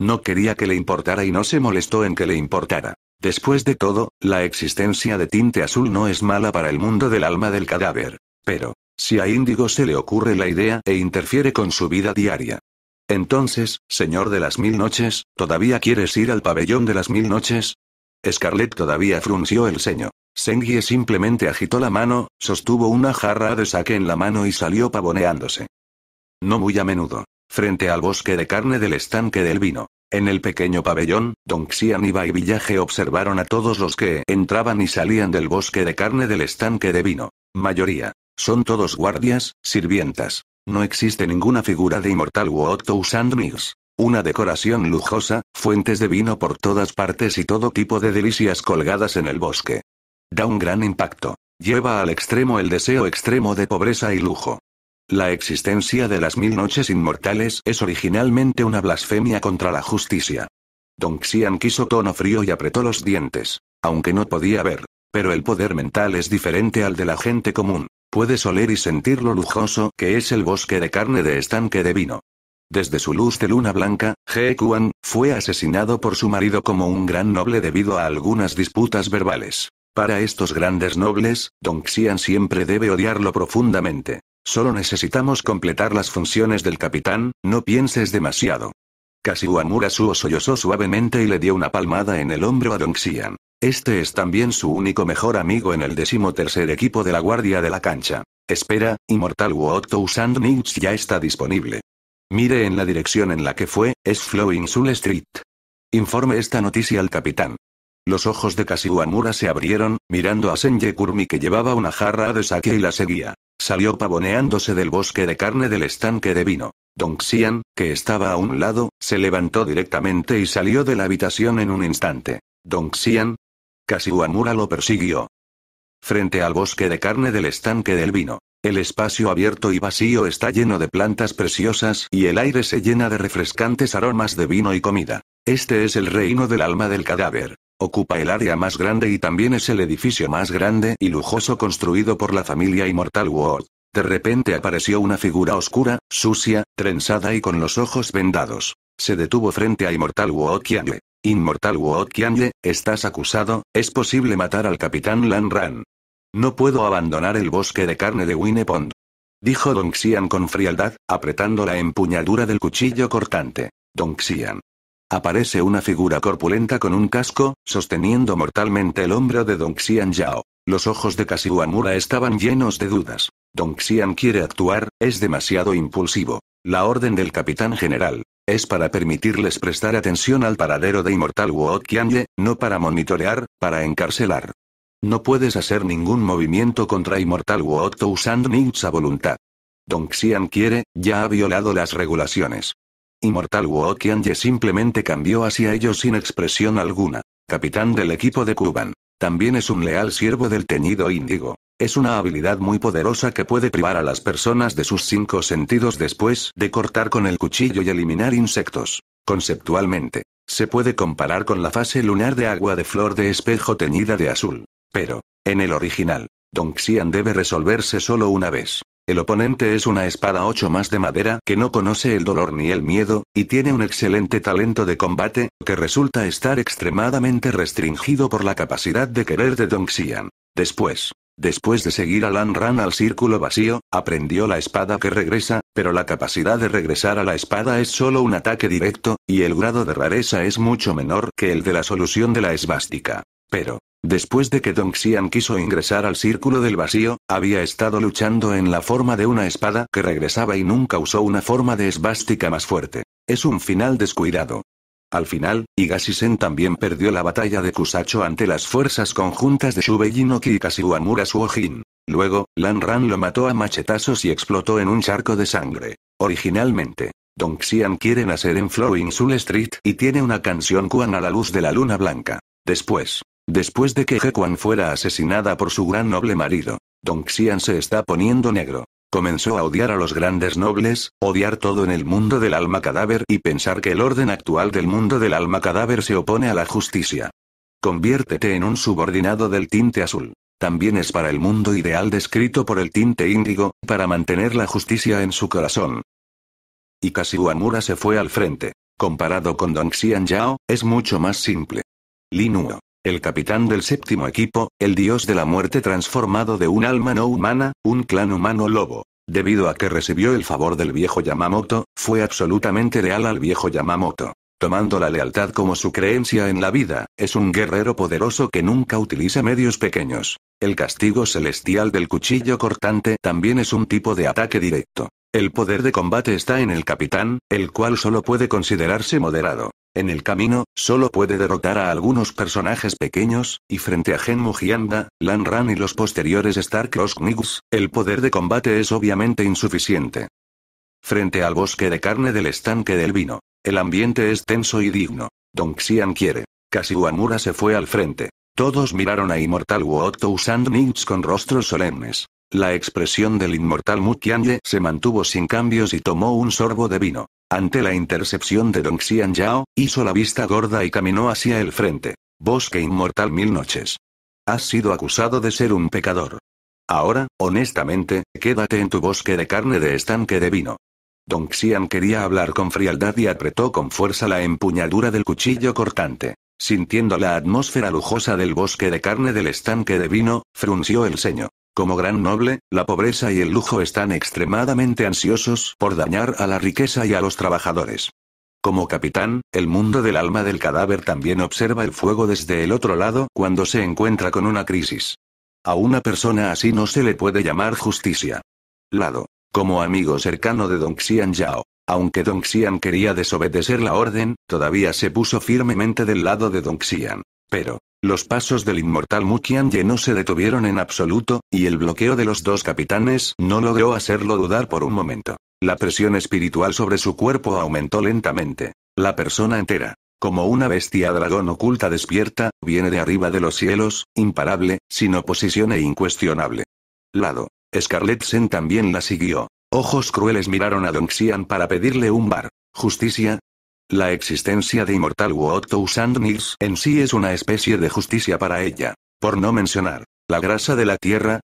No quería que le importara y no se molestó en que le importara. Después de todo, la existencia de tinte azul no es mala para el mundo del alma del cadáver. Pero, si a Índigo se le ocurre la idea e interfiere con su vida diaria, entonces, señor de las mil noches, ¿todavía quieres ir al pabellón de las mil noches? Scarlett todavía frunció el ceño. Sengie simplemente agitó la mano, sostuvo una jarra de saque en la mano y salió pavoneándose. No muy a menudo. Frente al bosque de carne del estanque del vino. En el pequeño pabellón, Don Xian y Villaje observaron a todos los que entraban y salían del bosque de carne del estanque de vino. Mayoría. Son todos guardias, sirvientas, no existe ninguna figura de inmortal Otto Mix. Una decoración lujosa, fuentes de vino por todas partes y todo tipo de delicias colgadas en el bosque. Da un gran impacto. Lleva al extremo el deseo extremo de pobreza y lujo. La existencia de las mil noches inmortales es originalmente una blasfemia contra la justicia. Don Xian quiso tono frío y apretó los dientes, aunque no podía ver, pero el poder mental es diferente al de la gente común. Puedes oler y sentir lo lujoso que es el bosque de carne de estanque de vino. Desde su luz de luna blanca, He Kuan fue asesinado por su marido como un gran noble debido a algunas disputas verbales. Para estos grandes nobles, Dong Xian siempre debe odiarlo profundamente. Solo necesitamos completar las funciones del capitán, no pienses demasiado. Kashiwamura Suo sollozó suavemente y le dio una palmada en el hombro a Dong Xian. Este es también su único mejor amigo en el decimotercer equipo de la guardia de la cancha. Espera, Immortal What usando Ninch ya está disponible. Mire en la dirección en la que fue, es Flowing Soul Street. Informe esta noticia al capitán. Los ojos de Kashiwamura se abrieron, mirando a Senje Kurmi que llevaba una jarra de sake y la seguía. Salió pavoneándose del bosque de carne del estanque de vino. Dong Xian, que estaba a un lado, se levantó directamente y salió de la habitación en un instante. Dong Xian, Casi lo persiguió. Frente al bosque de carne del estanque del vino. El espacio abierto y vacío está lleno de plantas preciosas y el aire se llena de refrescantes aromas de vino y comida. Este es el reino del alma del cadáver. Ocupa el área más grande y también es el edificio más grande y lujoso construido por la familia Immortal Wu. De repente apareció una figura oscura, sucia, trenzada y con los ojos vendados. Se detuvo frente a Inmortal Wokiange. Inmortal wuot estás acusado, es posible matar al capitán Lan Ran. No puedo abandonar el bosque de carne de Winnepond. Dijo Don Xian con frialdad, apretando la empuñadura del cuchillo cortante. Don Xian. Aparece una figura corpulenta con un casco, sosteniendo mortalmente el hombro de Don Xian Yao. Los ojos de Kashiwamura estaban llenos de dudas. Don Xian quiere actuar, es demasiado impulsivo. La orden del capitán general. Es para permitirles prestar atención al paradero de Immortal Wuot no para monitorear, para encarcelar. No puedes hacer ningún movimiento contra Inmortal Wood usando su voluntad. Dong Xian quiere, ya ha violado las regulaciones. Immortal Wuot simplemente cambió hacia ellos sin expresión alguna. Capitán del equipo de Kuban. También es un leal siervo del teñido índigo. Es una habilidad muy poderosa que puede privar a las personas de sus cinco sentidos después de cortar con el cuchillo y eliminar insectos. Conceptualmente, se puede comparar con la fase lunar de agua de flor de espejo teñida de azul. Pero, en el original, Dong Xian debe resolverse solo una vez. El oponente es una espada 8 más de madera que no conoce el dolor ni el miedo, y tiene un excelente talento de combate, que resulta estar extremadamente restringido por la capacidad de querer de Dong Xian. Después, Después de seguir a Lan Ran al círculo vacío, aprendió la espada que regresa, pero la capacidad de regresar a la espada es solo un ataque directo, y el grado de rareza es mucho menor que el de la solución de la esvástica. Pero, después de que Dong Xian quiso ingresar al círculo del vacío, había estado luchando en la forma de una espada que regresaba y nunca usó una forma de esvástica más fuerte. Es un final descuidado. Al final, Igashisen también perdió la batalla de Kusacho ante las fuerzas conjuntas de Shubei no y Kashiwamura Suojin. Luego, Lan Ran lo mató a machetazos y explotó en un charco de sangre. Originalmente, Dong Xian quiere nacer en Flowing Soul Street y tiene una canción Kuan a la luz de la luna blanca. Después, después de que He Kuan fuera asesinada por su gran noble marido, Dong Xian se está poniendo negro. Comenzó a odiar a los grandes nobles, odiar todo en el mundo del alma cadáver y pensar que el orden actual del mundo del alma cadáver se opone a la justicia. Conviértete en un subordinado del tinte azul. También es para el mundo ideal descrito por el tinte índigo, para mantener la justicia en su corazón. Y Kashiwamura se fue al frente. Comparado con Dong Xian Yao, es mucho más simple. Linuo. El capitán del séptimo equipo, el dios de la muerte transformado de un alma no humana, un clan humano lobo. Debido a que recibió el favor del viejo Yamamoto, fue absolutamente leal al viejo Yamamoto. Tomando la lealtad como su creencia en la vida, es un guerrero poderoso que nunca utiliza medios pequeños. El castigo celestial del cuchillo cortante también es un tipo de ataque directo. El poder de combate está en el capitán, el cual solo puede considerarse moderado. En el camino, solo puede derrotar a algunos personajes pequeños, y frente a Gen Mujianda, Lan Ran y los posteriores Star Cross Knights, el poder de combate es obviamente insuficiente frente al bosque de carne del estanque del vino. El ambiente es tenso y digno. Don Xian quiere. Kashiwamura se fue al frente. Todos miraron a Inmortal Otto usando Nings con rostros solemnes. La expresión del inmortal Mukianye se mantuvo sin cambios y tomó un sorbo de vino. Ante la intercepción de Dong Xian Yao, hizo la vista gorda y caminó hacia el frente. Bosque inmortal mil noches. Has sido acusado de ser un pecador. Ahora, honestamente, quédate en tu bosque de carne de estanque de vino. Don Xian quería hablar con frialdad y apretó con fuerza la empuñadura del cuchillo cortante. Sintiendo la atmósfera lujosa del bosque de carne del estanque de vino, frunció el ceño. Como gran noble, la pobreza y el lujo están extremadamente ansiosos por dañar a la riqueza y a los trabajadores. Como capitán, el mundo del alma del cadáver también observa el fuego desde el otro lado cuando se encuentra con una crisis. A una persona así no se le puede llamar justicia. Lado como amigo cercano de Dong Xian Yao. Aunque Dong Xian quería desobedecer la orden, todavía se puso firmemente del lado de Dong Xian. Pero, los pasos del inmortal Mu Ye no se detuvieron en absoluto, y el bloqueo de los dos capitanes no logró hacerlo dudar por un momento. La presión espiritual sobre su cuerpo aumentó lentamente. La persona entera, como una bestia dragón oculta despierta, viene de arriba de los cielos, imparable, sin oposición e incuestionable. Lado. Scarlett Sen también la siguió. Ojos crueles miraron a Xian para pedirle un bar. ¿Justicia? La existencia de Immortal Wotou Nils en sí es una especie de justicia para ella. Por no mencionar, la grasa de la tierra.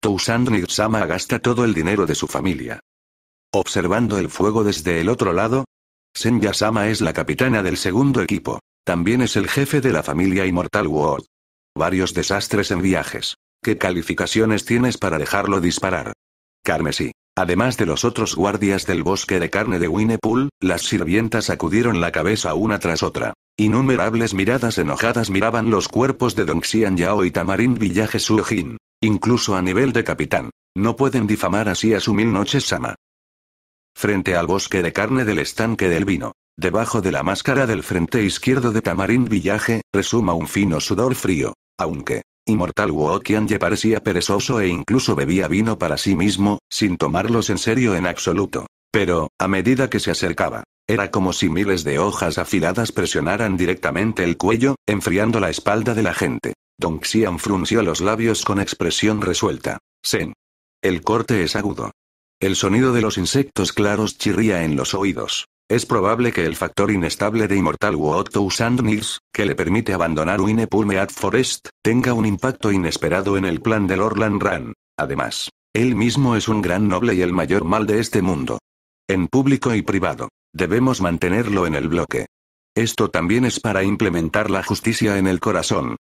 Tousand Sama gasta todo el dinero de su familia. Observando el fuego desde el otro lado, Senya-sama es la capitana del segundo equipo. También es el jefe de la familia Inmortal World. Varios desastres en viajes. ¿Qué calificaciones tienes para dejarlo disparar? Carmesí. Además de los otros guardias del bosque de carne de Winnepool, las sirvientas acudieron la cabeza una tras otra. Innumerables miradas enojadas miraban los cuerpos de Dong Xian Yao y Tamarín Villaje Suojin. Incluso a nivel de capitán. No pueden difamar así a su mil noches sama. Frente al bosque de carne del estanque del vino. Debajo de la máscara del frente izquierdo de Tamarín Villaje, resuma un fino sudor frío. Aunque, Inmortal Wokian ya parecía perezoso e incluso bebía vino para sí mismo, sin tomarlos en serio en absoluto. Pero, a medida que se acercaba, era como si miles de hojas afiladas presionaran directamente el cuello, enfriando la espalda de la gente. Don Xian frunció los labios con expresión resuelta. Sen. El corte es agudo. El sonido de los insectos claros chirría en los oídos. Es probable que el factor inestable de Immortal Wu Otto Nils, que le permite abandonar At Forest, tenga un impacto inesperado en el plan del Orland Ran. Además, él mismo es un gran noble y el mayor mal de este mundo. En público y privado. Debemos mantenerlo en el bloque. Esto también es para implementar la justicia en el corazón.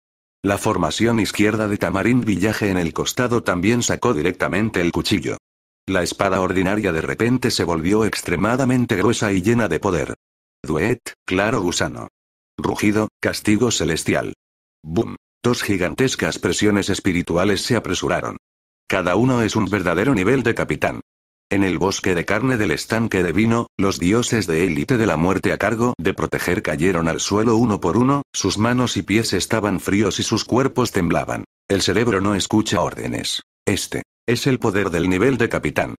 La formación izquierda de Tamarind Villaje en el costado también sacó directamente el cuchillo. La espada ordinaria de repente se volvió extremadamente gruesa y llena de poder. Duet, claro gusano. Rugido, castigo celestial. Boom. Dos gigantescas presiones espirituales se apresuraron. Cada uno es un verdadero nivel de capitán. En el bosque de carne del estanque de vino, los dioses de élite de la muerte a cargo de proteger cayeron al suelo uno por uno, sus manos y pies estaban fríos y sus cuerpos temblaban. El cerebro no escucha órdenes. Este es el poder del nivel de capitán.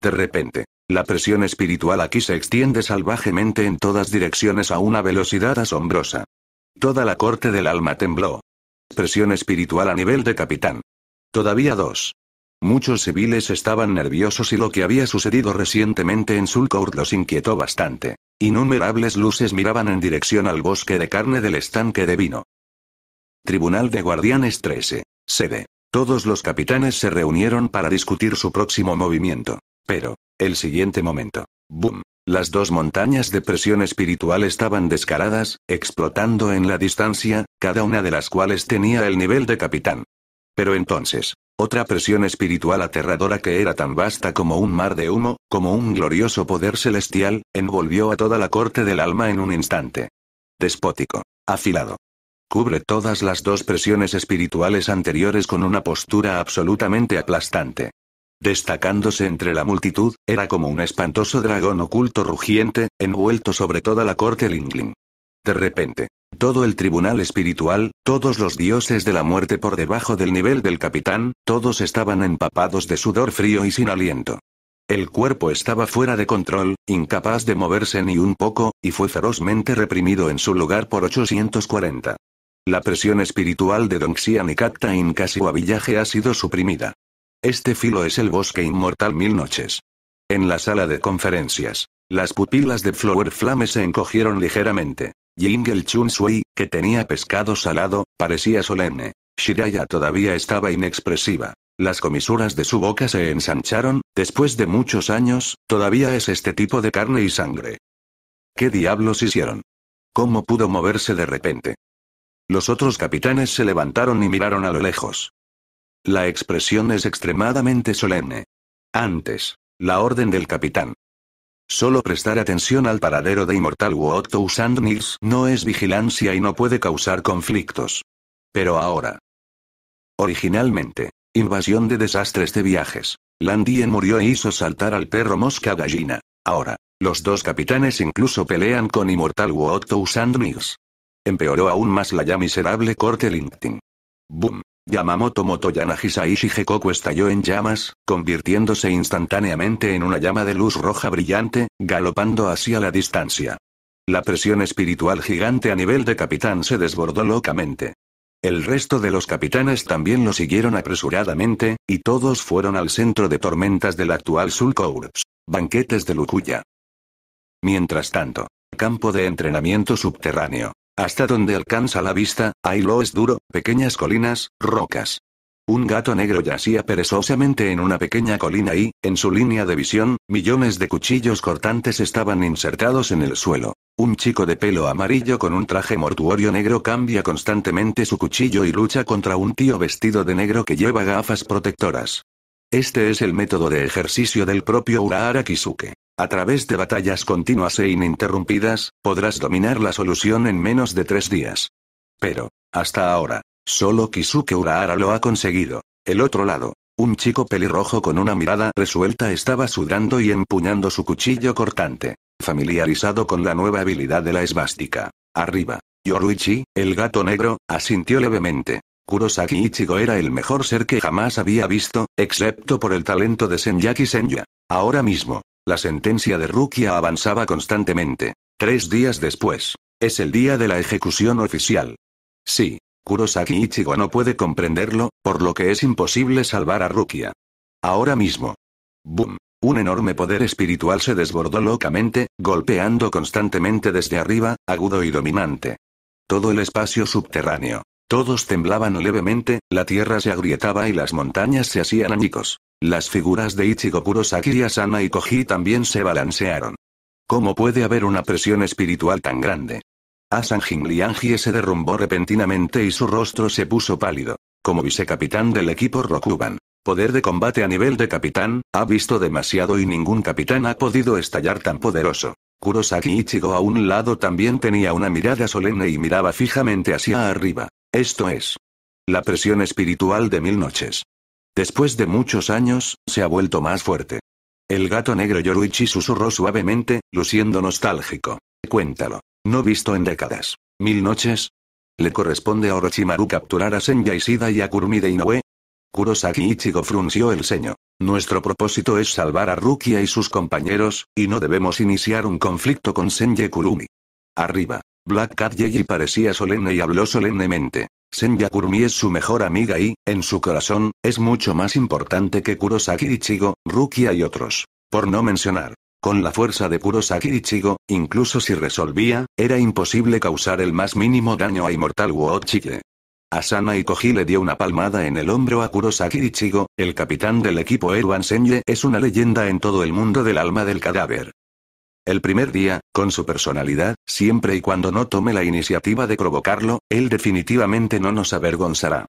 De repente, la presión espiritual aquí se extiende salvajemente en todas direcciones a una velocidad asombrosa. Toda la corte del alma tembló. Presión espiritual a nivel de capitán. Todavía dos. Muchos civiles estaban nerviosos y lo que había sucedido recientemente en Sulcourt los inquietó bastante. Innumerables luces miraban en dirección al bosque de carne del estanque de vino. Tribunal de Guardianes 13. Sede. Todos los capitanes se reunieron para discutir su próximo movimiento. Pero, el siguiente momento. ¡Boom! Las dos montañas de presión espiritual estaban descaradas, explotando en la distancia, cada una de las cuales tenía el nivel de capitán. Pero entonces, otra presión espiritual aterradora que era tan vasta como un mar de humo, como un glorioso poder celestial, envolvió a toda la corte del alma en un instante. Despótico, afilado, Cubre todas las dos presiones espirituales anteriores con una postura absolutamente aplastante. Destacándose entre la multitud, era como un espantoso dragón oculto rugiente, envuelto sobre toda la corte Lingling. De repente, todo el tribunal espiritual, todos los dioses de la muerte por debajo del nivel del capitán, todos estaban empapados de sudor frío y sin aliento. El cuerpo estaba fuera de control, incapaz de moverse ni un poco, y fue ferozmente reprimido en su lugar por 840. La presión espiritual de Dongxian y Captain Casio Villaje ha sido suprimida. Este filo es el bosque inmortal mil noches. En la sala de conferencias, las pupilas de Flower Flame se encogieron ligeramente. Jingle Chun Sui, que tenía pescado salado, parecía solemne. Shiraya todavía estaba inexpresiva. Las comisuras de su boca se ensancharon, después de muchos años, todavía es este tipo de carne y sangre. ¿Qué diablos hicieron? ¿Cómo pudo moverse de repente? Los otros capitanes se levantaron y miraron a lo lejos. La expresión es extremadamente solemne. Antes, la orden del capitán. Solo prestar atención al paradero de Inmortal Otto Sandmills. no es vigilancia y no puede causar conflictos. Pero ahora. Originalmente, invasión de desastres de viajes. Landien murió e hizo saltar al perro mosca gallina. Ahora, los dos capitanes incluso pelean con Inmortal Otto Sandmills empeoró aún más la ya miserable corte LinkedIn. ¡Boom! Yamamoto Hekoku estalló en llamas, convirtiéndose instantáneamente en una llama de luz roja brillante, galopando hacia la distancia. La presión espiritual gigante a nivel de capitán se desbordó locamente. El resto de los capitanes también lo siguieron apresuradamente, y todos fueron al centro de tormentas del actual Corps, banquetes de Lukuya. Mientras tanto, campo de entrenamiento subterráneo. Hasta donde alcanza la vista, hay es duro, pequeñas colinas, rocas. Un gato negro yacía perezosamente en una pequeña colina y, en su línea de visión, millones de cuchillos cortantes estaban insertados en el suelo. Un chico de pelo amarillo con un traje mortuorio negro cambia constantemente su cuchillo y lucha contra un tío vestido de negro que lleva gafas protectoras. Este es el método de ejercicio del propio Urahara Kisuke. A través de batallas continuas e ininterrumpidas, podrás dominar la solución en menos de tres días. Pero, hasta ahora, solo Kisuke Urahara lo ha conseguido. El otro lado, un chico pelirrojo con una mirada resuelta estaba sudando y empuñando su cuchillo cortante, familiarizado con la nueva habilidad de la esvástica. Arriba. Yoruichi, el gato negro, asintió levemente. Kurosaki Ichigo era el mejor ser que jamás había visto, excepto por el talento de Senyaki Senya. Ahora mismo, la sentencia de Rukia avanzaba constantemente. Tres días después. Es el día de la ejecución oficial. Sí. Kurosaki Ichigo no puede comprenderlo, por lo que es imposible salvar a Rukia. Ahora mismo. ¡Boom! Un enorme poder espiritual se desbordó locamente, golpeando constantemente desde arriba, agudo y dominante. Todo el espacio subterráneo. Todos temblaban levemente, la tierra se agrietaba y las montañas se hacían añicos. Las figuras de Ichigo Kurosaki y Asana y Koji también se balancearon. ¿Cómo puede haber una presión espiritual tan grande? Asan Jingliangie se derrumbó repentinamente y su rostro se puso pálido. Como vicecapitán del equipo Rokuban. Poder de combate a nivel de capitán, ha visto demasiado y ningún capitán ha podido estallar tan poderoso. Kurosaki Ichigo a un lado también tenía una mirada solemne y miraba fijamente hacia arriba. Esto es. La presión espiritual de mil noches. Después de muchos años, se ha vuelto más fuerte. El gato negro Yoruichi susurró suavemente, luciendo nostálgico. Cuéntalo. No visto en décadas. ¿Mil noches? ¿Le corresponde a Orochimaru capturar a Senya Isida y a Kurumi de Inoue? Kurosaki Ichigo frunció el ceño. Nuestro propósito es salvar a Rukia y sus compañeros, y no debemos iniciar un conflicto con Senya Kurumi. Arriba. Black Cat Yeji parecía solemne y habló solemnemente. Senya Kurumi es su mejor amiga y, en su corazón, es mucho más importante que Kurosaki Ichigo, Rukia y otros. Por no mencionar. Con la fuerza de Kurosaki Ichigo, incluso si resolvía, era imposible causar el más mínimo daño a Immortal Wochike. Asana Koji le dio una palmada en el hombro a Kurosaki Ichigo, el capitán del equipo Erwan Senye es una leyenda en todo el mundo del alma del cadáver. El primer día, con su personalidad, siempre y cuando no tome la iniciativa de provocarlo, él definitivamente no nos avergonzará.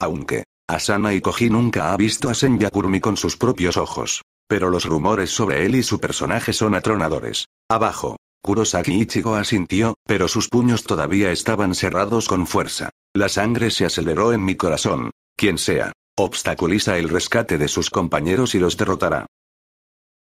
Aunque, Asana y Koji nunca ha visto a Senya con sus propios ojos. Pero los rumores sobre él y su personaje son atronadores. Abajo. Kurosaki Ichigo asintió, pero sus puños todavía estaban cerrados con fuerza. La sangre se aceleró en mi corazón. Quien sea, obstaculiza el rescate de sus compañeros y los derrotará.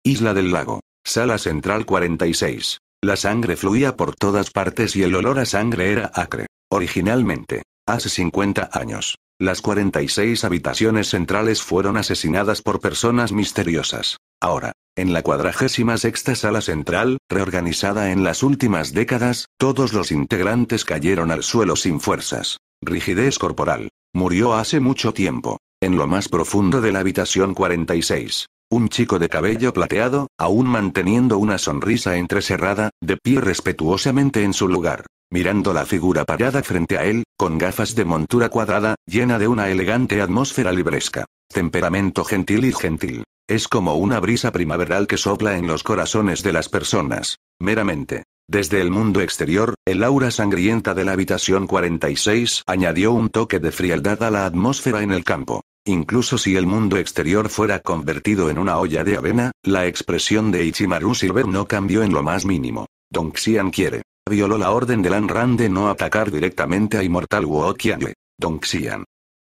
Isla del Lago. Sala Central 46. La sangre fluía por todas partes y el olor a sangre era acre. Originalmente, hace 50 años, las 46 habitaciones centrales fueron asesinadas por personas misteriosas. Ahora, en la cuadragésima sexta sala central, reorganizada en las últimas décadas, todos los integrantes cayeron al suelo sin fuerzas. Rigidez corporal. Murió hace mucho tiempo. En lo más profundo de la habitación 46. Un chico de cabello plateado, aún manteniendo una sonrisa entrecerrada, de pie respetuosamente en su lugar, mirando la figura parada frente a él, con gafas de montura cuadrada, llena de una elegante atmósfera libresca. Temperamento gentil y gentil. Es como una brisa primaveral que sopla en los corazones de las personas. Meramente. Desde el mundo exterior, el aura sangrienta de la habitación 46 añadió un toque de frialdad a la atmósfera en el campo. Incluso si el mundo exterior fuera convertido en una olla de avena, la expresión de Ichimaru Silver no cambió en lo más mínimo. Dong Xian quiere. Violó la orden de Lan Ran de no atacar directamente a Inmortal Wu Qianle. Dong Xian.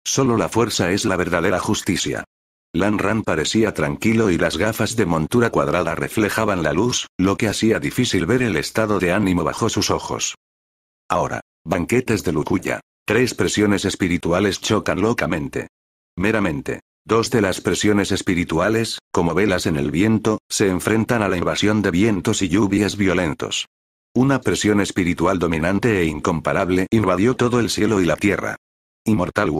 Solo la fuerza es la verdadera justicia. Lan Ran parecía tranquilo y las gafas de montura cuadrada reflejaban la luz, lo que hacía difícil ver el estado de ánimo bajo sus ojos. Ahora, banquetes de Lukuya. Tres presiones espirituales chocan locamente meramente. Dos de las presiones espirituales, como velas en el viento, se enfrentan a la invasión de vientos y lluvias violentos. Una presión espiritual dominante e incomparable invadió todo el cielo y la tierra. Inmortal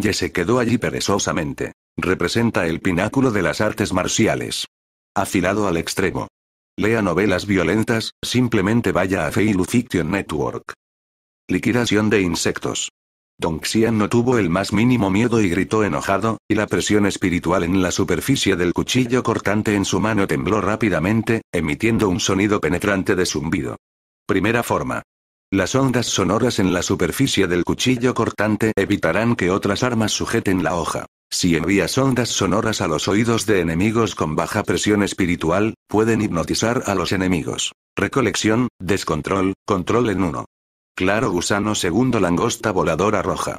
Ye se quedó allí perezosamente. Representa el pináculo de las artes marciales. Afilado al extremo. Lea novelas violentas, simplemente vaya a Feilu Fiction Network. Liquidación de insectos. Don Xian no tuvo el más mínimo miedo y gritó enojado, y la presión espiritual en la superficie del cuchillo cortante en su mano tembló rápidamente, emitiendo un sonido penetrante de zumbido. Primera forma. Las ondas sonoras en la superficie del cuchillo cortante evitarán que otras armas sujeten la hoja. Si envías ondas sonoras a los oídos de enemigos con baja presión espiritual, pueden hipnotizar a los enemigos. Recolección, descontrol, control en uno. Claro gusano segundo langosta voladora roja.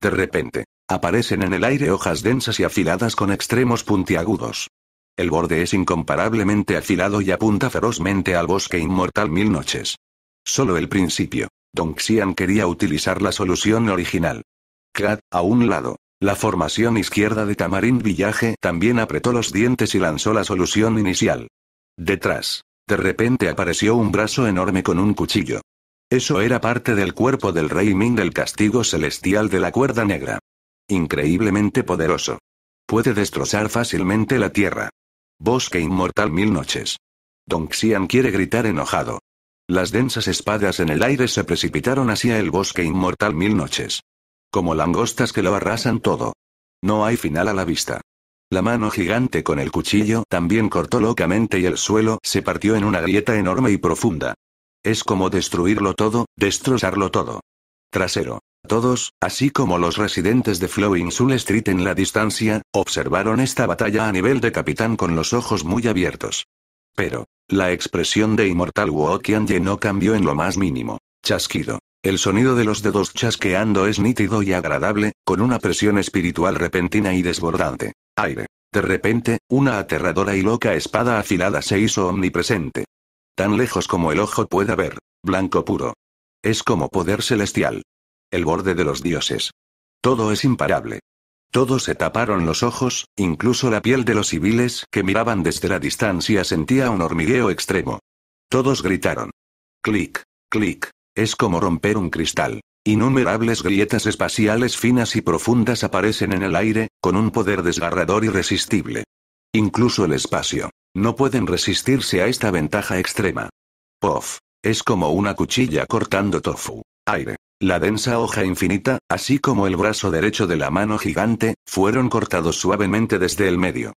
De repente, aparecen en el aire hojas densas y afiladas con extremos puntiagudos. El borde es incomparablemente afilado y apunta ferozmente al bosque inmortal mil noches. Solo el principio. Don Xian quería utilizar la solución original. Clad, a un lado, la formación izquierda de Tamarín Villaje también apretó los dientes y lanzó la solución inicial. Detrás, de repente apareció un brazo enorme con un cuchillo. Eso era parte del cuerpo del rey Ming del castigo celestial de la cuerda negra. Increíblemente poderoso. Puede destrozar fácilmente la tierra. Bosque inmortal mil noches. Dong Xian quiere gritar enojado. Las densas espadas en el aire se precipitaron hacia el bosque inmortal mil noches. Como langostas que lo arrasan todo. No hay final a la vista. La mano gigante con el cuchillo también cortó locamente y el suelo se partió en una grieta enorme y profunda. Es como destruirlo todo, destrozarlo todo. Trasero. Todos, así como los residentes de Flowing Soul Street en la distancia, observaron esta batalla a nivel de capitán con los ojos muy abiertos. Pero, la expresión de Immortal Wokianje no cambió en lo más mínimo. Chasquido. El sonido de los dedos chasqueando es nítido y agradable, con una presión espiritual repentina y desbordante. Aire. De repente, una aterradora y loca espada afilada se hizo omnipresente. Tan lejos como el ojo pueda ver, blanco puro. Es como poder celestial. El borde de los dioses. Todo es imparable. Todos se taparon los ojos, incluso la piel de los civiles que miraban desde la distancia sentía un hormigueo extremo. Todos gritaron. Clic, clic. Es como romper un cristal. Innumerables grietas espaciales finas y profundas aparecen en el aire, con un poder desgarrador irresistible. Incluso el espacio. No pueden resistirse a esta ventaja extrema. Puff. Es como una cuchilla cortando tofu. Aire. La densa hoja infinita, así como el brazo derecho de la mano gigante, fueron cortados suavemente desde el medio.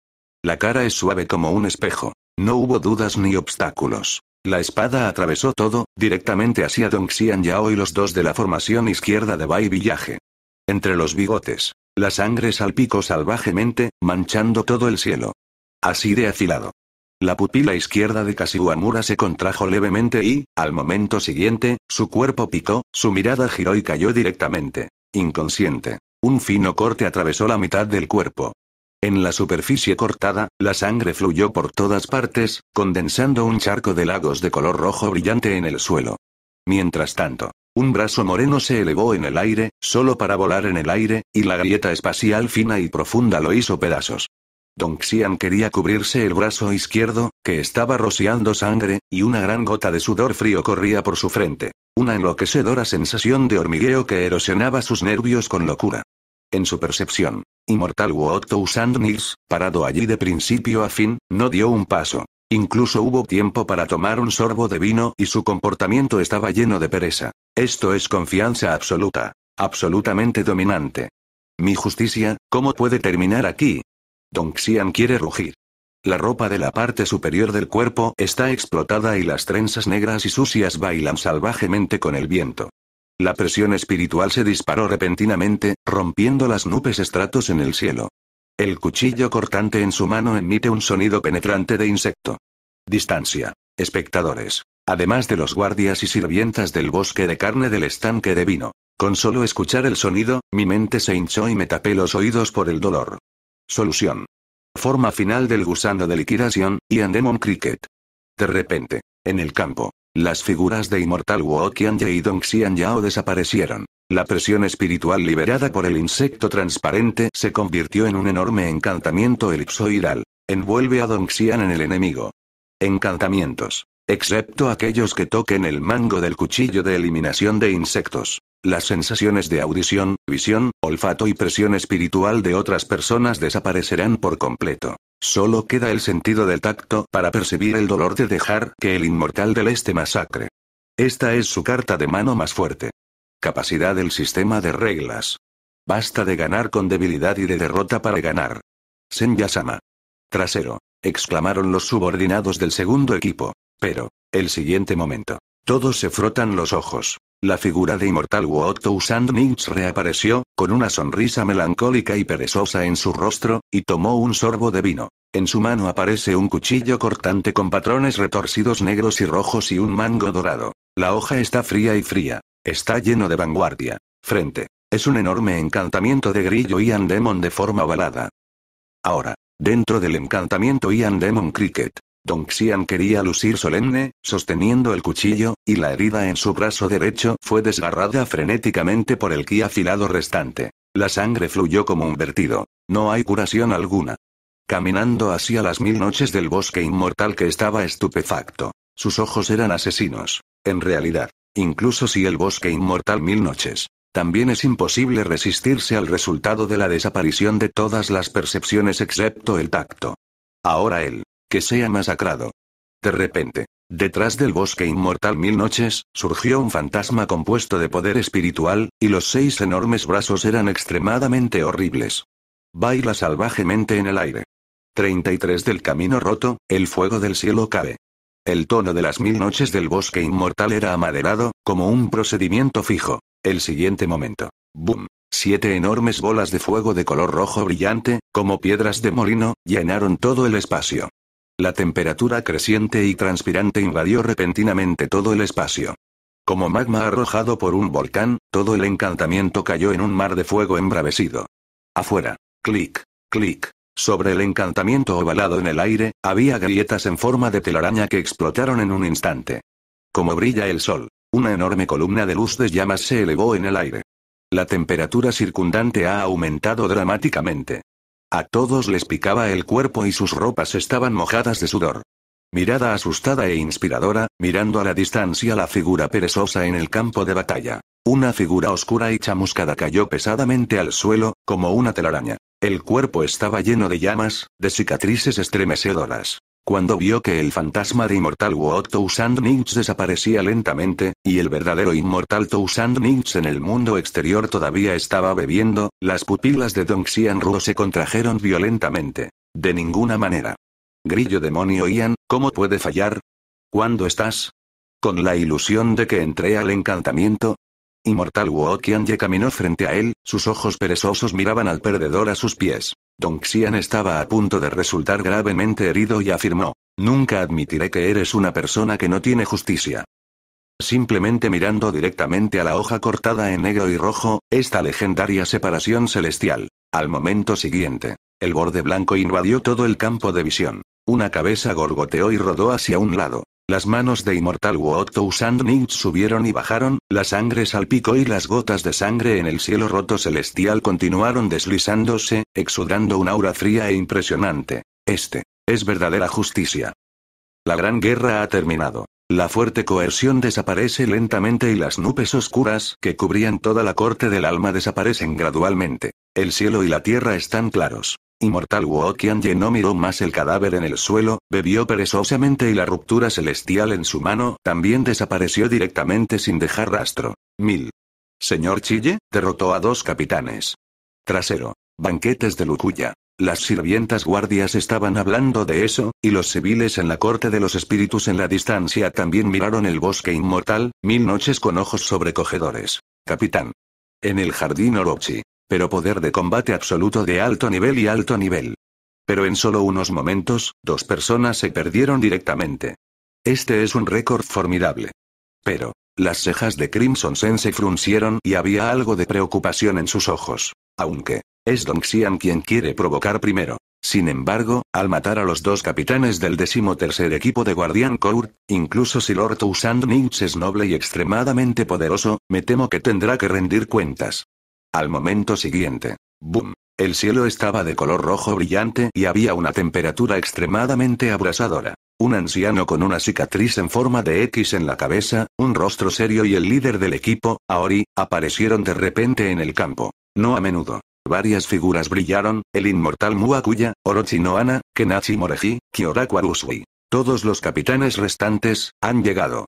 La cara es suave como un espejo. No hubo dudas ni obstáculos. La espada atravesó todo, directamente hacia Dong Xian Yao y los dos de la formación izquierda de Bai Villaje. Entre los bigotes. La sangre salpicó salvajemente, manchando todo el cielo. Así de afilado. La pupila izquierda de Kashiwamura se contrajo levemente y, al momento siguiente, su cuerpo picó, su mirada giró y cayó directamente. Inconsciente. Un fino corte atravesó la mitad del cuerpo. En la superficie cortada, la sangre fluyó por todas partes, condensando un charco de lagos de color rojo brillante en el suelo. Mientras tanto, un brazo moreno se elevó en el aire, solo para volar en el aire, y la grieta espacial fina y profunda lo hizo pedazos. Dong Xian quería cubrirse el brazo izquierdo, que estaba rociando sangre, y una gran gota de sudor frío corría por su frente. Una enloquecedora sensación de hormigueo que erosionaba sus nervios con locura. En su percepción, Inmortal Otto Nils, parado allí de principio a fin, no dio un paso. Incluso hubo tiempo para tomar un sorbo de vino y su comportamiento estaba lleno de pereza. Esto es confianza absoluta. Absolutamente dominante. Mi justicia, ¿cómo puede terminar aquí? Don Xian quiere rugir. La ropa de la parte superior del cuerpo está explotada y las trenzas negras y sucias bailan salvajemente con el viento. La presión espiritual se disparó repentinamente, rompiendo las nubes estratos en el cielo. El cuchillo cortante en su mano emite un sonido penetrante de insecto. Distancia. Espectadores. Además de los guardias y sirvientas del bosque de carne del estanque de vino. Con solo escuchar el sonido, mi mente se hinchó y me tapé los oídos por el dolor. Solución. Forma final del gusano de liquidación, y Andemon Cricket. De repente, en el campo, las figuras de inmortal Wu Ye y Dong Xian Yao desaparecieron. La presión espiritual liberada por el insecto transparente se convirtió en un enorme encantamiento elipsoidal. Envuelve a Dong Xian en el enemigo. Encantamientos. Excepto aquellos que toquen el mango del cuchillo de eliminación de insectos. Las sensaciones de audición, visión, olfato y presión espiritual de otras personas desaparecerán por completo. Solo queda el sentido del tacto para percibir el dolor de dejar que el inmortal del este masacre. Esta es su carta de mano más fuerte. Capacidad del sistema de reglas. Basta de ganar con debilidad y de derrota para ganar. senya Trasero. Exclamaron los subordinados del segundo equipo. Pero, el siguiente momento. Todos se frotan los ojos. La figura de Inmortal Otto Nix reapareció, con una sonrisa melancólica y perezosa en su rostro, y tomó un sorbo de vino. En su mano aparece un cuchillo cortante con patrones retorcidos negros y rojos y un mango dorado. La hoja está fría y fría. Está lleno de vanguardia. Frente. Es un enorme encantamiento de grillo y Andemon de forma ovalada. Ahora. Dentro del encantamiento Ian Demon Cricket. Don Xian quería lucir solemne, sosteniendo el cuchillo, y la herida en su brazo derecho fue desgarrada frenéticamente por el ki afilado restante. La sangre fluyó como un vertido. No hay curación alguna. Caminando hacia las mil noches del bosque inmortal que estaba estupefacto. Sus ojos eran asesinos. En realidad, incluso si el bosque inmortal mil noches también es imposible resistirse al resultado de la desaparición de todas las percepciones excepto el tacto. Ahora él, que sea masacrado. De repente, detrás del bosque inmortal Mil Noches, surgió un fantasma compuesto de poder espiritual, y los seis enormes brazos eran extremadamente horribles. Baila salvajemente en el aire. 33 del camino roto, el fuego del cielo cabe. El tono de las mil noches del bosque inmortal era amaderado, como un procedimiento fijo. El siguiente momento. ¡Bum! Siete enormes bolas de fuego de color rojo brillante, como piedras de molino, llenaron todo el espacio. La temperatura creciente y transpirante invadió repentinamente todo el espacio. Como magma arrojado por un volcán, todo el encantamiento cayó en un mar de fuego embravecido. Afuera. Clic. Clic. Sobre el encantamiento ovalado en el aire, había grietas en forma de telaraña que explotaron en un instante. Como brilla el sol, una enorme columna de luz de llamas se elevó en el aire. La temperatura circundante ha aumentado dramáticamente. A todos les picaba el cuerpo y sus ropas estaban mojadas de sudor. Mirada asustada e inspiradora, mirando a la distancia la figura perezosa en el campo de batalla. Una figura oscura y chamuscada cayó pesadamente al suelo, como una telaraña. El cuerpo estaba lleno de llamas, de cicatrices estremecedoras. Cuando vio que el fantasma de Inmortal Tou Sand Ninch desaparecía lentamente, y el verdadero Inmortal Sand Nights en el mundo exterior todavía estaba bebiendo, las pupilas de Xian Ruo se contrajeron violentamente. De ninguna manera. Grillo demonio Ian, ¿cómo puede fallar? ¿Cuándo estás? Con la ilusión de que entré al encantamiento, Inmortal Wu Ye caminó frente a él, sus ojos perezosos miraban al perdedor a sus pies. Dong Xian estaba a punto de resultar gravemente herido y afirmó, Nunca admitiré que eres una persona que no tiene justicia. Simplemente mirando directamente a la hoja cortada en negro y rojo, esta legendaria separación celestial. Al momento siguiente, el borde blanco invadió todo el campo de visión. Una cabeza gorgoteó y rodó hacia un lado. Las manos de Inmortal Woto Sandnitz subieron y bajaron, la sangre salpicó y las gotas de sangre en el cielo roto celestial continuaron deslizándose, exudando un aura fría e impresionante. Este es verdadera justicia. La gran guerra ha terminado. La fuerte coerción desaparece lentamente y las nubes oscuras que cubrían toda la corte del alma desaparecen gradualmente. El cielo y la tierra están claros. Inmortal Wokian no miró más el cadáver en el suelo, bebió perezosamente y la ruptura celestial en su mano también desapareció directamente sin dejar rastro. Mil. Señor Chille, derrotó a dos capitanes. Trasero. Banquetes de Lucuya. Las sirvientas guardias estaban hablando de eso, y los civiles en la corte de los espíritus en la distancia también miraron el bosque inmortal, mil noches con ojos sobrecogedores. Capitán. En el jardín Orochi. Pero poder de combate absoluto de alto nivel y alto nivel. Pero en solo unos momentos, dos personas se perdieron directamente. Este es un récord formidable. Pero, las cejas de Crimson Sen se fruncieron y había algo de preocupación en sus ojos. Aunque, es Dong Xian quien quiere provocar primero. Sin embargo, al matar a los dos capitanes del decimotercer equipo de Guardian Court, incluso si Lord Usand Ninch es noble y extremadamente poderoso, me temo que tendrá que rendir cuentas. Al momento siguiente. ¡Bum! El cielo estaba de color rojo brillante y había una temperatura extremadamente abrasadora. Un anciano con una cicatriz en forma de X en la cabeza, un rostro serio y el líder del equipo, Aori, aparecieron de repente en el campo. No a menudo. Varias figuras brillaron, el inmortal Muakuya, Orochi Noana, Kenachi Moreji, Kyoraku Usui. Todos los capitanes restantes, han llegado.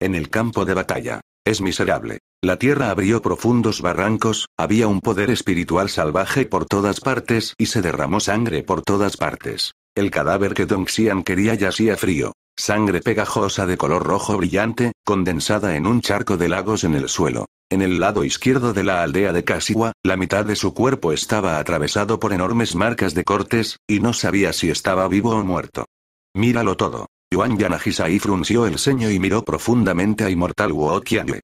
En el campo de batalla. Es miserable. La tierra abrió profundos barrancos, había un poder espiritual salvaje por todas partes y se derramó sangre por todas partes. El cadáver que Dong Xian quería yacía frío. Sangre pegajosa de color rojo brillante, condensada en un charco de lagos en el suelo. En el lado izquierdo de la aldea de Kasiwa, la mitad de su cuerpo estaba atravesado por enormes marcas de cortes, y no sabía si estaba vivo o muerto. Míralo todo. Yuan Yanagisai frunció el ceño y miró profundamente a Inmortal Wu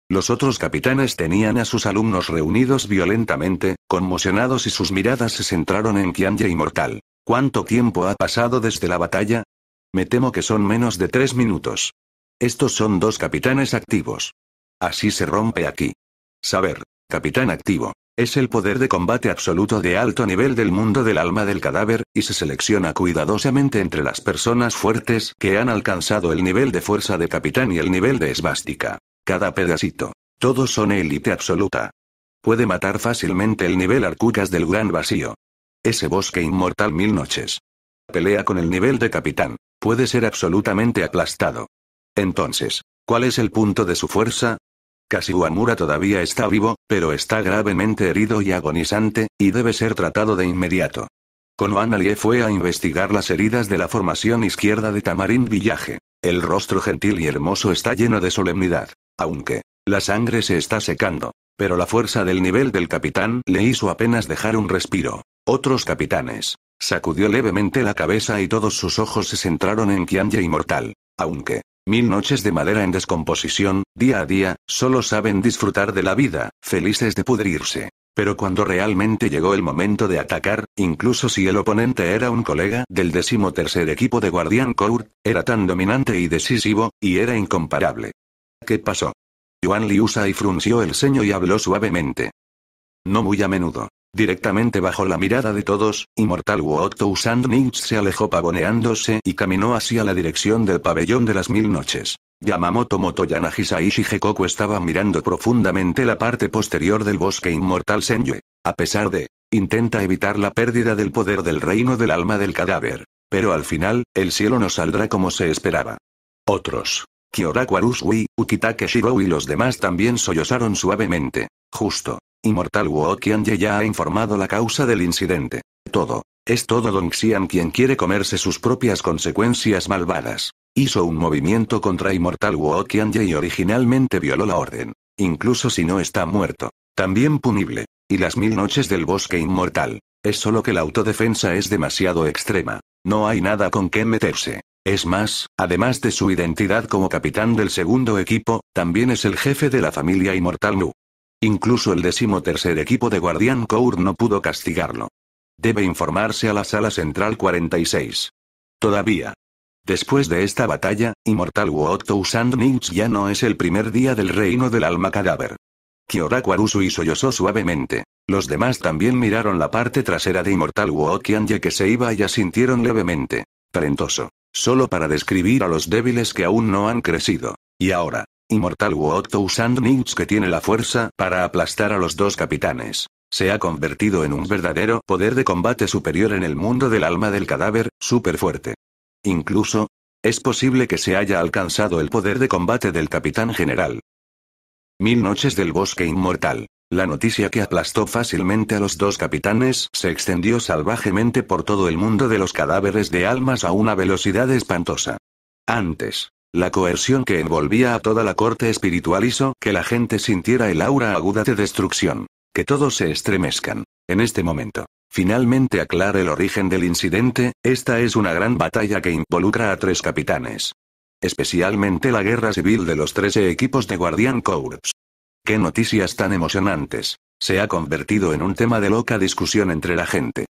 los otros capitanes tenían a sus alumnos reunidos violentamente, conmocionados y sus miradas se centraron en y Inmortal. ¿Cuánto tiempo ha pasado desde la batalla? Me temo que son menos de tres minutos. Estos son dos capitanes activos. Así se rompe aquí. Saber, capitán activo. Es el poder de combate absoluto de alto nivel del mundo del alma del cadáver, y se selecciona cuidadosamente entre las personas fuertes que han alcanzado el nivel de fuerza de capitán y el nivel de esvástica. Cada pedacito. Todos son élite absoluta. Puede matar fácilmente el nivel Arcucas del Gran Vacío. Ese bosque inmortal mil noches. Pelea con el nivel de capitán. Puede ser absolutamente aplastado. Entonces, ¿cuál es el punto de su fuerza? Kasiwamura todavía está vivo, pero está gravemente herido y agonizante, y debe ser tratado de inmediato. Konohana Lie fue a investigar las heridas de la formación izquierda de Tamarín Village. El rostro gentil y hermoso está lleno de solemnidad aunque la sangre se está secando. Pero la fuerza del nivel del capitán le hizo apenas dejar un respiro. Otros capitanes. Sacudió levemente la cabeza y todos sus ojos se centraron en Kianye inmortal. Aunque, mil noches de madera en descomposición, día a día, solo saben disfrutar de la vida, felices de pudrirse. Pero cuando realmente llegó el momento de atacar, incluso si el oponente era un colega del tercer equipo de Guardian Court, era tan dominante y decisivo, y era incomparable. ¿Qué pasó? Yuan y frunció el ceño y habló suavemente. No muy a menudo. Directamente bajo la mirada de todos, Inmortal Wu Usand Ninch se alejó pavoneándose y caminó hacia la dirección del pabellón de las mil noches. Yamamoto Motoyanagisa y Shigekoku estaban mirando profundamente la parte posterior del bosque inmortal Senyue. A pesar de, intenta evitar la pérdida del poder del reino del alma del cadáver. Pero al final, el cielo no saldrá como se esperaba. Otros. Kyoraku Ukitake Shirou y los demás también sollozaron suavemente. Justo. Inmortal Wokianje ya ha informado la causa del incidente. Todo. Es todo Don Xian quien quiere comerse sus propias consecuencias malvadas. Hizo un movimiento contra Inmortal Wokianje y originalmente violó la orden. Incluso si no está muerto. También punible. Y las mil noches del bosque inmortal. Es solo que la autodefensa es demasiado extrema. No hay nada con qué meterse. Es más, además de su identidad como capitán del segundo equipo, también es el jefe de la familia Immortal Nu. Incluso el decimotercer equipo de Guardian Cour no pudo castigarlo. Debe informarse a la sala central 46. Todavía. Después de esta batalla, Immortal Inmortal Sand Ninch ya no es el primer día del reino del alma cadáver. y sollozó suavemente. Los demás también miraron la parte trasera de Immortal Wokian ya que se iba y asintieron levemente. Talentoso. Solo para describir a los débiles que aún no han crecido. Y ahora. Inmortal usando Newts que tiene la fuerza para aplastar a los dos capitanes. Se ha convertido en un verdadero poder de combate superior en el mundo del alma del cadáver, súper fuerte. Incluso, es posible que se haya alcanzado el poder de combate del capitán general. Mil noches del bosque inmortal. La noticia que aplastó fácilmente a los dos capitanes se extendió salvajemente por todo el mundo de los cadáveres de almas a una velocidad espantosa. Antes, la coerción que envolvía a toda la corte espiritual hizo que la gente sintiera el aura aguda de destrucción, que todos se estremezcan. En este momento, finalmente aclara el origen del incidente, esta es una gran batalla que involucra a tres capitanes. Especialmente la guerra civil de los 13 equipos de Guardian Corps. Qué noticias tan emocionantes. Se ha convertido en un tema de loca discusión entre la gente.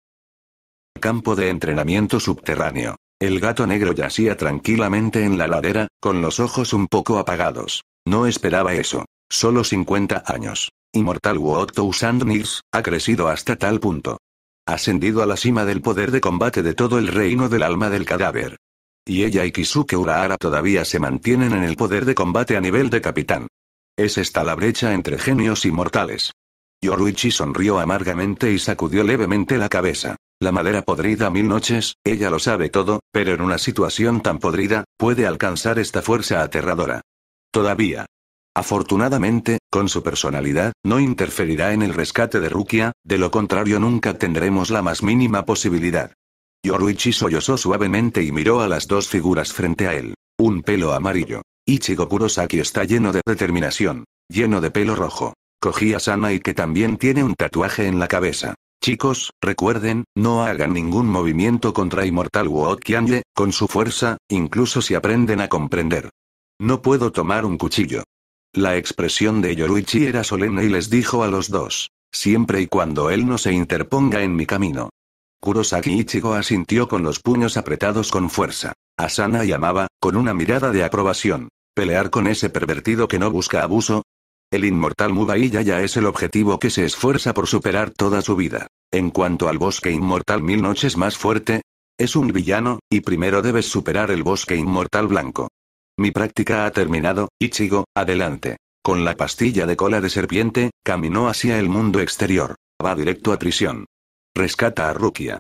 Campo de entrenamiento subterráneo. El gato negro yacía tranquilamente en la ladera, con los ojos un poco apagados. No esperaba eso. Solo 50 años. Inmortal Wotousand Nils, ha crecido hasta tal punto. Ascendido a la cima del poder de combate de todo el reino del alma del cadáver. Y ella y Kisuke Urahara todavía se mantienen en el poder de combate a nivel de capitán. Es esta la brecha entre genios y mortales. Yoruichi sonrió amargamente y sacudió levemente la cabeza. La madera podrida mil noches, ella lo sabe todo, pero en una situación tan podrida, puede alcanzar esta fuerza aterradora. Todavía. Afortunadamente, con su personalidad, no interferirá en el rescate de Rukia, de lo contrario nunca tendremos la más mínima posibilidad. Yoruichi sollozó suavemente y miró a las dos figuras frente a él. Un pelo amarillo. Ichigo Kurosaki está lleno de determinación. Lleno de pelo rojo. Cogí a Sana y que también tiene un tatuaje en la cabeza. Chicos, recuerden, no hagan ningún movimiento contra Inmortal Wo con su fuerza, incluso si aprenden a comprender. No puedo tomar un cuchillo. La expresión de Yoruichi era solemne y les dijo a los dos. Siempre y cuando él no se interponga en mi camino. Kurosaki Ichigo asintió con los puños apretados con fuerza. Asana llamaba, con una mirada de aprobación. Pelear con ese pervertido que no busca abuso. El inmortal Mubailla ya es el objetivo que se esfuerza por superar toda su vida. En cuanto al bosque inmortal mil noches más fuerte, es un villano, y primero debes superar el bosque inmortal blanco. Mi práctica ha terminado, Ichigo, adelante. Con la pastilla de cola de serpiente, caminó hacia el mundo exterior. Va directo a prisión. Rescata a Rukia.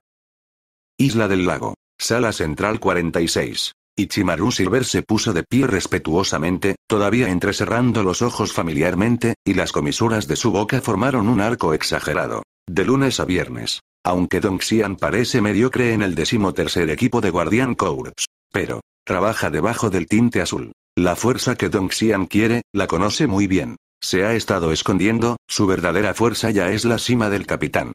Isla del Lago. Sala Central 46. Ichimaru Silver se puso de pie respetuosamente, todavía entrecerrando los ojos familiarmente, y las comisuras de su boca formaron un arco exagerado. De lunes a viernes. Aunque Don Xian parece mediocre en el decimotercer equipo de Guardian Corps, Pero, trabaja debajo del tinte azul. La fuerza que Don Xian quiere, la conoce muy bien. Se ha estado escondiendo, su verdadera fuerza ya es la cima del capitán.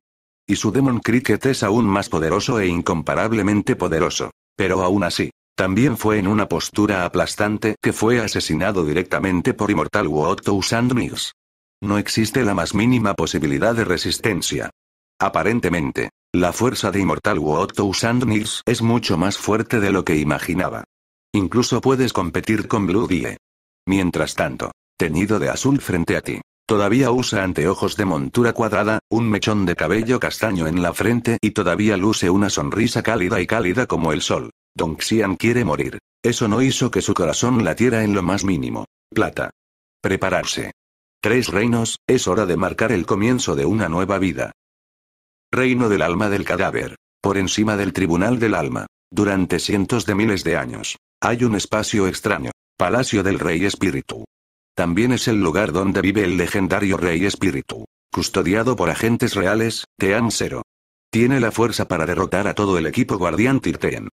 Y su Demon Cricket es aún más poderoso e incomparablemente poderoso. Pero aún así, también fue en una postura aplastante que fue asesinado directamente por Immortal Otto Sandmills. No existe la más mínima posibilidad de resistencia. Aparentemente, la fuerza de Immortal Otto usando es mucho más fuerte de lo que imaginaba. Incluso puedes competir con Blue Die. Mientras tanto, Tenido de azul frente a ti. Todavía usa anteojos de montura cuadrada, un mechón de cabello castaño en la frente y todavía luce una sonrisa cálida y cálida como el sol. Don Xian quiere morir. Eso no hizo que su corazón latiera en lo más mínimo. Plata. Prepararse. Tres reinos, es hora de marcar el comienzo de una nueva vida. Reino del alma del cadáver. Por encima del tribunal del alma. Durante cientos de miles de años. Hay un espacio extraño. Palacio del Rey Espíritu. También es el lugar donde vive el legendario Rey Espíritu. Custodiado por agentes reales, Team Zero. Tiene la fuerza para derrotar a todo el equipo guardián Tirteen.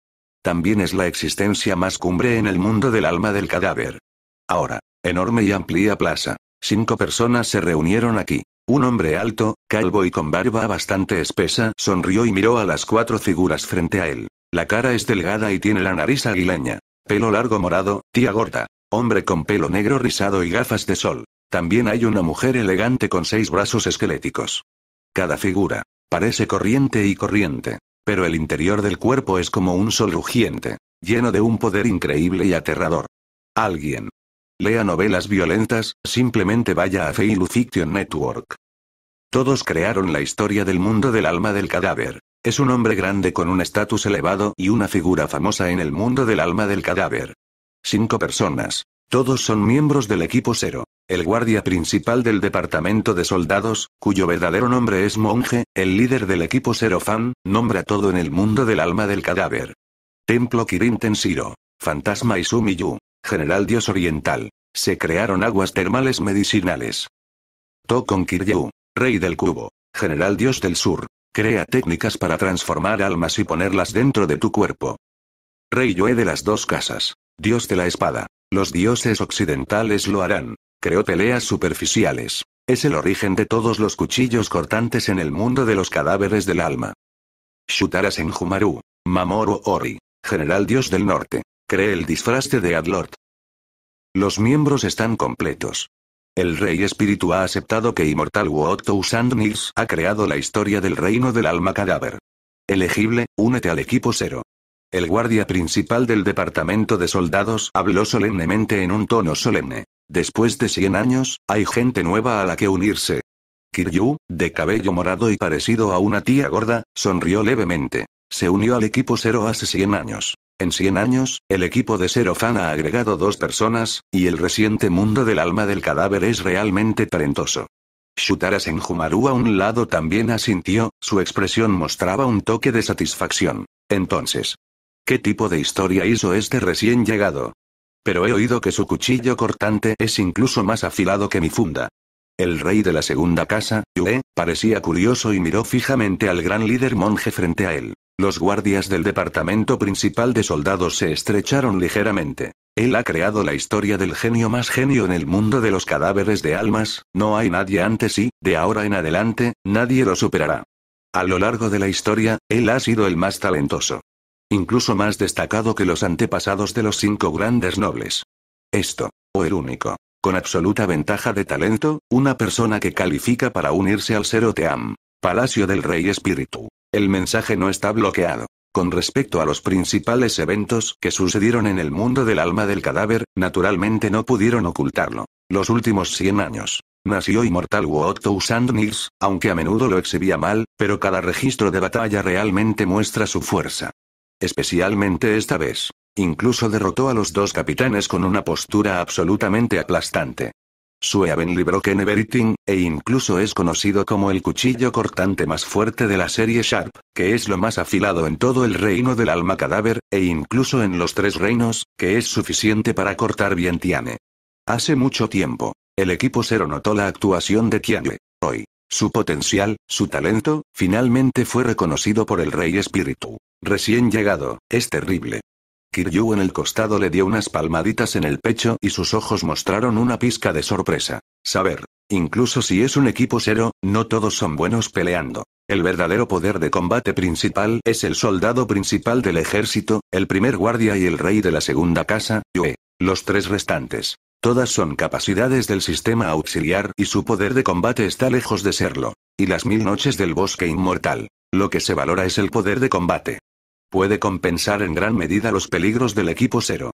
También es la existencia más cumbre en el mundo del alma del cadáver. Ahora, enorme y amplia plaza. Cinco personas se reunieron aquí. Un hombre alto, calvo y con barba bastante espesa sonrió y miró a las cuatro figuras frente a él. La cara es delgada y tiene la nariz aguileña. Pelo largo morado, tía gorda. Hombre con pelo negro rizado y gafas de sol. También hay una mujer elegante con seis brazos esqueléticos. Cada figura. Parece corriente y corriente. Pero el interior del cuerpo es como un sol rugiente, lleno de un poder increíble y aterrador. Alguien. Lea novelas violentas, simplemente vaya a Failu Fiction Network. Todos crearon la historia del mundo del alma del cadáver. Es un hombre grande con un estatus elevado y una figura famosa en el mundo del alma del cadáver. Cinco personas, todos son miembros del equipo Cero. El guardia principal del departamento de soldados, cuyo verdadero nombre es Monje, el líder del equipo Cero Fan, nombra todo en el mundo del alma del cadáver. Templo Kirin Tensiro. Fantasma y Sumiyu, General Dios Oriental. Se crearon aguas termales medicinales. Tokon Kiryu. Rey del Cubo. General Dios del Sur. Crea técnicas para transformar almas y ponerlas dentro de tu cuerpo. Rey Yue de las dos casas. Dios de la espada. Los dioses occidentales lo harán. Creó peleas superficiales. Es el origen de todos los cuchillos cortantes en el mundo de los cadáveres del alma. en Senjumaru. Mamoru Ori. General Dios del Norte. Cree el disfraz de Adlord. Los miembros están completos. El rey espíritu ha aceptado que Immortal Woto Nils ha creado la historia del reino del alma cadáver. Elegible, únete al equipo cero el guardia principal del departamento de soldados habló solemnemente en un tono solemne. Después de 100 años, hay gente nueva a la que unirse. Kiryu, de cabello morado y parecido a una tía gorda, sonrió levemente. Se unió al equipo Zero hace 100 años. En 100 años, el equipo de Zero Fan ha agregado dos personas, y el reciente mundo del alma del cadáver es realmente talentoso. en Jumaru a un lado también asintió, su expresión mostraba un toque de satisfacción. Entonces, ¿Qué tipo de historia hizo este recién llegado? Pero he oído que su cuchillo cortante es incluso más afilado que mi funda. El rey de la segunda casa, Yue, parecía curioso y miró fijamente al gran líder monje frente a él. Los guardias del departamento principal de soldados se estrecharon ligeramente. Él ha creado la historia del genio más genio en el mundo de los cadáveres de almas, no hay nadie antes y, de ahora en adelante, nadie lo superará. A lo largo de la historia, él ha sido el más talentoso incluso más destacado que los antepasados de los cinco grandes nobles. Esto, o el único, con absoluta ventaja de talento, una persona que califica para unirse al Seroteam, Palacio del Rey Espíritu. El mensaje no está bloqueado. Con respecto a los principales eventos que sucedieron en el mundo del alma del cadáver, naturalmente no pudieron ocultarlo. Los últimos 100 años. Nació inmortal and Sandnils, aunque a menudo lo exhibía mal, pero cada registro de batalla realmente muestra su fuerza especialmente esta vez. Incluso derrotó a los dos capitanes con una postura absolutamente aplastante. Sueven que Everything, e incluso es conocido como el cuchillo cortante más fuerte de la serie Sharp, que es lo más afilado en todo el reino del alma cadáver, e incluso en los tres reinos, que es suficiente para cortar bien Tiane. Hace mucho tiempo, el equipo cero notó la actuación de Tiane. Hoy, su potencial, su talento, finalmente fue reconocido por el Rey Espíritu. Recién llegado, es terrible. Kiryu en el costado le dio unas palmaditas en el pecho y sus ojos mostraron una pizca de sorpresa. Saber, incluso si es un equipo cero, no todos son buenos peleando. El verdadero poder de combate principal es el soldado principal del ejército, el primer guardia y el rey de la segunda casa, Yue. Los tres restantes. Todas son capacidades del sistema auxiliar y su poder de combate está lejos de serlo. Y las mil noches del bosque inmortal. Lo que se valora es el poder de combate puede compensar en gran medida los peligros del equipo cero.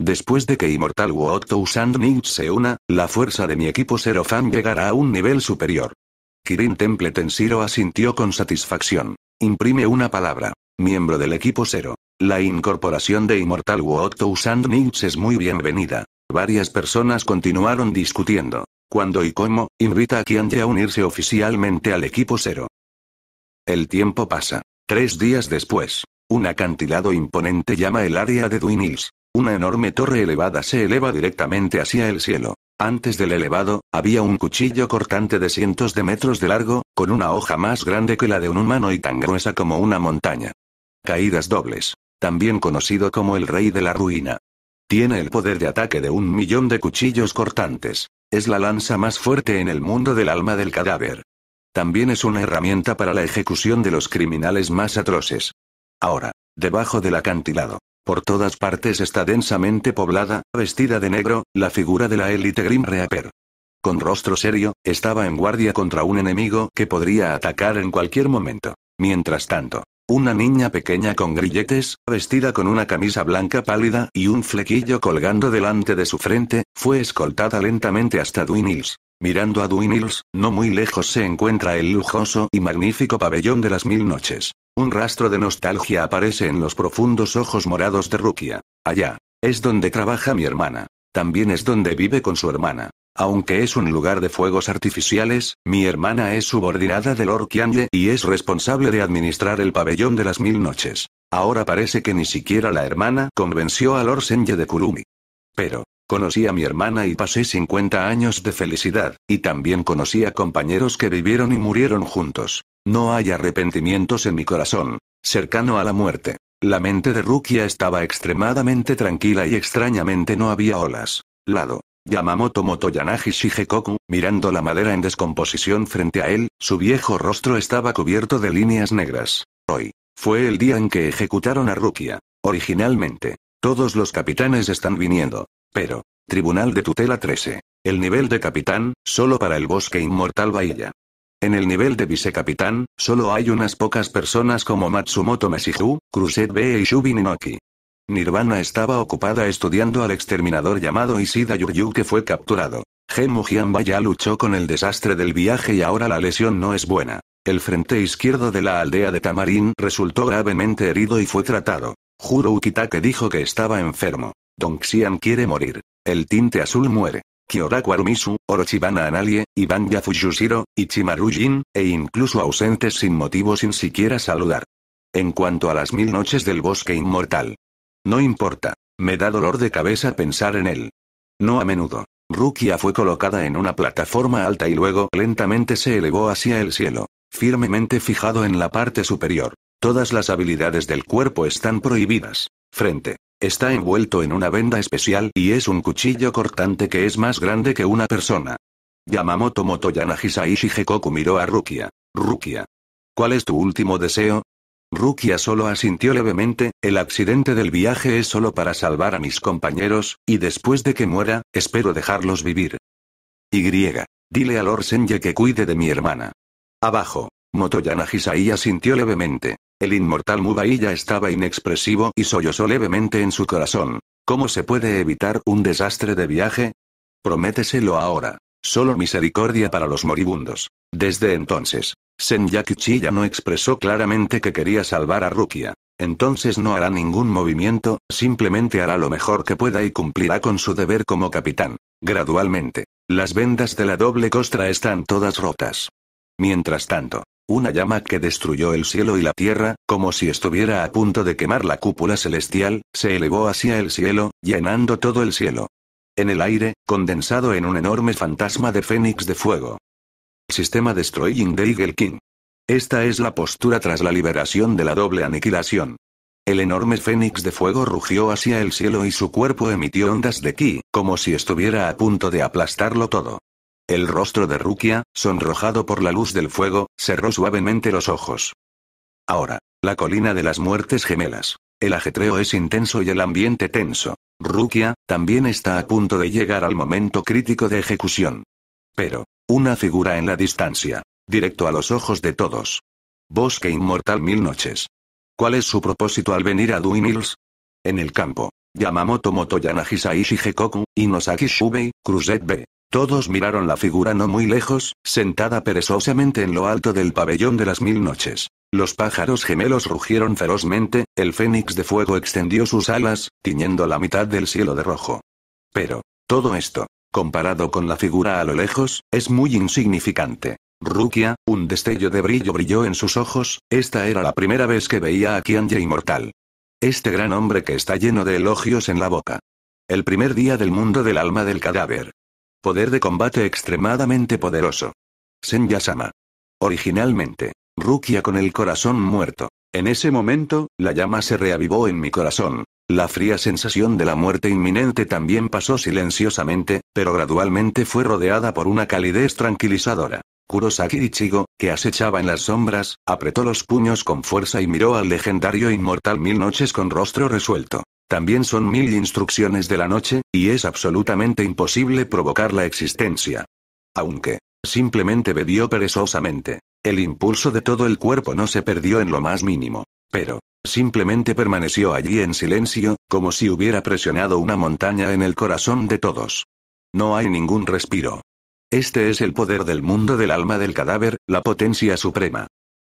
Después de que Immortal usando nix se una, la fuerza de mi equipo Cero Fan llegará a un nivel superior. Kirin Temple Tensiro asintió con satisfacción. Imprime una palabra. Miembro del equipo Cero. La incorporación de Immortal usando nix es muy bienvenida. Varias personas continuaron discutiendo. Cuando y cómo, invita a quien a unirse oficialmente al equipo Cero. El tiempo pasa. Tres días después. Un acantilado imponente llama el área de Duinils. Una enorme torre elevada se eleva directamente hacia el cielo. Antes del elevado, había un cuchillo cortante de cientos de metros de largo, con una hoja más grande que la de un humano y tan gruesa como una montaña. Caídas dobles. También conocido como el rey de la ruina. Tiene el poder de ataque de un millón de cuchillos cortantes. Es la lanza más fuerte en el mundo del alma del cadáver. También es una herramienta para la ejecución de los criminales más atroces. Ahora, debajo del acantilado, por todas partes está densamente poblada, vestida de negro, la figura de la élite Grim Reaper. Con rostro serio, estaba en guardia contra un enemigo que podría atacar en cualquier momento. Mientras tanto, una niña pequeña con grilletes, vestida con una camisa blanca pálida y un flequillo colgando delante de su frente, fue escoltada lentamente hasta Duinils. Mirando a Duinils, no muy lejos se encuentra el lujoso y magnífico pabellón de las mil noches. Un rastro de nostalgia aparece en los profundos ojos morados de Rukia. Allá. Es donde trabaja mi hermana. También es donde vive con su hermana. Aunque es un lugar de fuegos artificiales, mi hermana es subordinada del Lord Kianye y es responsable de administrar el pabellón de las mil noches. Ahora parece que ni siquiera la hermana convenció al Lord Senye de Kurumi. Pero, Conocí a mi hermana y pasé 50 años de felicidad, y también conocí a compañeros que vivieron y murieron juntos. No hay arrepentimientos en mi corazón. Cercano a la muerte. La mente de Rukia estaba extremadamente tranquila y extrañamente no había olas. Lado. Yamamoto Motoyanagi Shigekoku, mirando la madera en descomposición frente a él, su viejo rostro estaba cubierto de líneas negras. Hoy. Fue el día en que ejecutaron a Rukia. Originalmente. Todos los capitanes están viniendo. Pero, Tribunal de Tutela 13. El nivel de capitán, solo para el bosque inmortal Bahía. En el nivel de vicecapitán, solo hay unas pocas personas como Matsumoto Mesiju, Cruzet B y Shubin Ninoki. Nirvana estaba ocupada estudiando al exterminador llamado Isida Yuryu que fue capturado. Gemu Hyamba ya luchó con el desastre del viaje y ahora la lesión no es buena. El frente izquierdo de la aldea de Tamarín resultó gravemente herido y fue tratado. Juro Ukitake dijo que estaba enfermo. Don Xian quiere morir. El tinte azul muere. Kyoraku Arumisu, Orochibana Analie, Ya Fujushiro, Ichimaru Jin, e incluso ausentes sin motivo sin siquiera saludar. En cuanto a las mil noches del bosque inmortal. No importa. Me da dolor de cabeza pensar en él. No a menudo. Rukia fue colocada en una plataforma alta y luego lentamente se elevó hacia el cielo, firmemente fijado en la parte superior. Todas las habilidades del cuerpo están prohibidas. Frente, Está envuelto en una venda especial y es un cuchillo cortante que es más grande que una persona. Yamamoto Motoyanagisa Nagisai miró a Rukia. Rukia. ¿Cuál es tu último deseo? Rukia solo asintió levemente, el accidente del viaje es solo para salvar a mis compañeros, y después de que muera, espero dejarlos vivir. Y. Dile a Orsenge que cuide de mi hermana. Abajo. Motoyana Hisaia sintió levemente. El inmortal ya estaba inexpresivo y sollozó levemente en su corazón. ¿Cómo se puede evitar un desastre de viaje? Prométeselo ahora. Solo misericordia para los moribundos. Desde entonces, Senyakichi ya no expresó claramente que quería salvar a Rukia. Entonces no hará ningún movimiento, simplemente hará lo mejor que pueda y cumplirá con su deber como capitán. Gradualmente, las vendas de la doble costra están todas rotas. Mientras tanto, una llama que destruyó el cielo y la tierra, como si estuviera a punto de quemar la cúpula celestial, se elevó hacia el cielo, llenando todo el cielo. En el aire, condensado en un enorme fantasma de fénix de fuego. Sistema Destroying de Eagle King. Esta es la postura tras la liberación de la doble aniquilación. El enorme fénix de fuego rugió hacia el cielo y su cuerpo emitió ondas de ki, como si estuviera a punto de aplastarlo todo. El rostro de Rukia, sonrojado por la luz del fuego, cerró suavemente los ojos. Ahora, la colina de las muertes gemelas. El ajetreo es intenso y el ambiente tenso. Rukia, también está a punto de llegar al momento crítico de ejecución. Pero, una figura en la distancia, directo a los ojos de todos. Bosque Inmortal Mil Noches. ¿Cuál es su propósito al venir a Duinil's? En el campo. Yamamoto Motoyanagisa Gekoku, Hekoku, Inosaki Shubei, Cruzet B. Todos miraron la figura no muy lejos, sentada perezosamente en lo alto del pabellón de las mil noches. Los pájaros gemelos rugieron ferozmente, el fénix de fuego extendió sus alas, tiñendo la mitad del cielo de rojo. Pero, todo esto, comparado con la figura a lo lejos, es muy insignificante. Rukia, un destello de brillo brilló en sus ojos, esta era la primera vez que veía a Kianje inmortal. Este gran hombre que está lleno de elogios en la boca. El primer día del mundo del alma del cadáver. Poder de combate extremadamente poderoso. Senya-sama. Originalmente, Rukia con el corazón muerto. En ese momento, la llama se reavivó en mi corazón. La fría sensación de la muerte inminente también pasó silenciosamente, pero gradualmente fue rodeada por una calidez tranquilizadora. Kurosaki Ichigo, que acechaba en las sombras, apretó los puños con fuerza y miró al legendario inmortal mil noches con rostro resuelto. También son mil instrucciones de la noche, y es absolutamente imposible provocar la existencia. Aunque, simplemente bebió perezosamente. El impulso de todo el cuerpo no se perdió en lo más mínimo. Pero, simplemente permaneció allí en silencio, como si hubiera presionado una montaña en el corazón de todos. No hay ningún respiro. Este es el poder del mundo del alma del cadáver, la potencia suprema.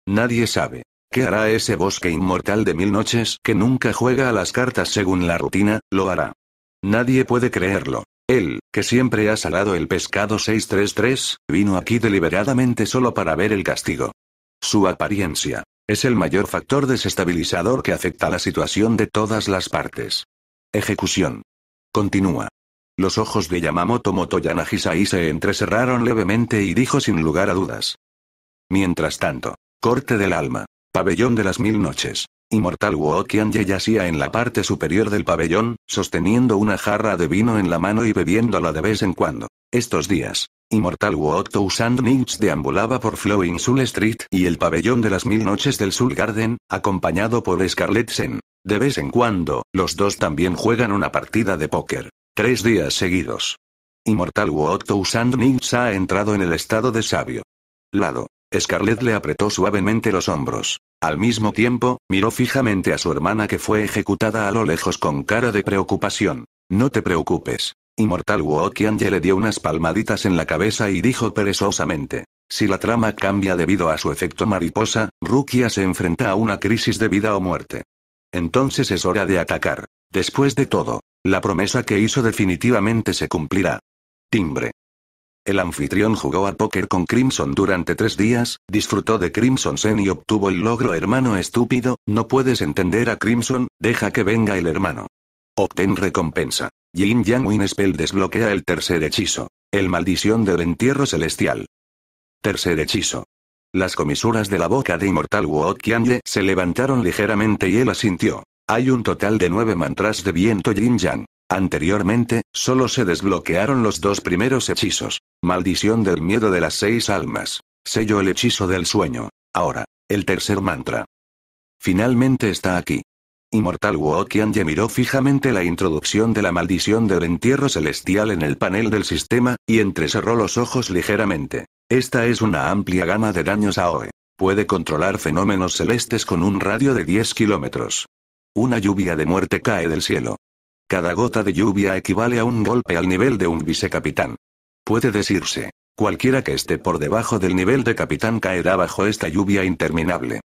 Nadie sabe. ¿Qué hará ese bosque inmortal de mil noches que nunca juega a las cartas según la rutina? Lo hará. Nadie puede creerlo. Él, que siempre ha salado el pescado 633, vino aquí deliberadamente solo para ver el castigo. Su apariencia. Es el mayor factor desestabilizador que afecta la situación de todas las partes. Ejecución. Continúa. Los ojos de Yamamoto Motoyanagi se entrecerraron levemente y dijo sin lugar a dudas. Mientras tanto, corte del alma. Pabellón de las Mil Noches. Immortal Wokian yacía en la parte superior del pabellón, sosteniendo una jarra de vino en la mano y bebiéndola de vez en cuando. Estos días, Inmortal Wu Tousand deambulaba por Flowing Soul Street y el pabellón de las Mil Noches del Soul Garden, acompañado por Scarlet Sen. De vez en cuando, los dos también juegan una partida de póker. Tres días seguidos. Inmortal Wu Tousand ha entrado en el estado de sabio. Lado. Scarlett le apretó suavemente los hombros. Al mismo tiempo, miró fijamente a su hermana que fue ejecutada a lo lejos con cara de preocupación. No te preocupes. Inmortal ya le dio unas palmaditas en la cabeza y dijo perezosamente. Si la trama cambia debido a su efecto mariposa, Rukia se enfrenta a una crisis de vida o muerte. Entonces es hora de atacar. Después de todo, la promesa que hizo definitivamente se cumplirá. Timbre. El anfitrión jugó a póker con Crimson durante tres días, disfrutó de Crimson Sen y obtuvo el logro hermano estúpido, no puedes entender a Crimson, deja que venga el hermano. Obtén recompensa. Yin Yang Win Spell desbloquea el tercer hechizo. El maldición del entierro celestial. Tercer hechizo. Las comisuras de la boca de inmortal Wo se levantaron ligeramente y él asintió. Hay un total de nueve mantras de viento Yin Yang. Anteriormente, solo se desbloquearon los dos primeros hechizos. Maldición del miedo de las seis almas. Sello el hechizo del sueño. Ahora, el tercer mantra. Finalmente está aquí. Inmortal Wokian ya miró fijamente la introducción de la maldición del entierro celestial en el panel del sistema, y entrecerró los ojos ligeramente. Esta es una amplia gama de daños a OE. Puede controlar fenómenos celestes con un radio de 10 kilómetros. Una lluvia de muerte cae del cielo. Cada gota de lluvia equivale a un golpe al nivel de un vicecapitán. Puede decirse. Cualquiera que esté por debajo del nivel de capitán caerá bajo esta lluvia interminable.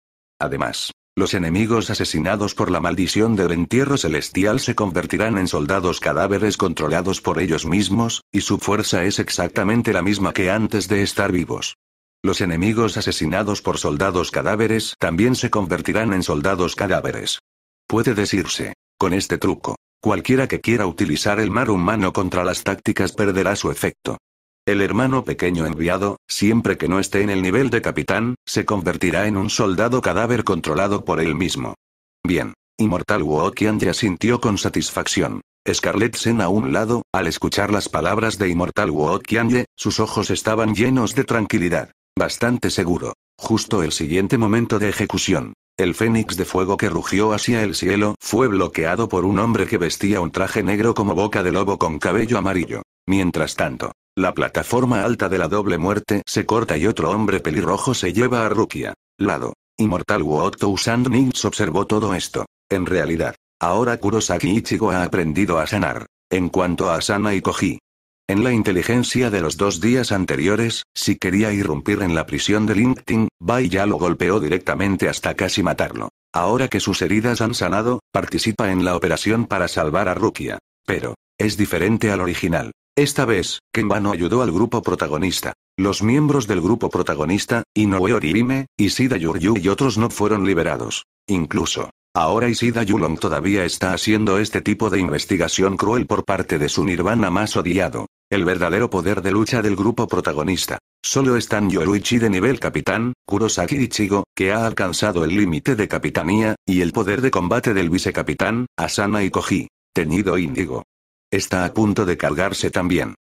Además, los enemigos asesinados por la maldición del entierro celestial se convertirán en soldados cadáveres controlados por ellos mismos, y su fuerza es exactamente la misma que antes de estar vivos. Los enemigos asesinados por soldados cadáveres también se convertirán en soldados cadáveres. Puede decirse, con este truco, Cualquiera que quiera utilizar el mar humano contra las tácticas perderá su efecto. El hermano pequeño enviado, siempre que no esté en el nivel de capitán, se convertirá en un soldado cadáver controlado por él mismo. Bien. Inmortal Wookian ya sintió con satisfacción. Scarlett Sen a un lado, al escuchar las palabras de Inmortal Wookianye, sus ojos estaban llenos de tranquilidad. Bastante seguro. Justo el siguiente momento de ejecución. El fénix de fuego que rugió hacia el cielo fue bloqueado por un hombre que vestía un traje negro como boca de lobo con cabello amarillo. Mientras tanto, la plataforma alta de la doble muerte se corta y otro hombre pelirrojo se lleva a Rukia. Lado. Inmortal usando Nix observó todo esto. En realidad, ahora Kurosaki Ichigo ha aprendido a sanar. En cuanto a Sana y Koji, en la inteligencia de los dos días anteriores, si quería irrumpir en la prisión de Ting, Bai ya lo golpeó directamente hasta casi matarlo. Ahora que sus heridas han sanado, participa en la operación para salvar a Rukia. Pero, es diferente al original. Esta vez, Kenba no ayudó al grupo protagonista. Los miembros del grupo protagonista, Inoue Orihime, Isida Yuryu y otros no fueron liberados. Incluso, Ahora Isida Yulong todavía está haciendo este tipo de investigación cruel por parte de su nirvana más odiado el verdadero poder de lucha del grupo protagonista. Solo están Yoruichi de nivel capitán, Kurosaki Ichigo, que ha alcanzado el límite de capitanía, y el poder de combate del vicecapitán, Asana y Koji. Teñido Índigo. Está a punto de cargarse también.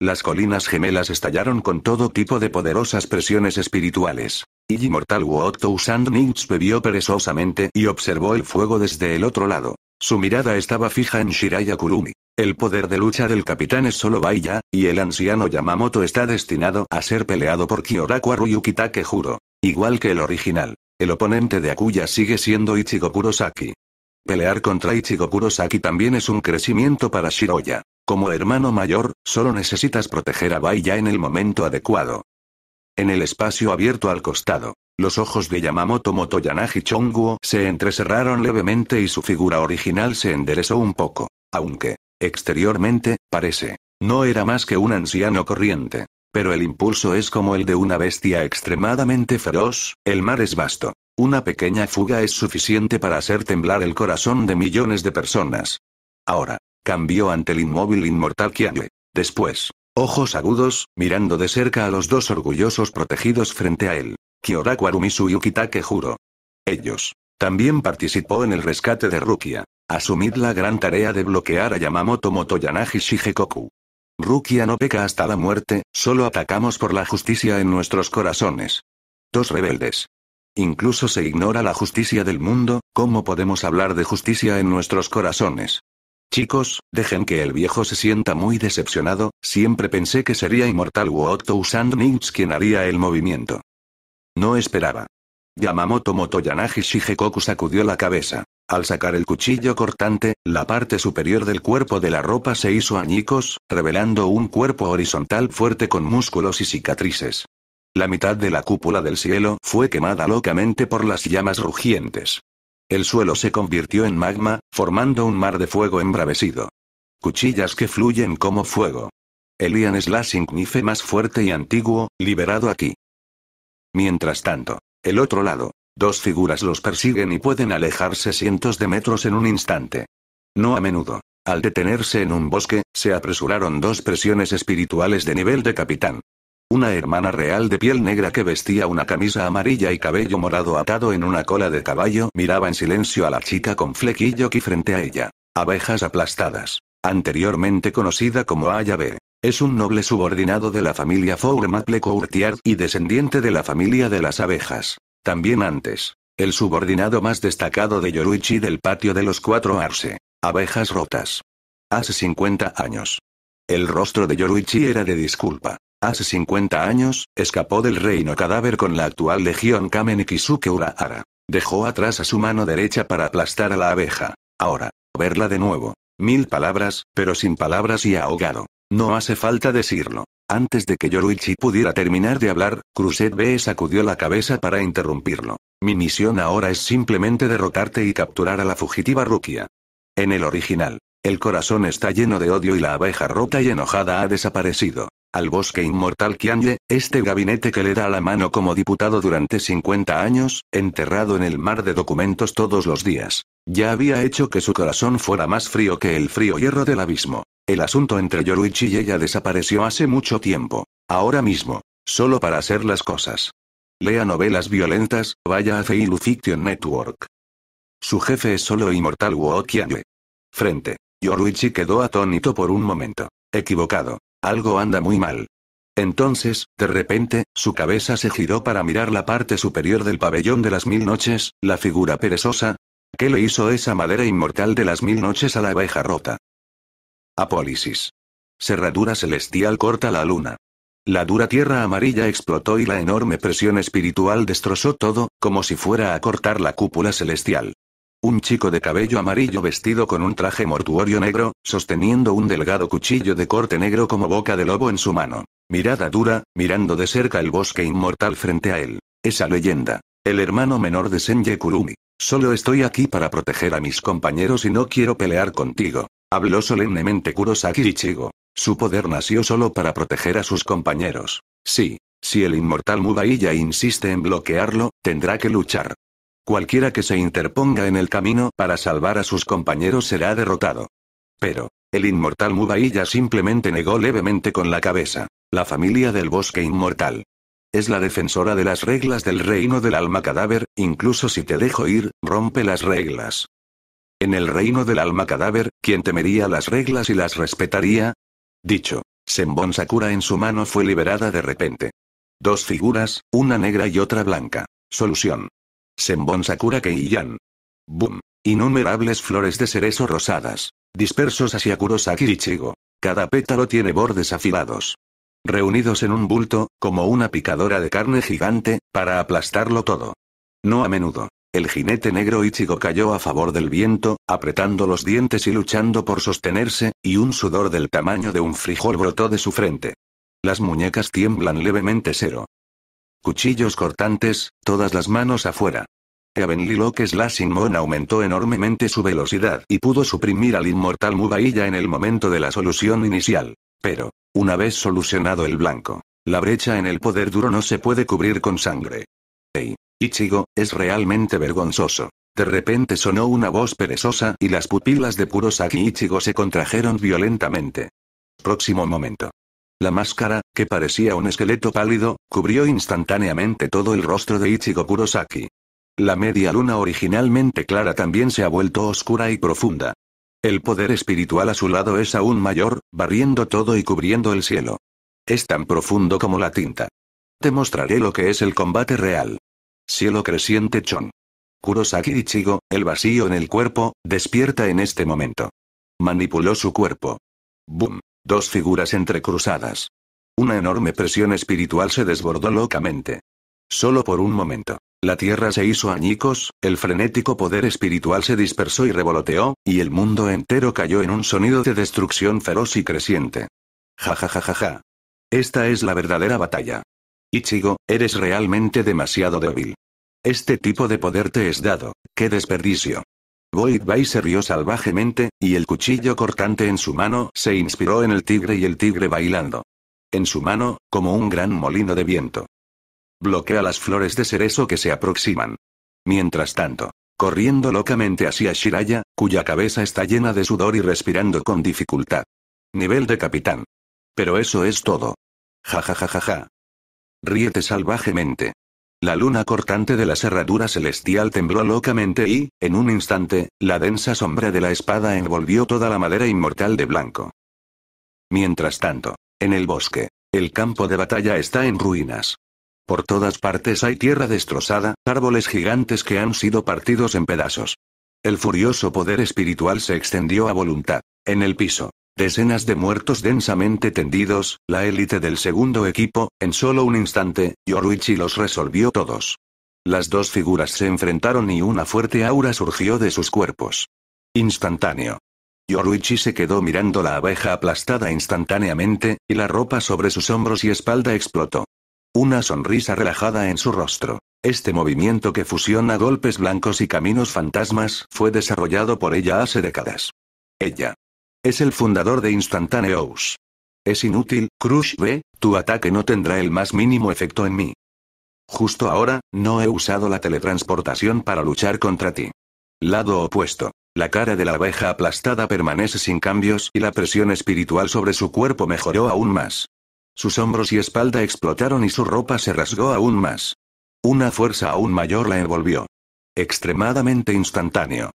Las colinas gemelas estallaron con todo tipo de poderosas presiones espirituales. Y Immortal Woto usando bebió perezosamente y observó el fuego desde el otro lado. Su mirada estaba fija en Shiraya Kurumi. El poder de lucha del capitán es solo Baiya, y el anciano Yamamoto está destinado a ser peleado por Kyoraku Ryuki Juro. Igual que el original. El oponente de Akuya sigue siendo Ichigo Kurosaki. Pelear contra Ichigo Kurosaki también es un crecimiento para Shiroya. Como hermano mayor, solo necesitas proteger a Baiya en el momento adecuado. En el espacio abierto al costado, los ojos de Yamamoto Motoyanagi Chonguo se entrecerraron levemente y su figura original se enderezó un poco, aunque, exteriormente, parece, no era más que un anciano corriente. Pero el impulso es como el de una bestia extremadamente feroz, el mar es vasto. Una pequeña fuga es suficiente para hacer temblar el corazón de millones de personas. Ahora, cambió ante el inmóvil inmortal Kianle. Después, ojos agudos, mirando de cerca a los dos orgullosos protegidos frente a él. Kyoraku Arumisu y Ukitake Juro. Ellos. También participó en el rescate de Rukia. Asumid la gran tarea de bloquear a Yamamoto Motoyanagi Shigekoku. Rukia no peca hasta la muerte, solo atacamos por la justicia en nuestros corazones. Dos rebeldes. Incluso se ignora la justicia del mundo, ¿cómo podemos hablar de justicia en nuestros corazones? Chicos, dejen que el viejo se sienta muy decepcionado, siempre pensé que sería inmortal Wokto usando quien haría el movimiento. No esperaba. Yamamoto Motoyanagi Shigekoku sacudió la cabeza. Al sacar el cuchillo cortante, la parte superior del cuerpo de la ropa se hizo añicos, revelando un cuerpo horizontal fuerte con músculos y cicatrices. La mitad de la cúpula del cielo fue quemada locamente por las llamas rugientes. El suelo se convirtió en magma, formando un mar de fuego embravecido. Cuchillas que fluyen como fuego. Elian es la más fuerte y antiguo, liberado aquí. Mientras tanto, el otro lado, dos figuras los persiguen y pueden alejarse cientos de metros en un instante. No a menudo. Al detenerse en un bosque, se apresuraron dos presiones espirituales de nivel de capitán. Una hermana real de piel negra que vestía una camisa amarilla y cabello morado atado en una cola de caballo miraba en silencio a la chica con flequillo que frente a ella. Abejas aplastadas. Anteriormente conocida como Ayabe. Es un noble subordinado de la familia Maple Courtiard y descendiente de la familia de las abejas. También antes, el subordinado más destacado de Yoruichi del patio de los cuatro Arce. Abejas rotas. Hace 50 años. El rostro de Yoruichi era de disculpa. Hace 50 años, escapó del reino cadáver con la actual legión Kamen Kisuke Urahara. Dejó atrás a su mano derecha para aplastar a la abeja. Ahora, verla de nuevo. Mil palabras, pero sin palabras y ahogado. No hace falta decirlo. Antes de que Yoruichi pudiera terminar de hablar, Cruzet B sacudió la cabeza para interrumpirlo. Mi misión ahora es simplemente derrotarte y capturar a la fugitiva Rukia. En el original, el corazón está lleno de odio y la abeja rota y enojada ha desaparecido. Al bosque inmortal Kianye, este gabinete que le da la mano como diputado durante 50 años, enterrado en el mar de documentos todos los días. Ya había hecho que su corazón fuera más frío que el frío hierro del abismo. El asunto entre Yoruichi y ella desapareció hace mucho tiempo. Ahora mismo. Solo para hacer las cosas. Lea novelas violentas, vaya a Feilu Fiction Network. Su jefe es solo inmortal Wokianue. Frente. Yoruichi quedó atónito por un momento. Equivocado. Algo anda muy mal. Entonces, de repente, su cabeza se giró para mirar la parte superior del pabellón de las mil noches, la figura perezosa. ¿Qué le hizo esa madera inmortal de las mil noches a la abeja rota? Apólisis. Cerradura celestial corta la luna. La dura tierra amarilla explotó y la enorme presión espiritual destrozó todo, como si fuera a cortar la cúpula celestial. Un chico de cabello amarillo vestido con un traje mortuorio negro, sosteniendo un delgado cuchillo de corte negro como boca de lobo en su mano. Mirada dura, mirando de cerca el bosque inmortal frente a él. Esa leyenda. El hermano menor de Senje Kurumi. Solo estoy aquí para proteger a mis compañeros y no quiero pelear contigo. Habló solemnemente Kurosaki Ichigo. Su poder nació solo para proteger a sus compañeros. Sí, si el inmortal Mubaiya insiste en bloquearlo, tendrá que luchar. Cualquiera que se interponga en el camino para salvar a sus compañeros será derrotado. Pero, el inmortal Mubaiya simplemente negó levemente con la cabeza. La familia del bosque inmortal. Es la defensora de las reglas del reino del alma cadáver, incluso si te dejo ir, rompe las reglas. En el reino del alma cadáver, ¿quién temería las reglas y las respetaría? Dicho. Senbon Sakura en su mano fue liberada de repente. Dos figuras, una negra y otra blanca. Solución. Senbon Sakura Keiyan. Boom. Innumerables flores de cerezo rosadas. Dispersos hacia Kurosaki Ichigo. Cada pétalo tiene bordes afilados. Reunidos en un bulto, como una picadora de carne gigante, para aplastarlo todo. No a menudo, el jinete negro Ichigo cayó a favor del viento, apretando los dientes y luchando por sostenerse, y un sudor del tamaño de un frijol brotó de su frente. Las muñecas tiemblan levemente cero. Cuchillos cortantes, todas las manos afuera. Liloque simón aumentó enormemente su velocidad y pudo suprimir al inmortal Mubailla en el momento de la solución inicial. Pero, una vez solucionado el blanco, la brecha en el poder duro no se puede cubrir con sangre. Ey, Ichigo, es realmente vergonzoso. De repente sonó una voz perezosa y las pupilas de Kurosaki Ichigo se contrajeron violentamente. Próximo momento. La máscara, que parecía un esqueleto pálido, cubrió instantáneamente todo el rostro de Ichigo Kurosaki. La media luna originalmente clara también se ha vuelto oscura y profunda. El poder espiritual a su lado es aún mayor, barriendo todo y cubriendo el cielo. Es tan profundo como la tinta. Te mostraré lo que es el combate real. Cielo creciente Chon. Kurosaki Ichigo, el vacío en el cuerpo, despierta en este momento. Manipuló su cuerpo. Boom. Dos figuras entrecruzadas. Una enorme presión espiritual se desbordó locamente. Solo por un momento. La tierra se hizo añicos, el frenético poder espiritual se dispersó y revoloteó, y el mundo entero cayó en un sonido de destrucción feroz y creciente. Ja ja ja ja ja. Esta es la verdadera batalla. Ichigo, eres realmente demasiado débil. Este tipo de poder te es dado. ¡Qué desperdicio! Void Bay se rió salvajemente, y el cuchillo cortante en su mano se inspiró en el tigre y el tigre bailando. En su mano, como un gran molino de viento. Bloquea las flores de cerezo que se aproximan. Mientras tanto, corriendo locamente hacia Shiraya, cuya cabeza está llena de sudor y respirando con dificultad. Nivel de capitán. Pero eso es todo. Ja ja ja ja ja. Ríete salvajemente. La luna cortante de la cerradura celestial tembló locamente y, en un instante, la densa sombra de la espada envolvió toda la madera inmortal de blanco. Mientras tanto, en el bosque, el campo de batalla está en ruinas. Por todas partes hay tierra destrozada, árboles gigantes que han sido partidos en pedazos. El furioso poder espiritual se extendió a voluntad. En el piso, Decenas de muertos densamente tendidos, la élite del segundo equipo, en solo un instante, Yoruichi los resolvió todos. Las dos figuras se enfrentaron y una fuerte aura surgió de sus cuerpos. Instantáneo. Yoruichi se quedó mirando la abeja aplastada instantáneamente, y la ropa sobre sus hombros y espalda explotó. Una sonrisa relajada en su rostro. Este movimiento que fusiona golpes blancos y caminos fantasmas fue desarrollado por ella hace décadas. Ella. Es el fundador de Instantaneous. Es inútil, Crush B, tu ataque no tendrá el más mínimo efecto en mí. Justo ahora, no he usado la teletransportación para luchar contra ti. Lado opuesto. La cara de la abeja aplastada permanece sin cambios y la presión espiritual sobre su cuerpo mejoró aún más. Sus hombros y espalda explotaron y su ropa se rasgó aún más. Una fuerza aún mayor la envolvió. Extremadamente instantáneo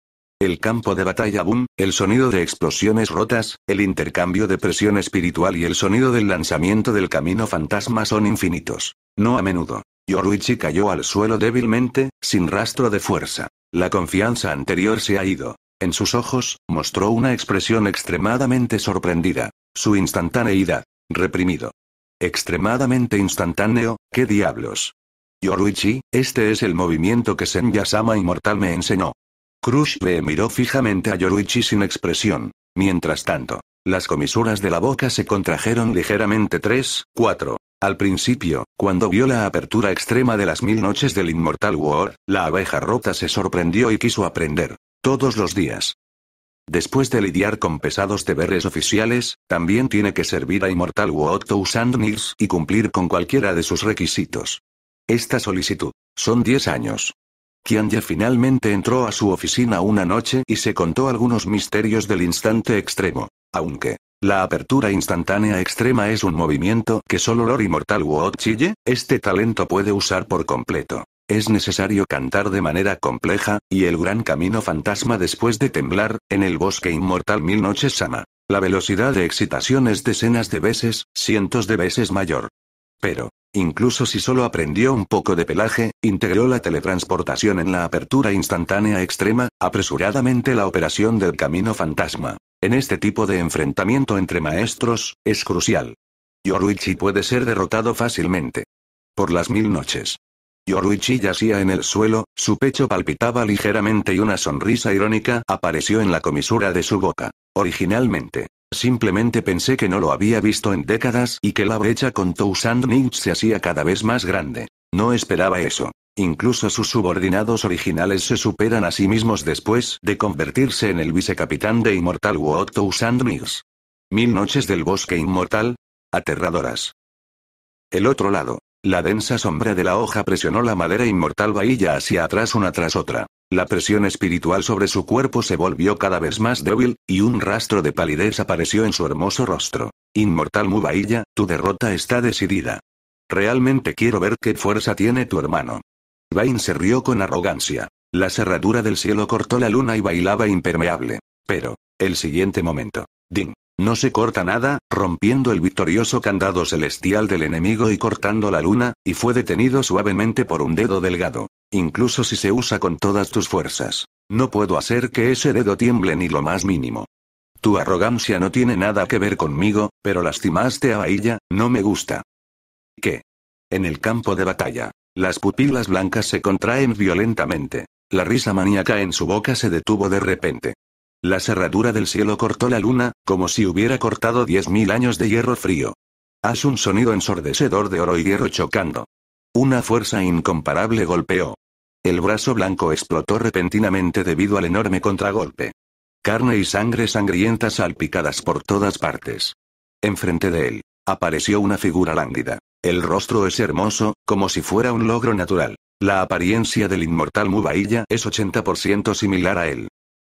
el campo de batalla boom, el sonido de explosiones rotas, el intercambio de presión espiritual y el sonido del lanzamiento del camino fantasma son infinitos. No a menudo. Yoruichi cayó al suelo débilmente, sin rastro de fuerza. La confianza anterior se ha ido. En sus ojos, mostró una expresión extremadamente sorprendida. Su instantaneidad. Reprimido. Extremadamente instantáneo, ¿qué diablos? Yoruichi, este es el movimiento que Senya-sama inmortal me enseñó. Crush B miró fijamente a Yoruichi sin expresión. Mientras tanto, las comisuras de la boca se contrajeron ligeramente 3, 4. Al principio, cuando vio la apertura extrema de las mil noches del inmortal War, la abeja rota se sorprendió y quiso aprender. Todos los días. Después de lidiar con pesados deberes oficiales, también tiene que servir a Inmortal War usando Nils y cumplir con cualquiera de sus requisitos. Esta solicitud. Son 10 años ya finalmente entró a su oficina una noche y se contó algunos misterios del instante extremo. Aunque la apertura instantánea extrema es un movimiento que solo Lord Immortal Wuot Chille, este talento puede usar por completo. Es necesario cantar de manera compleja, y el gran camino fantasma después de temblar, en el bosque inmortal Mil Noches Sama. La velocidad de excitación es decenas de veces, cientos de veces mayor. Pero, Incluso si solo aprendió un poco de pelaje, integró la teletransportación en la apertura instantánea extrema, apresuradamente la operación del camino fantasma. En este tipo de enfrentamiento entre maestros, es crucial. Yoruichi puede ser derrotado fácilmente. Por las mil noches. Yoruichi yacía en el suelo, su pecho palpitaba ligeramente y una sonrisa irónica apareció en la comisura de su boca. Originalmente, Simplemente pensé que no lo había visto en décadas y que la brecha con Toussaint Nix se hacía cada vez más grande. No esperaba eso. Incluso sus subordinados originales se superan a sí mismos después de convertirse en el vicecapitán de Inmortal World Toussaint Mil noches del bosque inmortal. Aterradoras. El otro lado. La densa sombra de la hoja presionó la madera inmortal vailla hacia atrás una tras otra. La presión espiritual sobre su cuerpo se volvió cada vez más débil, y un rastro de palidez apareció en su hermoso rostro. Inmortal Mubailla, tu derrota está decidida. Realmente quiero ver qué fuerza tiene tu hermano. Vain se rió con arrogancia. La cerradura del cielo cortó la luna y bailaba impermeable. Pero, el siguiente momento. Ding. No se corta nada, rompiendo el victorioso candado celestial del enemigo y cortando la luna, y fue detenido suavemente por un dedo delgado. Incluso si se usa con todas tus fuerzas. No puedo hacer que ese dedo tiemble ni lo más mínimo. Tu arrogancia no tiene nada que ver conmigo, pero lastimaste a ella, no me gusta. ¿Qué? En el campo de batalla. Las pupilas blancas se contraen violentamente. La risa maníaca en su boca se detuvo de repente. La cerradura del cielo cortó la luna, como si hubiera cortado diez mil años de hierro frío. Haz un sonido ensordecedor de oro y hierro chocando. Una fuerza incomparable golpeó. El brazo blanco explotó repentinamente debido al enorme contragolpe. Carne y sangre sangrientas salpicadas por todas partes. Enfrente de él, apareció una figura lánguida. El rostro es hermoso, como si fuera un logro natural. La apariencia del inmortal Mubailla es 80% similar a él.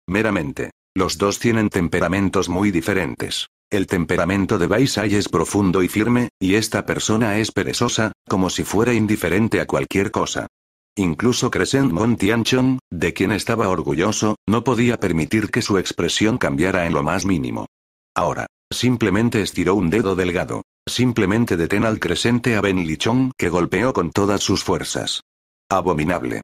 Meramente. Los dos tienen temperamentos muy diferentes. El temperamento de Baisai es profundo y firme, y esta persona es perezosa, como si fuera indiferente a cualquier cosa. Incluso Crescent Montianchon, de quien estaba orgulloso, no podía permitir que su expresión cambiara en lo más mínimo. Ahora, simplemente estiró un dedo delgado. Simplemente detén al crescente a Ben que golpeó con todas sus fuerzas. Abominable.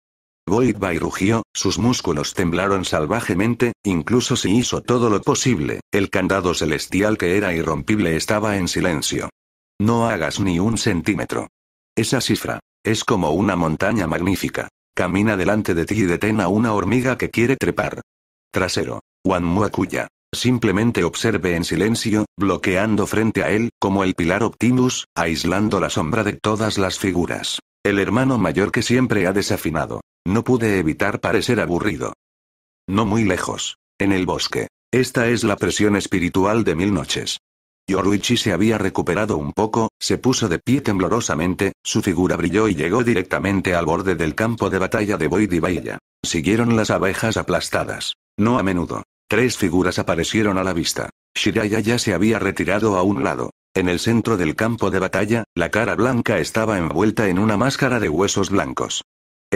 Void rugió, sus músculos temblaron salvajemente, incluso si hizo todo lo posible, el candado celestial que era irrompible estaba en silencio. No hagas ni un centímetro. Esa cifra. Es como una montaña magnífica. Camina delante de ti y detén a una hormiga que quiere trepar. Trasero. Juan Simplemente observe en silencio, bloqueando frente a él, como el pilar Optimus, aislando la sombra de todas las figuras. El hermano mayor que siempre ha desafinado. No pude evitar parecer aburrido. No muy lejos. En el bosque. Esta es la presión espiritual de mil noches. Yoruichi se había recuperado un poco, se puso de pie temblorosamente, su figura brilló y llegó directamente al borde del campo de batalla de Void y Siguieron las abejas aplastadas. No a menudo. Tres figuras aparecieron a la vista. Shiraya ya se había retirado a un lado. En el centro del campo de batalla, la cara blanca estaba envuelta en una máscara de huesos blancos.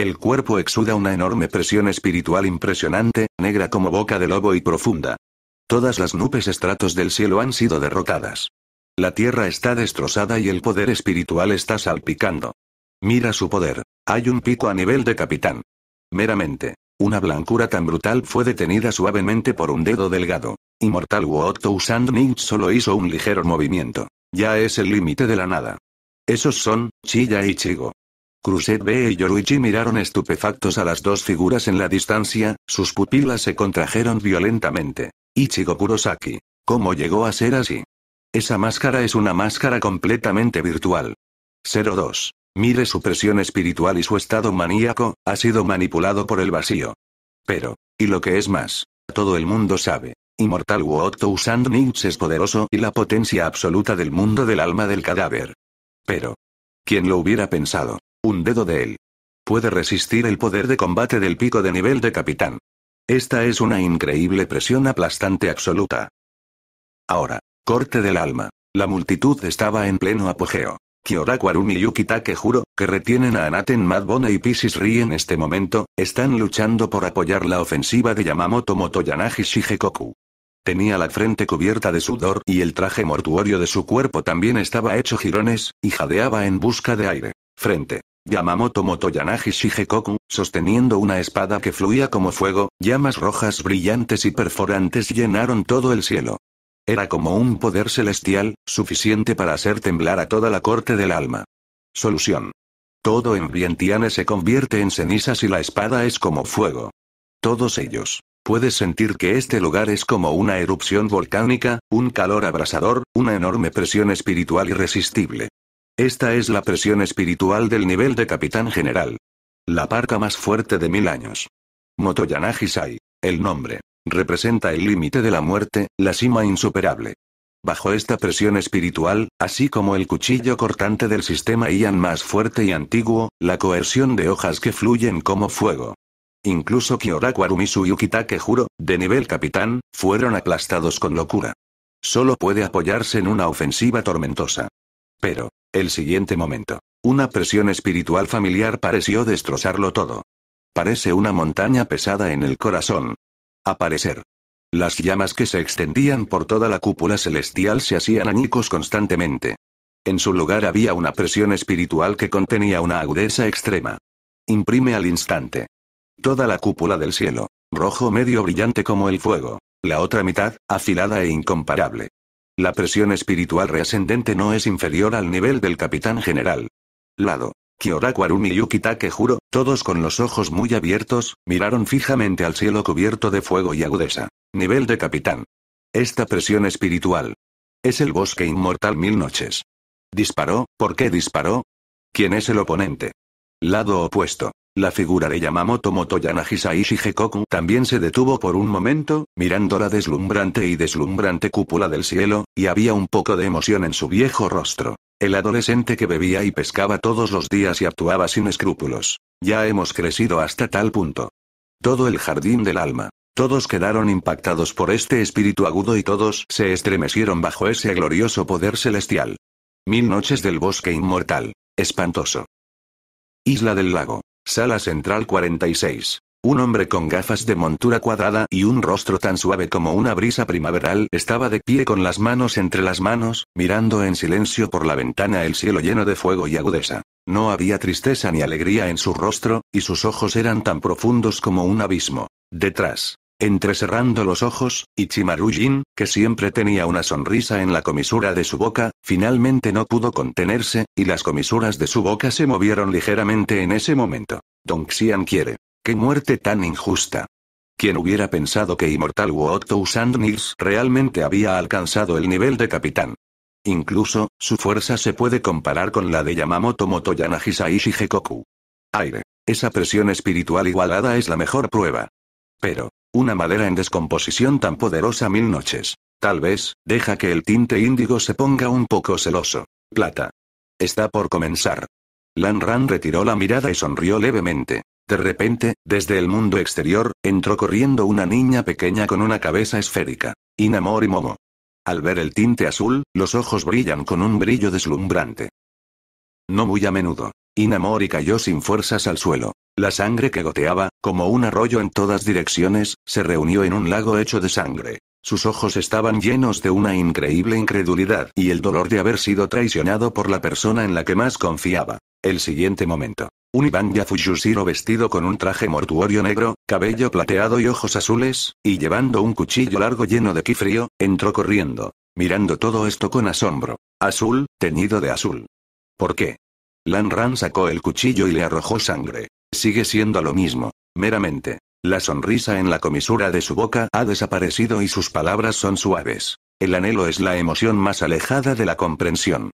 El cuerpo exuda una enorme presión espiritual impresionante, negra como boca de lobo y profunda. Todas las nubes estratos del cielo han sido derrotadas. La tierra está destrozada y el poder espiritual está salpicando. Mira su poder. Hay un pico a nivel de capitán. Meramente. Una blancura tan brutal fue detenida suavemente por un dedo delgado. Inmortal Wotou Sandning solo hizo un ligero movimiento. Ya es el límite de la nada. Esos son, Chilla y Chigo. Cruzet B y Yoruichi miraron estupefactos a las dos figuras en la distancia, sus pupilas se contrajeron violentamente. Ichigo Kurosaki. ¿Cómo llegó a ser así? Esa máscara es una máscara completamente virtual. 02. Mire su presión espiritual y su estado maníaco, ha sido manipulado por el vacío. Pero, y lo que es más, todo el mundo sabe. Inmortal Woto usando Nix es poderoso y la potencia absoluta del mundo del alma del cadáver. Pero. ¿Quién lo hubiera pensado? un dedo de él. Puede resistir el poder de combate del pico de nivel de capitán. Esta es una increíble presión aplastante absoluta. Ahora, corte del alma. La multitud estaba en pleno apogeo. Kyoraku Yukita y que juro, que retienen a Anaten Madbone y Pisis Ri en este momento, están luchando por apoyar la ofensiva de Yamamoto Motoyanagi Shigekoku. Tenía la frente cubierta de sudor y el traje mortuorio de su cuerpo también estaba hecho jirones, y jadeaba en busca de aire. Frente. Yamamoto Motoyanagi Shigekoku, sosteniendo una espada que fluía como fuego, llamas rojas brillantes y perforantes llenaron todo el cielo. Era como un poder celestial, suficiente para hacer temblar a toda la corte del alma. Solución. Todo en Vientiane se convierte en cenizas y la espada es como fuego. Todos ellos. Puedes sentir que este lugar es como una erupción volcánica, un calor abrasador, una enorme presión espiritual irresistible. Esta es la presión espiritual del nivel de capitán general. La parca más fuerte de mil años. Motoyanagi-sai. El nombre. Representa el límite de la muerte, la cima insuperable. Bajo esta presión espiritual, así como el cuchillo cortante del sistema Ian más fuerte y antiguo, la coerción de hojas que fluyen como fuego. Incluso Kyoraku Arumisu y Ukitake Juro, de nivel capitán, fueron aplastados con locura. Solo puede apoyarse en una ofensiva tormentosa. Pero, el siguiente momento. Una presión espiritual familiar pareció destrozarlo todo. Parece una montaña pesada en el corazón. Aparecer. Las llamas que se extendían por toda la cúpula celestial se hacían añicos constantemente. En su lugar había una presión espiritual que contenía una agudeza extrema. Imprime al instante. Toda la cúpula del cielo, rojo medio brillante como el fuego, la otra mitad, afilada e incomparable, la presión espiritual reascendente no es inferior al nivel del capitán general. Lado. Kyoraku y que Juro, todos con los ojos muy abiertos, miraron fijamente al cielo cubierto de fuego y agudeza. Nivel de capitán. Esta presión espiritual. Es el bosque inmortal mil noches. ¿Disparó? ¿Por qué disparó? ¿Quién es el oponente? Lado opuesto. La figura de Yamamoto Yanagisa Nagisaishi Gekoku también se detuvo por un momento, mirando la deslumbrante y deslumbrante cúpula del cielo, y había un poco de emoción en su viejo rostro. El adolescente que bebía y pescaba todos los días y actuaba sin escrúpulos. Ya hemos crecido hasta tal punto. Todo el jardín del alma. Todos quedaron impactados por este espíritu agudo y todos se estremecieron bajo ese glorioso poder celestial. Mil noches del bosque inmortal. Espantoso. Isla del lago. Sala Central 46. Un hombre con gafas de montura cuadrada y un rostro tan suave como una brisa primaveral estaba de pie con las manos entre las manos, mirando en silencio por la ventana el cielo lleno de fuego y agudeza. No había tristeza ni alegría en su rostro, y sus ojos eran tan profundos como un abismo. Detrás, Entrecerrando los ojos, Ichimaru-jin, que siempre tenía una sonrisa en la comisura de su boca, finalmente no pudo contenerse, y las comisuras de su boca se movieron ligeramente en ese momento. Don Xian quiere. ¡Qué muerte tan injusta! ¿Quién hubiera pensado que Immortal Wood Sand Nils realmente había alcanzado el nivel de capitán? Incluso, su fuerza se puede comparar con la de Yamamoto Motoyana Hisaishi Hekoku. Aire. Esa presión espiritual igualada es la mejor prueba. Pero, una madera en descomposición tan poderosa mil noches. Tal vez, deja que el tinte índigo se ponga un poco celoso. Plata. Está por comenzar. Lan Ran retiró la mirada y sonrió levemente. De repente, desde el mundo exterior, entró corriendo una niña pequeña con una cabeza esférica. Inamor y Momo. Al ver el tinte azul, los ojos brillan con un brillo deslumbrante. No muy a menudo. Inamori cayó sin fuerzas al suelo. La sangre que goteaba, como un arroyo en todas direcciones, se reunió en un lago hecho de sangre. Sus ojos estaban llenos de una increíble incredulidad y el dolor de haber sido traicionado por la persona en la que más confiaba. El siguiente momento. Un ya Fuyushiro vestido con un traje mortuorio negro, cabello plateado y ojos azules, y llevando un cuchillo largo lleno de ki entró corriendo, mirando todo esto con asombro. Azul, teñido de azul. ¿Por qué? Lan Ran sacó el cuchillo y le arrojó sangre. Sigue siendo lo mismo. Meramente. La sonrisa en la comisura de su boca ha desaparecido y sus palabras son suaves. El anhelo es la emoción más alejada de la comprensión.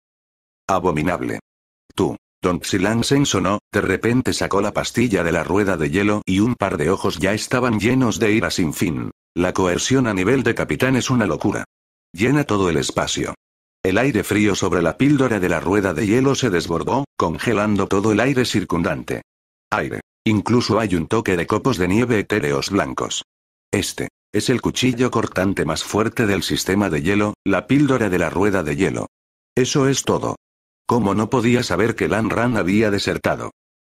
Abominable. Tú. Don sen sonó, de repente sacó la pastilla de la rueda de hielo y un par de ojos ya estaban llenos de ira sin fin. La coerción a nivel de capitán es una locura. Llena todo el espacio. El aire frío sobre la píldora de la rueda de hielo se desbordó, congelando todo el aire circundante. Aire. Incluso hay un toque de copos de nieve etéreos blancos. Este. Es el cuchillo cortante más fuerte del sistema de hielo, la píldora de la rueda de hielo. Eso es todo. ¿Cómo no podía saber que Lan Ran había desertado?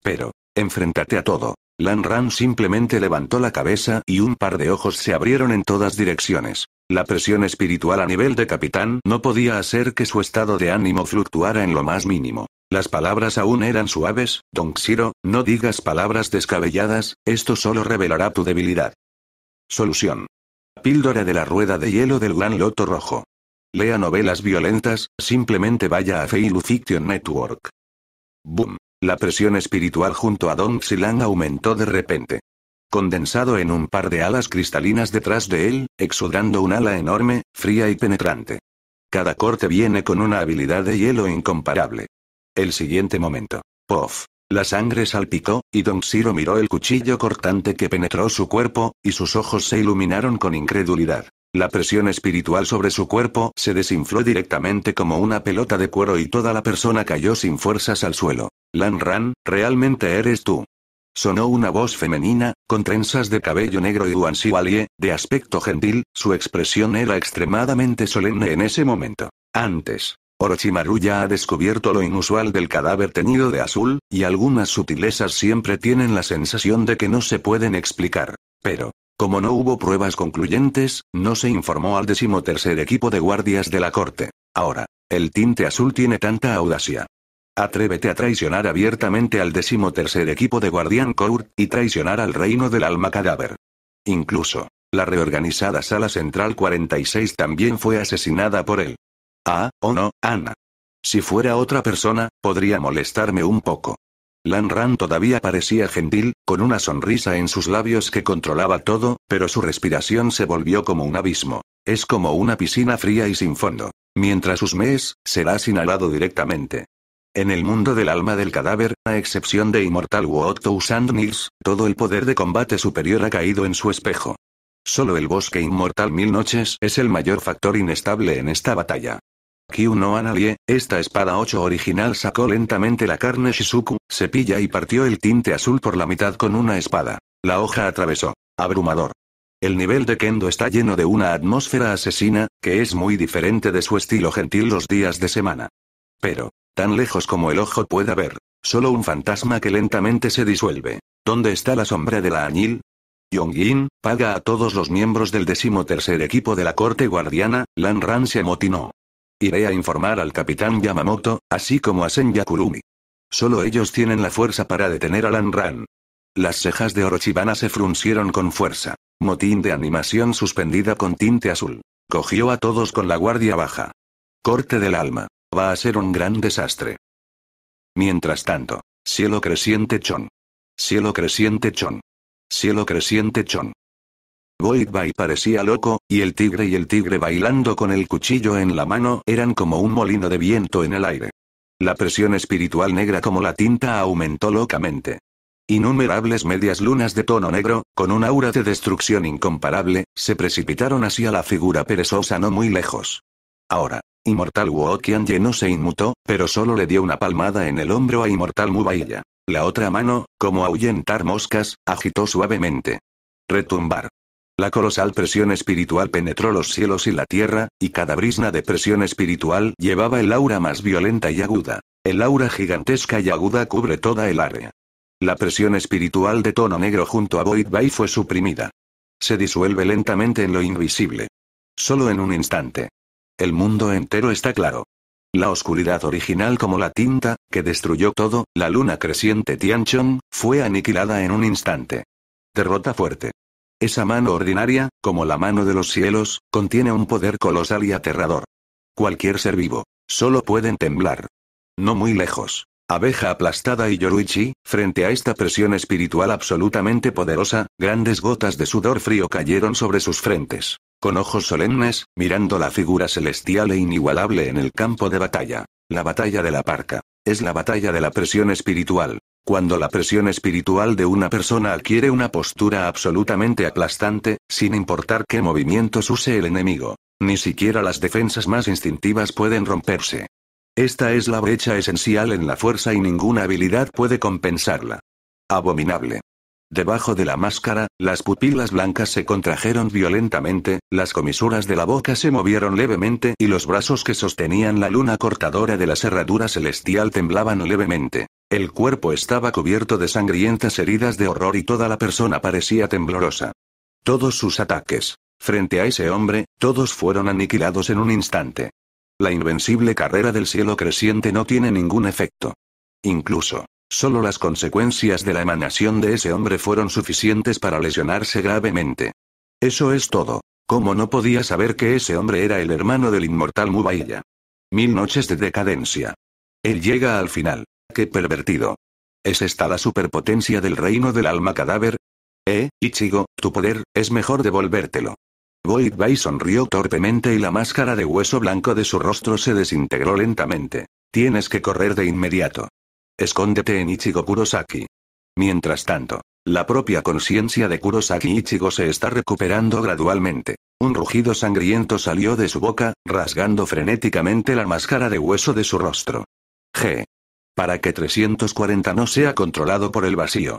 Pero, enfréntate a todo. Lan Ran simplemente levantó la cabeza y un par de ojos se abrieron en todas direcciones. La presión espiritual a nivel de capitán no podía hacer que su estado de ánimo fluctuara en lo más mínimo. Las palabras aún eran suaves, Don Xiro, no digas palabras descabelladas, esto solo revelará tu debilidad. Solución. Píldora de la rueda de hielo del Gran Loto Rojo. Lea novelas violentas, simplemente vaya a Fiction Network. Boom. La presión espiritual junto a Don Xilan aumentó de repente. Condensado en un par de alas cristalinas detrás de él, exudando un ala enorme, fría y penetrante. Cada corte viene con una habilidad de hielo incomparable. El siguiente momento. Pof. La sangre salpicó, y Don Ciro miró el cuchillo cortante que penetró su cuerpo, y sus ojos se iluminaron con incredulidad. La presión espiritual sobre su cuerpo se desinfló directamente como una pelota de cuero y toda la persona cayó sin fuerzas al suelo. Lan Ran, realmente eres tú. Sonó una voz femenina, con trenzas de cabello negro y Wansiwali, de aspecto gentil, su expresión era extremadamente solemne en ese momento. Antes, Orochimaru ya ha descubierto lo inusual del cadáver teñido de azul, y algunas sutilezas siempre tienen la sensación de que no se pueden explicar. Pero, como no hubo pruebas concluyentes, no se informó al decimotercer equipo de guardias de la corte. Ahora, el tinte azul tiene tanta audacia. Atrévete a traicionar abiertamente al decimotercer equipo de Guardian Court, y traicionar al reino del alma cadáver. Incluso, la reorganizada Sala Central 46 también fue asesinada por él. Ah, o oh no, Ana. Si fuera otra persona, podría molestarme un poco. Lan Ran todavía parecía gentil, con una sonrisa en sus labios que controlaba todo, pero su respiración se volvió como un abismo. Es como una piscina fría y sin fondo. Mientras mes será inhalado directamente. En el mundo del alma del cadáver, a excepción de Immortal Sand Nils, todo el poder de combate superior ha caído en su espejo. Solo el bosque inmortal Mil Noches es el mayor factor inestable en esta batalla. Kyu no a nadie, esta espada 8 original sacó lentamente la carne Shizuku, cepilla y partió el tinte azul por la mitad con una espada. La hoja atravesó. Abrumador. El nivel de Kendo está lleno de una atmósfera asesina, que es muy diferente de su estilo gentil los días de semana. Pero, tan lejos como el ojo pueda ver, solo un fantasma que lentamente se disuelve. ¿Dónde está la sombra de la añil? Yongin, paga a todos los miembros del decimotercer equipo de la corte guardiana, Lan Ran se amotinó. Iré a informar al capitán Yamamoto, así como a Senya Kurumi. Solo ellos tienen la fuerza para detener a Lan Ran. Las cejas de Orochibana se fruncieron con fuerza. Motín de animación suspendida con tinte azul. Cogió a todos con la guardia baja. Corte del alma. Va a ser un gran desastre. Mientras tanto, cielo creciente chon. Cielo creciente chon. Cielo creciente chon. Goitbay parecía loco, y el tigre y el tigre bailando con el cuchillo en la mano eran como un molino de viento en el aire. La presión espiritual negra como la tinta aumentó locamente. Innumerables medias lunas de tono negro, con un aura de destrucción incomparable, se precipitaron hacia la figura perezosa no muy lejos. Ahora, Inmortal Wokian no se inmutó, pero solo le dio una palmada en el hombro a Inmortal Mubailla. La otra mano, como ahuyentar moscas, agitó suavemente. Retumbar. La colosal presión espiritual penetró los cielos y la tierra, y cada brisna de presión espiritual llevaba el aura más violenta y aguda. El aura gigantesca y aguda cubre toda el área. La presión espiritual de tono negro junto a Void Bay fue suprimida. Se disuelve lentamente en lo invisible. Solo en un instante. El mundo entero está claro. La oscuridad original como la tinta, que destruyó todo, la luna creciente Tianchong, fue aniquilada en un instante. Derrota fuerte. Esa mano ordinaria, como la mano de los cielos, contiene un poder colosal y aterrador. Cualquier ser vivo. Solo pueden temblar. No muy lejos. Abeja aplastada y Yoruichi, frente a esta presión espiritual absolutamente poderosa, grandes gotas de sudor frío cayeron sobre sus frentes. Con ojos solemnes, mirando la figura celestial e inigualable en el campo de batalla. La batalla de la parca. Es la batalla de la presión espiritual. Cuando la presión espiritual de una persona adquiere una postura absolutamente aplastante, sin importar qué movimientos use el enemigo, ni siquiera las defensas más instintivas pueden romperse. Esta es la brecha esencial en la fuerza y ninguna habilidad puede compensarla. Abominable. Debajo de la máscara, las pupilas blancas se contrajeron violentamente, las comisuras de la boca se movieron levemente y los brazos que sostenían la luna cortadora de la cerradura celestial temblaban levemente. El cuerpo estaba cubierto de sangrientas heridas de horror y toda la persona parecía temblorosa. Todos sus ataques, frente a ese hombre, todos fueron aniquilados en un instante. La invencible carrera del cielo creciente no tiene ningún efecto. Incluso, Solo las consecuencias de la emanación de ese hombre fueron suficientes para lesionarse gravemente. Eso es todo. ¿Cómo no podía saber que ese hombre era el hermano del inmortal Mubailla. Mil noches de decadencia. Él llega al final. ¡Qué pervertido! ¿Es esta la superpotencia del reino del alma cadáver? Eh, Ichigo, tu poder, es mejor devolvértelo. Void Bay sonrió torpemente y la máscara de hueso blanco de su rostro se desintegró lentamente. Tienes que correr de inmediato. Escóndete en Ichigo Kurosaki. Mientras tanto, la propia conciencia de Kurosaki Ichigo se está recuperando gradualmente. Un rugido sangriento salió de su boca, rasgando frenéticamente la máscara de hueso de su rostro. G. Para que 340 no sea controlado por el vacío.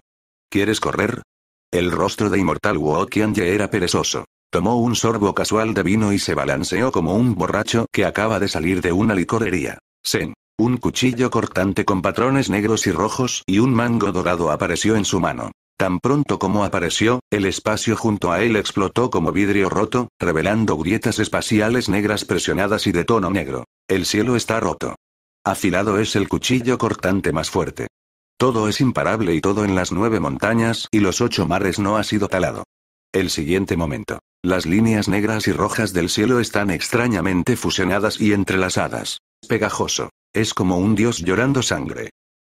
¿Quieres correr? El rostro de inmortal Wookian ya era perezoso. Tomó un sorbo casual de vino y se balanceó como un borracho que acaba de salir de una licorería. Sen. Un cuchillo cortante con patrones negros y rojos y un mango dorado apareció en su mano. Tan pronto como apareció, el espacio junto a él explotó como vidrio roto, revelando grietas espaciales negras presionadas y de tono negro. El cielo está roto. Afilado es el cuchillo cortante más fuerte. Todo es imparable y todo en las nueve montañas y los ocho mares no ha sido talado. El siguiente momento. Las líneas negras y rojas del cielo están extrañamente fusionadas y entrelazadas. Pegajoso. Es como un dios llorando sangre.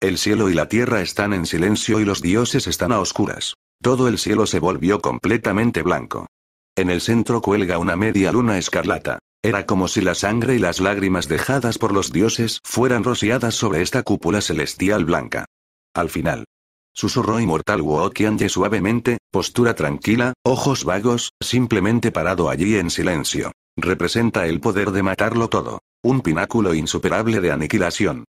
El cielo y la tierra están en silencio y los dioses están a oscuras. Todo el cielo se volvió completamente blanco. En el centro cuelga una media luna escarlata. Era como si la sangre y las lágrimas dejadas por los dioses fueran rociadas sobre esta cúpula celestial blanca. Al final. Susurró inmortal Wokian suavemente, Postura tranquila, ojos vagos, simplemente parado allí en silencio. Representa el poder de matarlo todo. Un pináculo insuperable de aniquilación.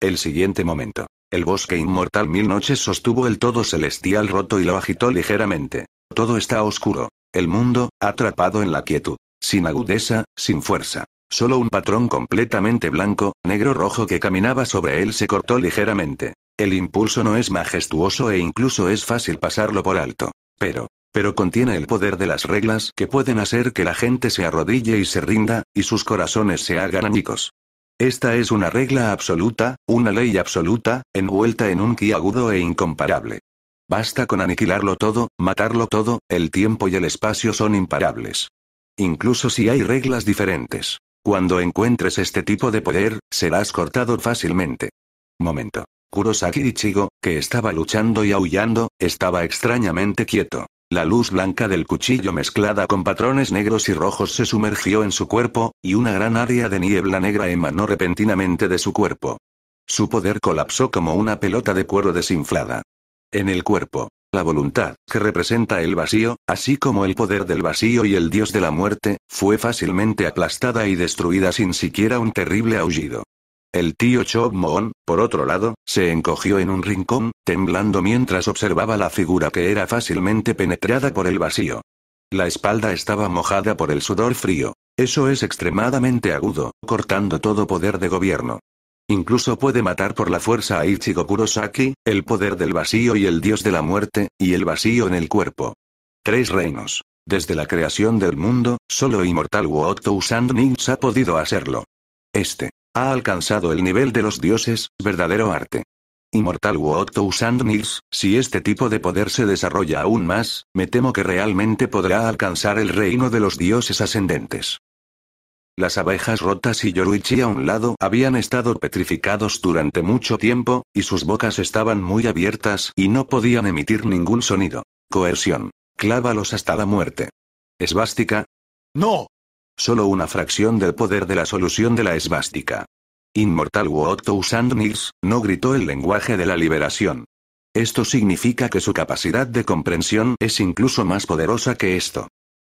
El siguiente momento. El bosque inmortal mil noches sostuvo el todo celestial roto y lo agitó ligeramente. Todo está oscuro. El mundo, atrapado en la quietud. Sin agudeza, sin fuerza. Solo un patrón completamente blanco, negro-rojo que caminaba sobre él se cortó ligeramente. El impulso no es majestuoso e incluso es fácil pasarlo por alto. Pero, pero contiene el poder de las reglas que pueden hacer que la gente se arrodille y se rinda, y sus corazones se hagan amigos. Esta es una regla absoluta, una ley absoluta, envuelta en un ki agudo e incomparable. Basta con aniquilarlo todo, matarlo todo, el tiempo y el espacio son imparables. Incluso si hay reglas diferentes. Cuando encuentres este tipo de poder, serás cortado fácilmente. Momento. Kurosaki Ichigo, que estaba luchando y aullando, estaba extrañamente quieto. La luz blanca del cuchillo mezclada con patrones negros y rojos se sumergió en su cuerpo, y una gran área de niebla negra emanó repentinamente de su cuerpo. Su poder colapsó como una pelota de cuero desinflada. En el cuerpo, la voluntad, que representa el vacío, así como el poder del vacío y el dios de la muerte, fue fácilmente aplastada y destruida sin siquiera un terrible aullido. El tío Chop Moon, por otro lado, se encogió en un rincón, temblando mientras observaba la figura que era fácilmente penetrada por el vacío. La espalda estaba mojada por el sudor frío. Eso es extremadamente agudo, cortando todo poder de gobierno. Incluso puede matar por la fuerza a Ichigo Kurosaki, el poder del vacío y el dios de la muerte, y el vacío en el cuerpo. Tres reinos. Desde la creación del mundo, solo Inmortal Sand Usand ha podido hacerlo. Este ha alcanzado el nivel de los dioses, verdadero arte. Inmortal u Sandmills, si este tipo de poder se desarrolla aún más, me temo que realmente podrá alcanzar el reino de los dioses ascendentes. Las abejas rotas y Yoruichi a un lado habían estado petrificados durante mucho tiempo, y sus bocas estaban muy abiertas y no podían emitir ningún sonido. Coerción. Clávalos hasta la muerte. ¿Esvástica? ¡No! Solo una fracción del poder de la solución de la esvástica. Inmortal Otto Nils, no gritó el lenguaje de la liberación. Esto significa que su capacidad de comprensión es incluso más poderosa que esto.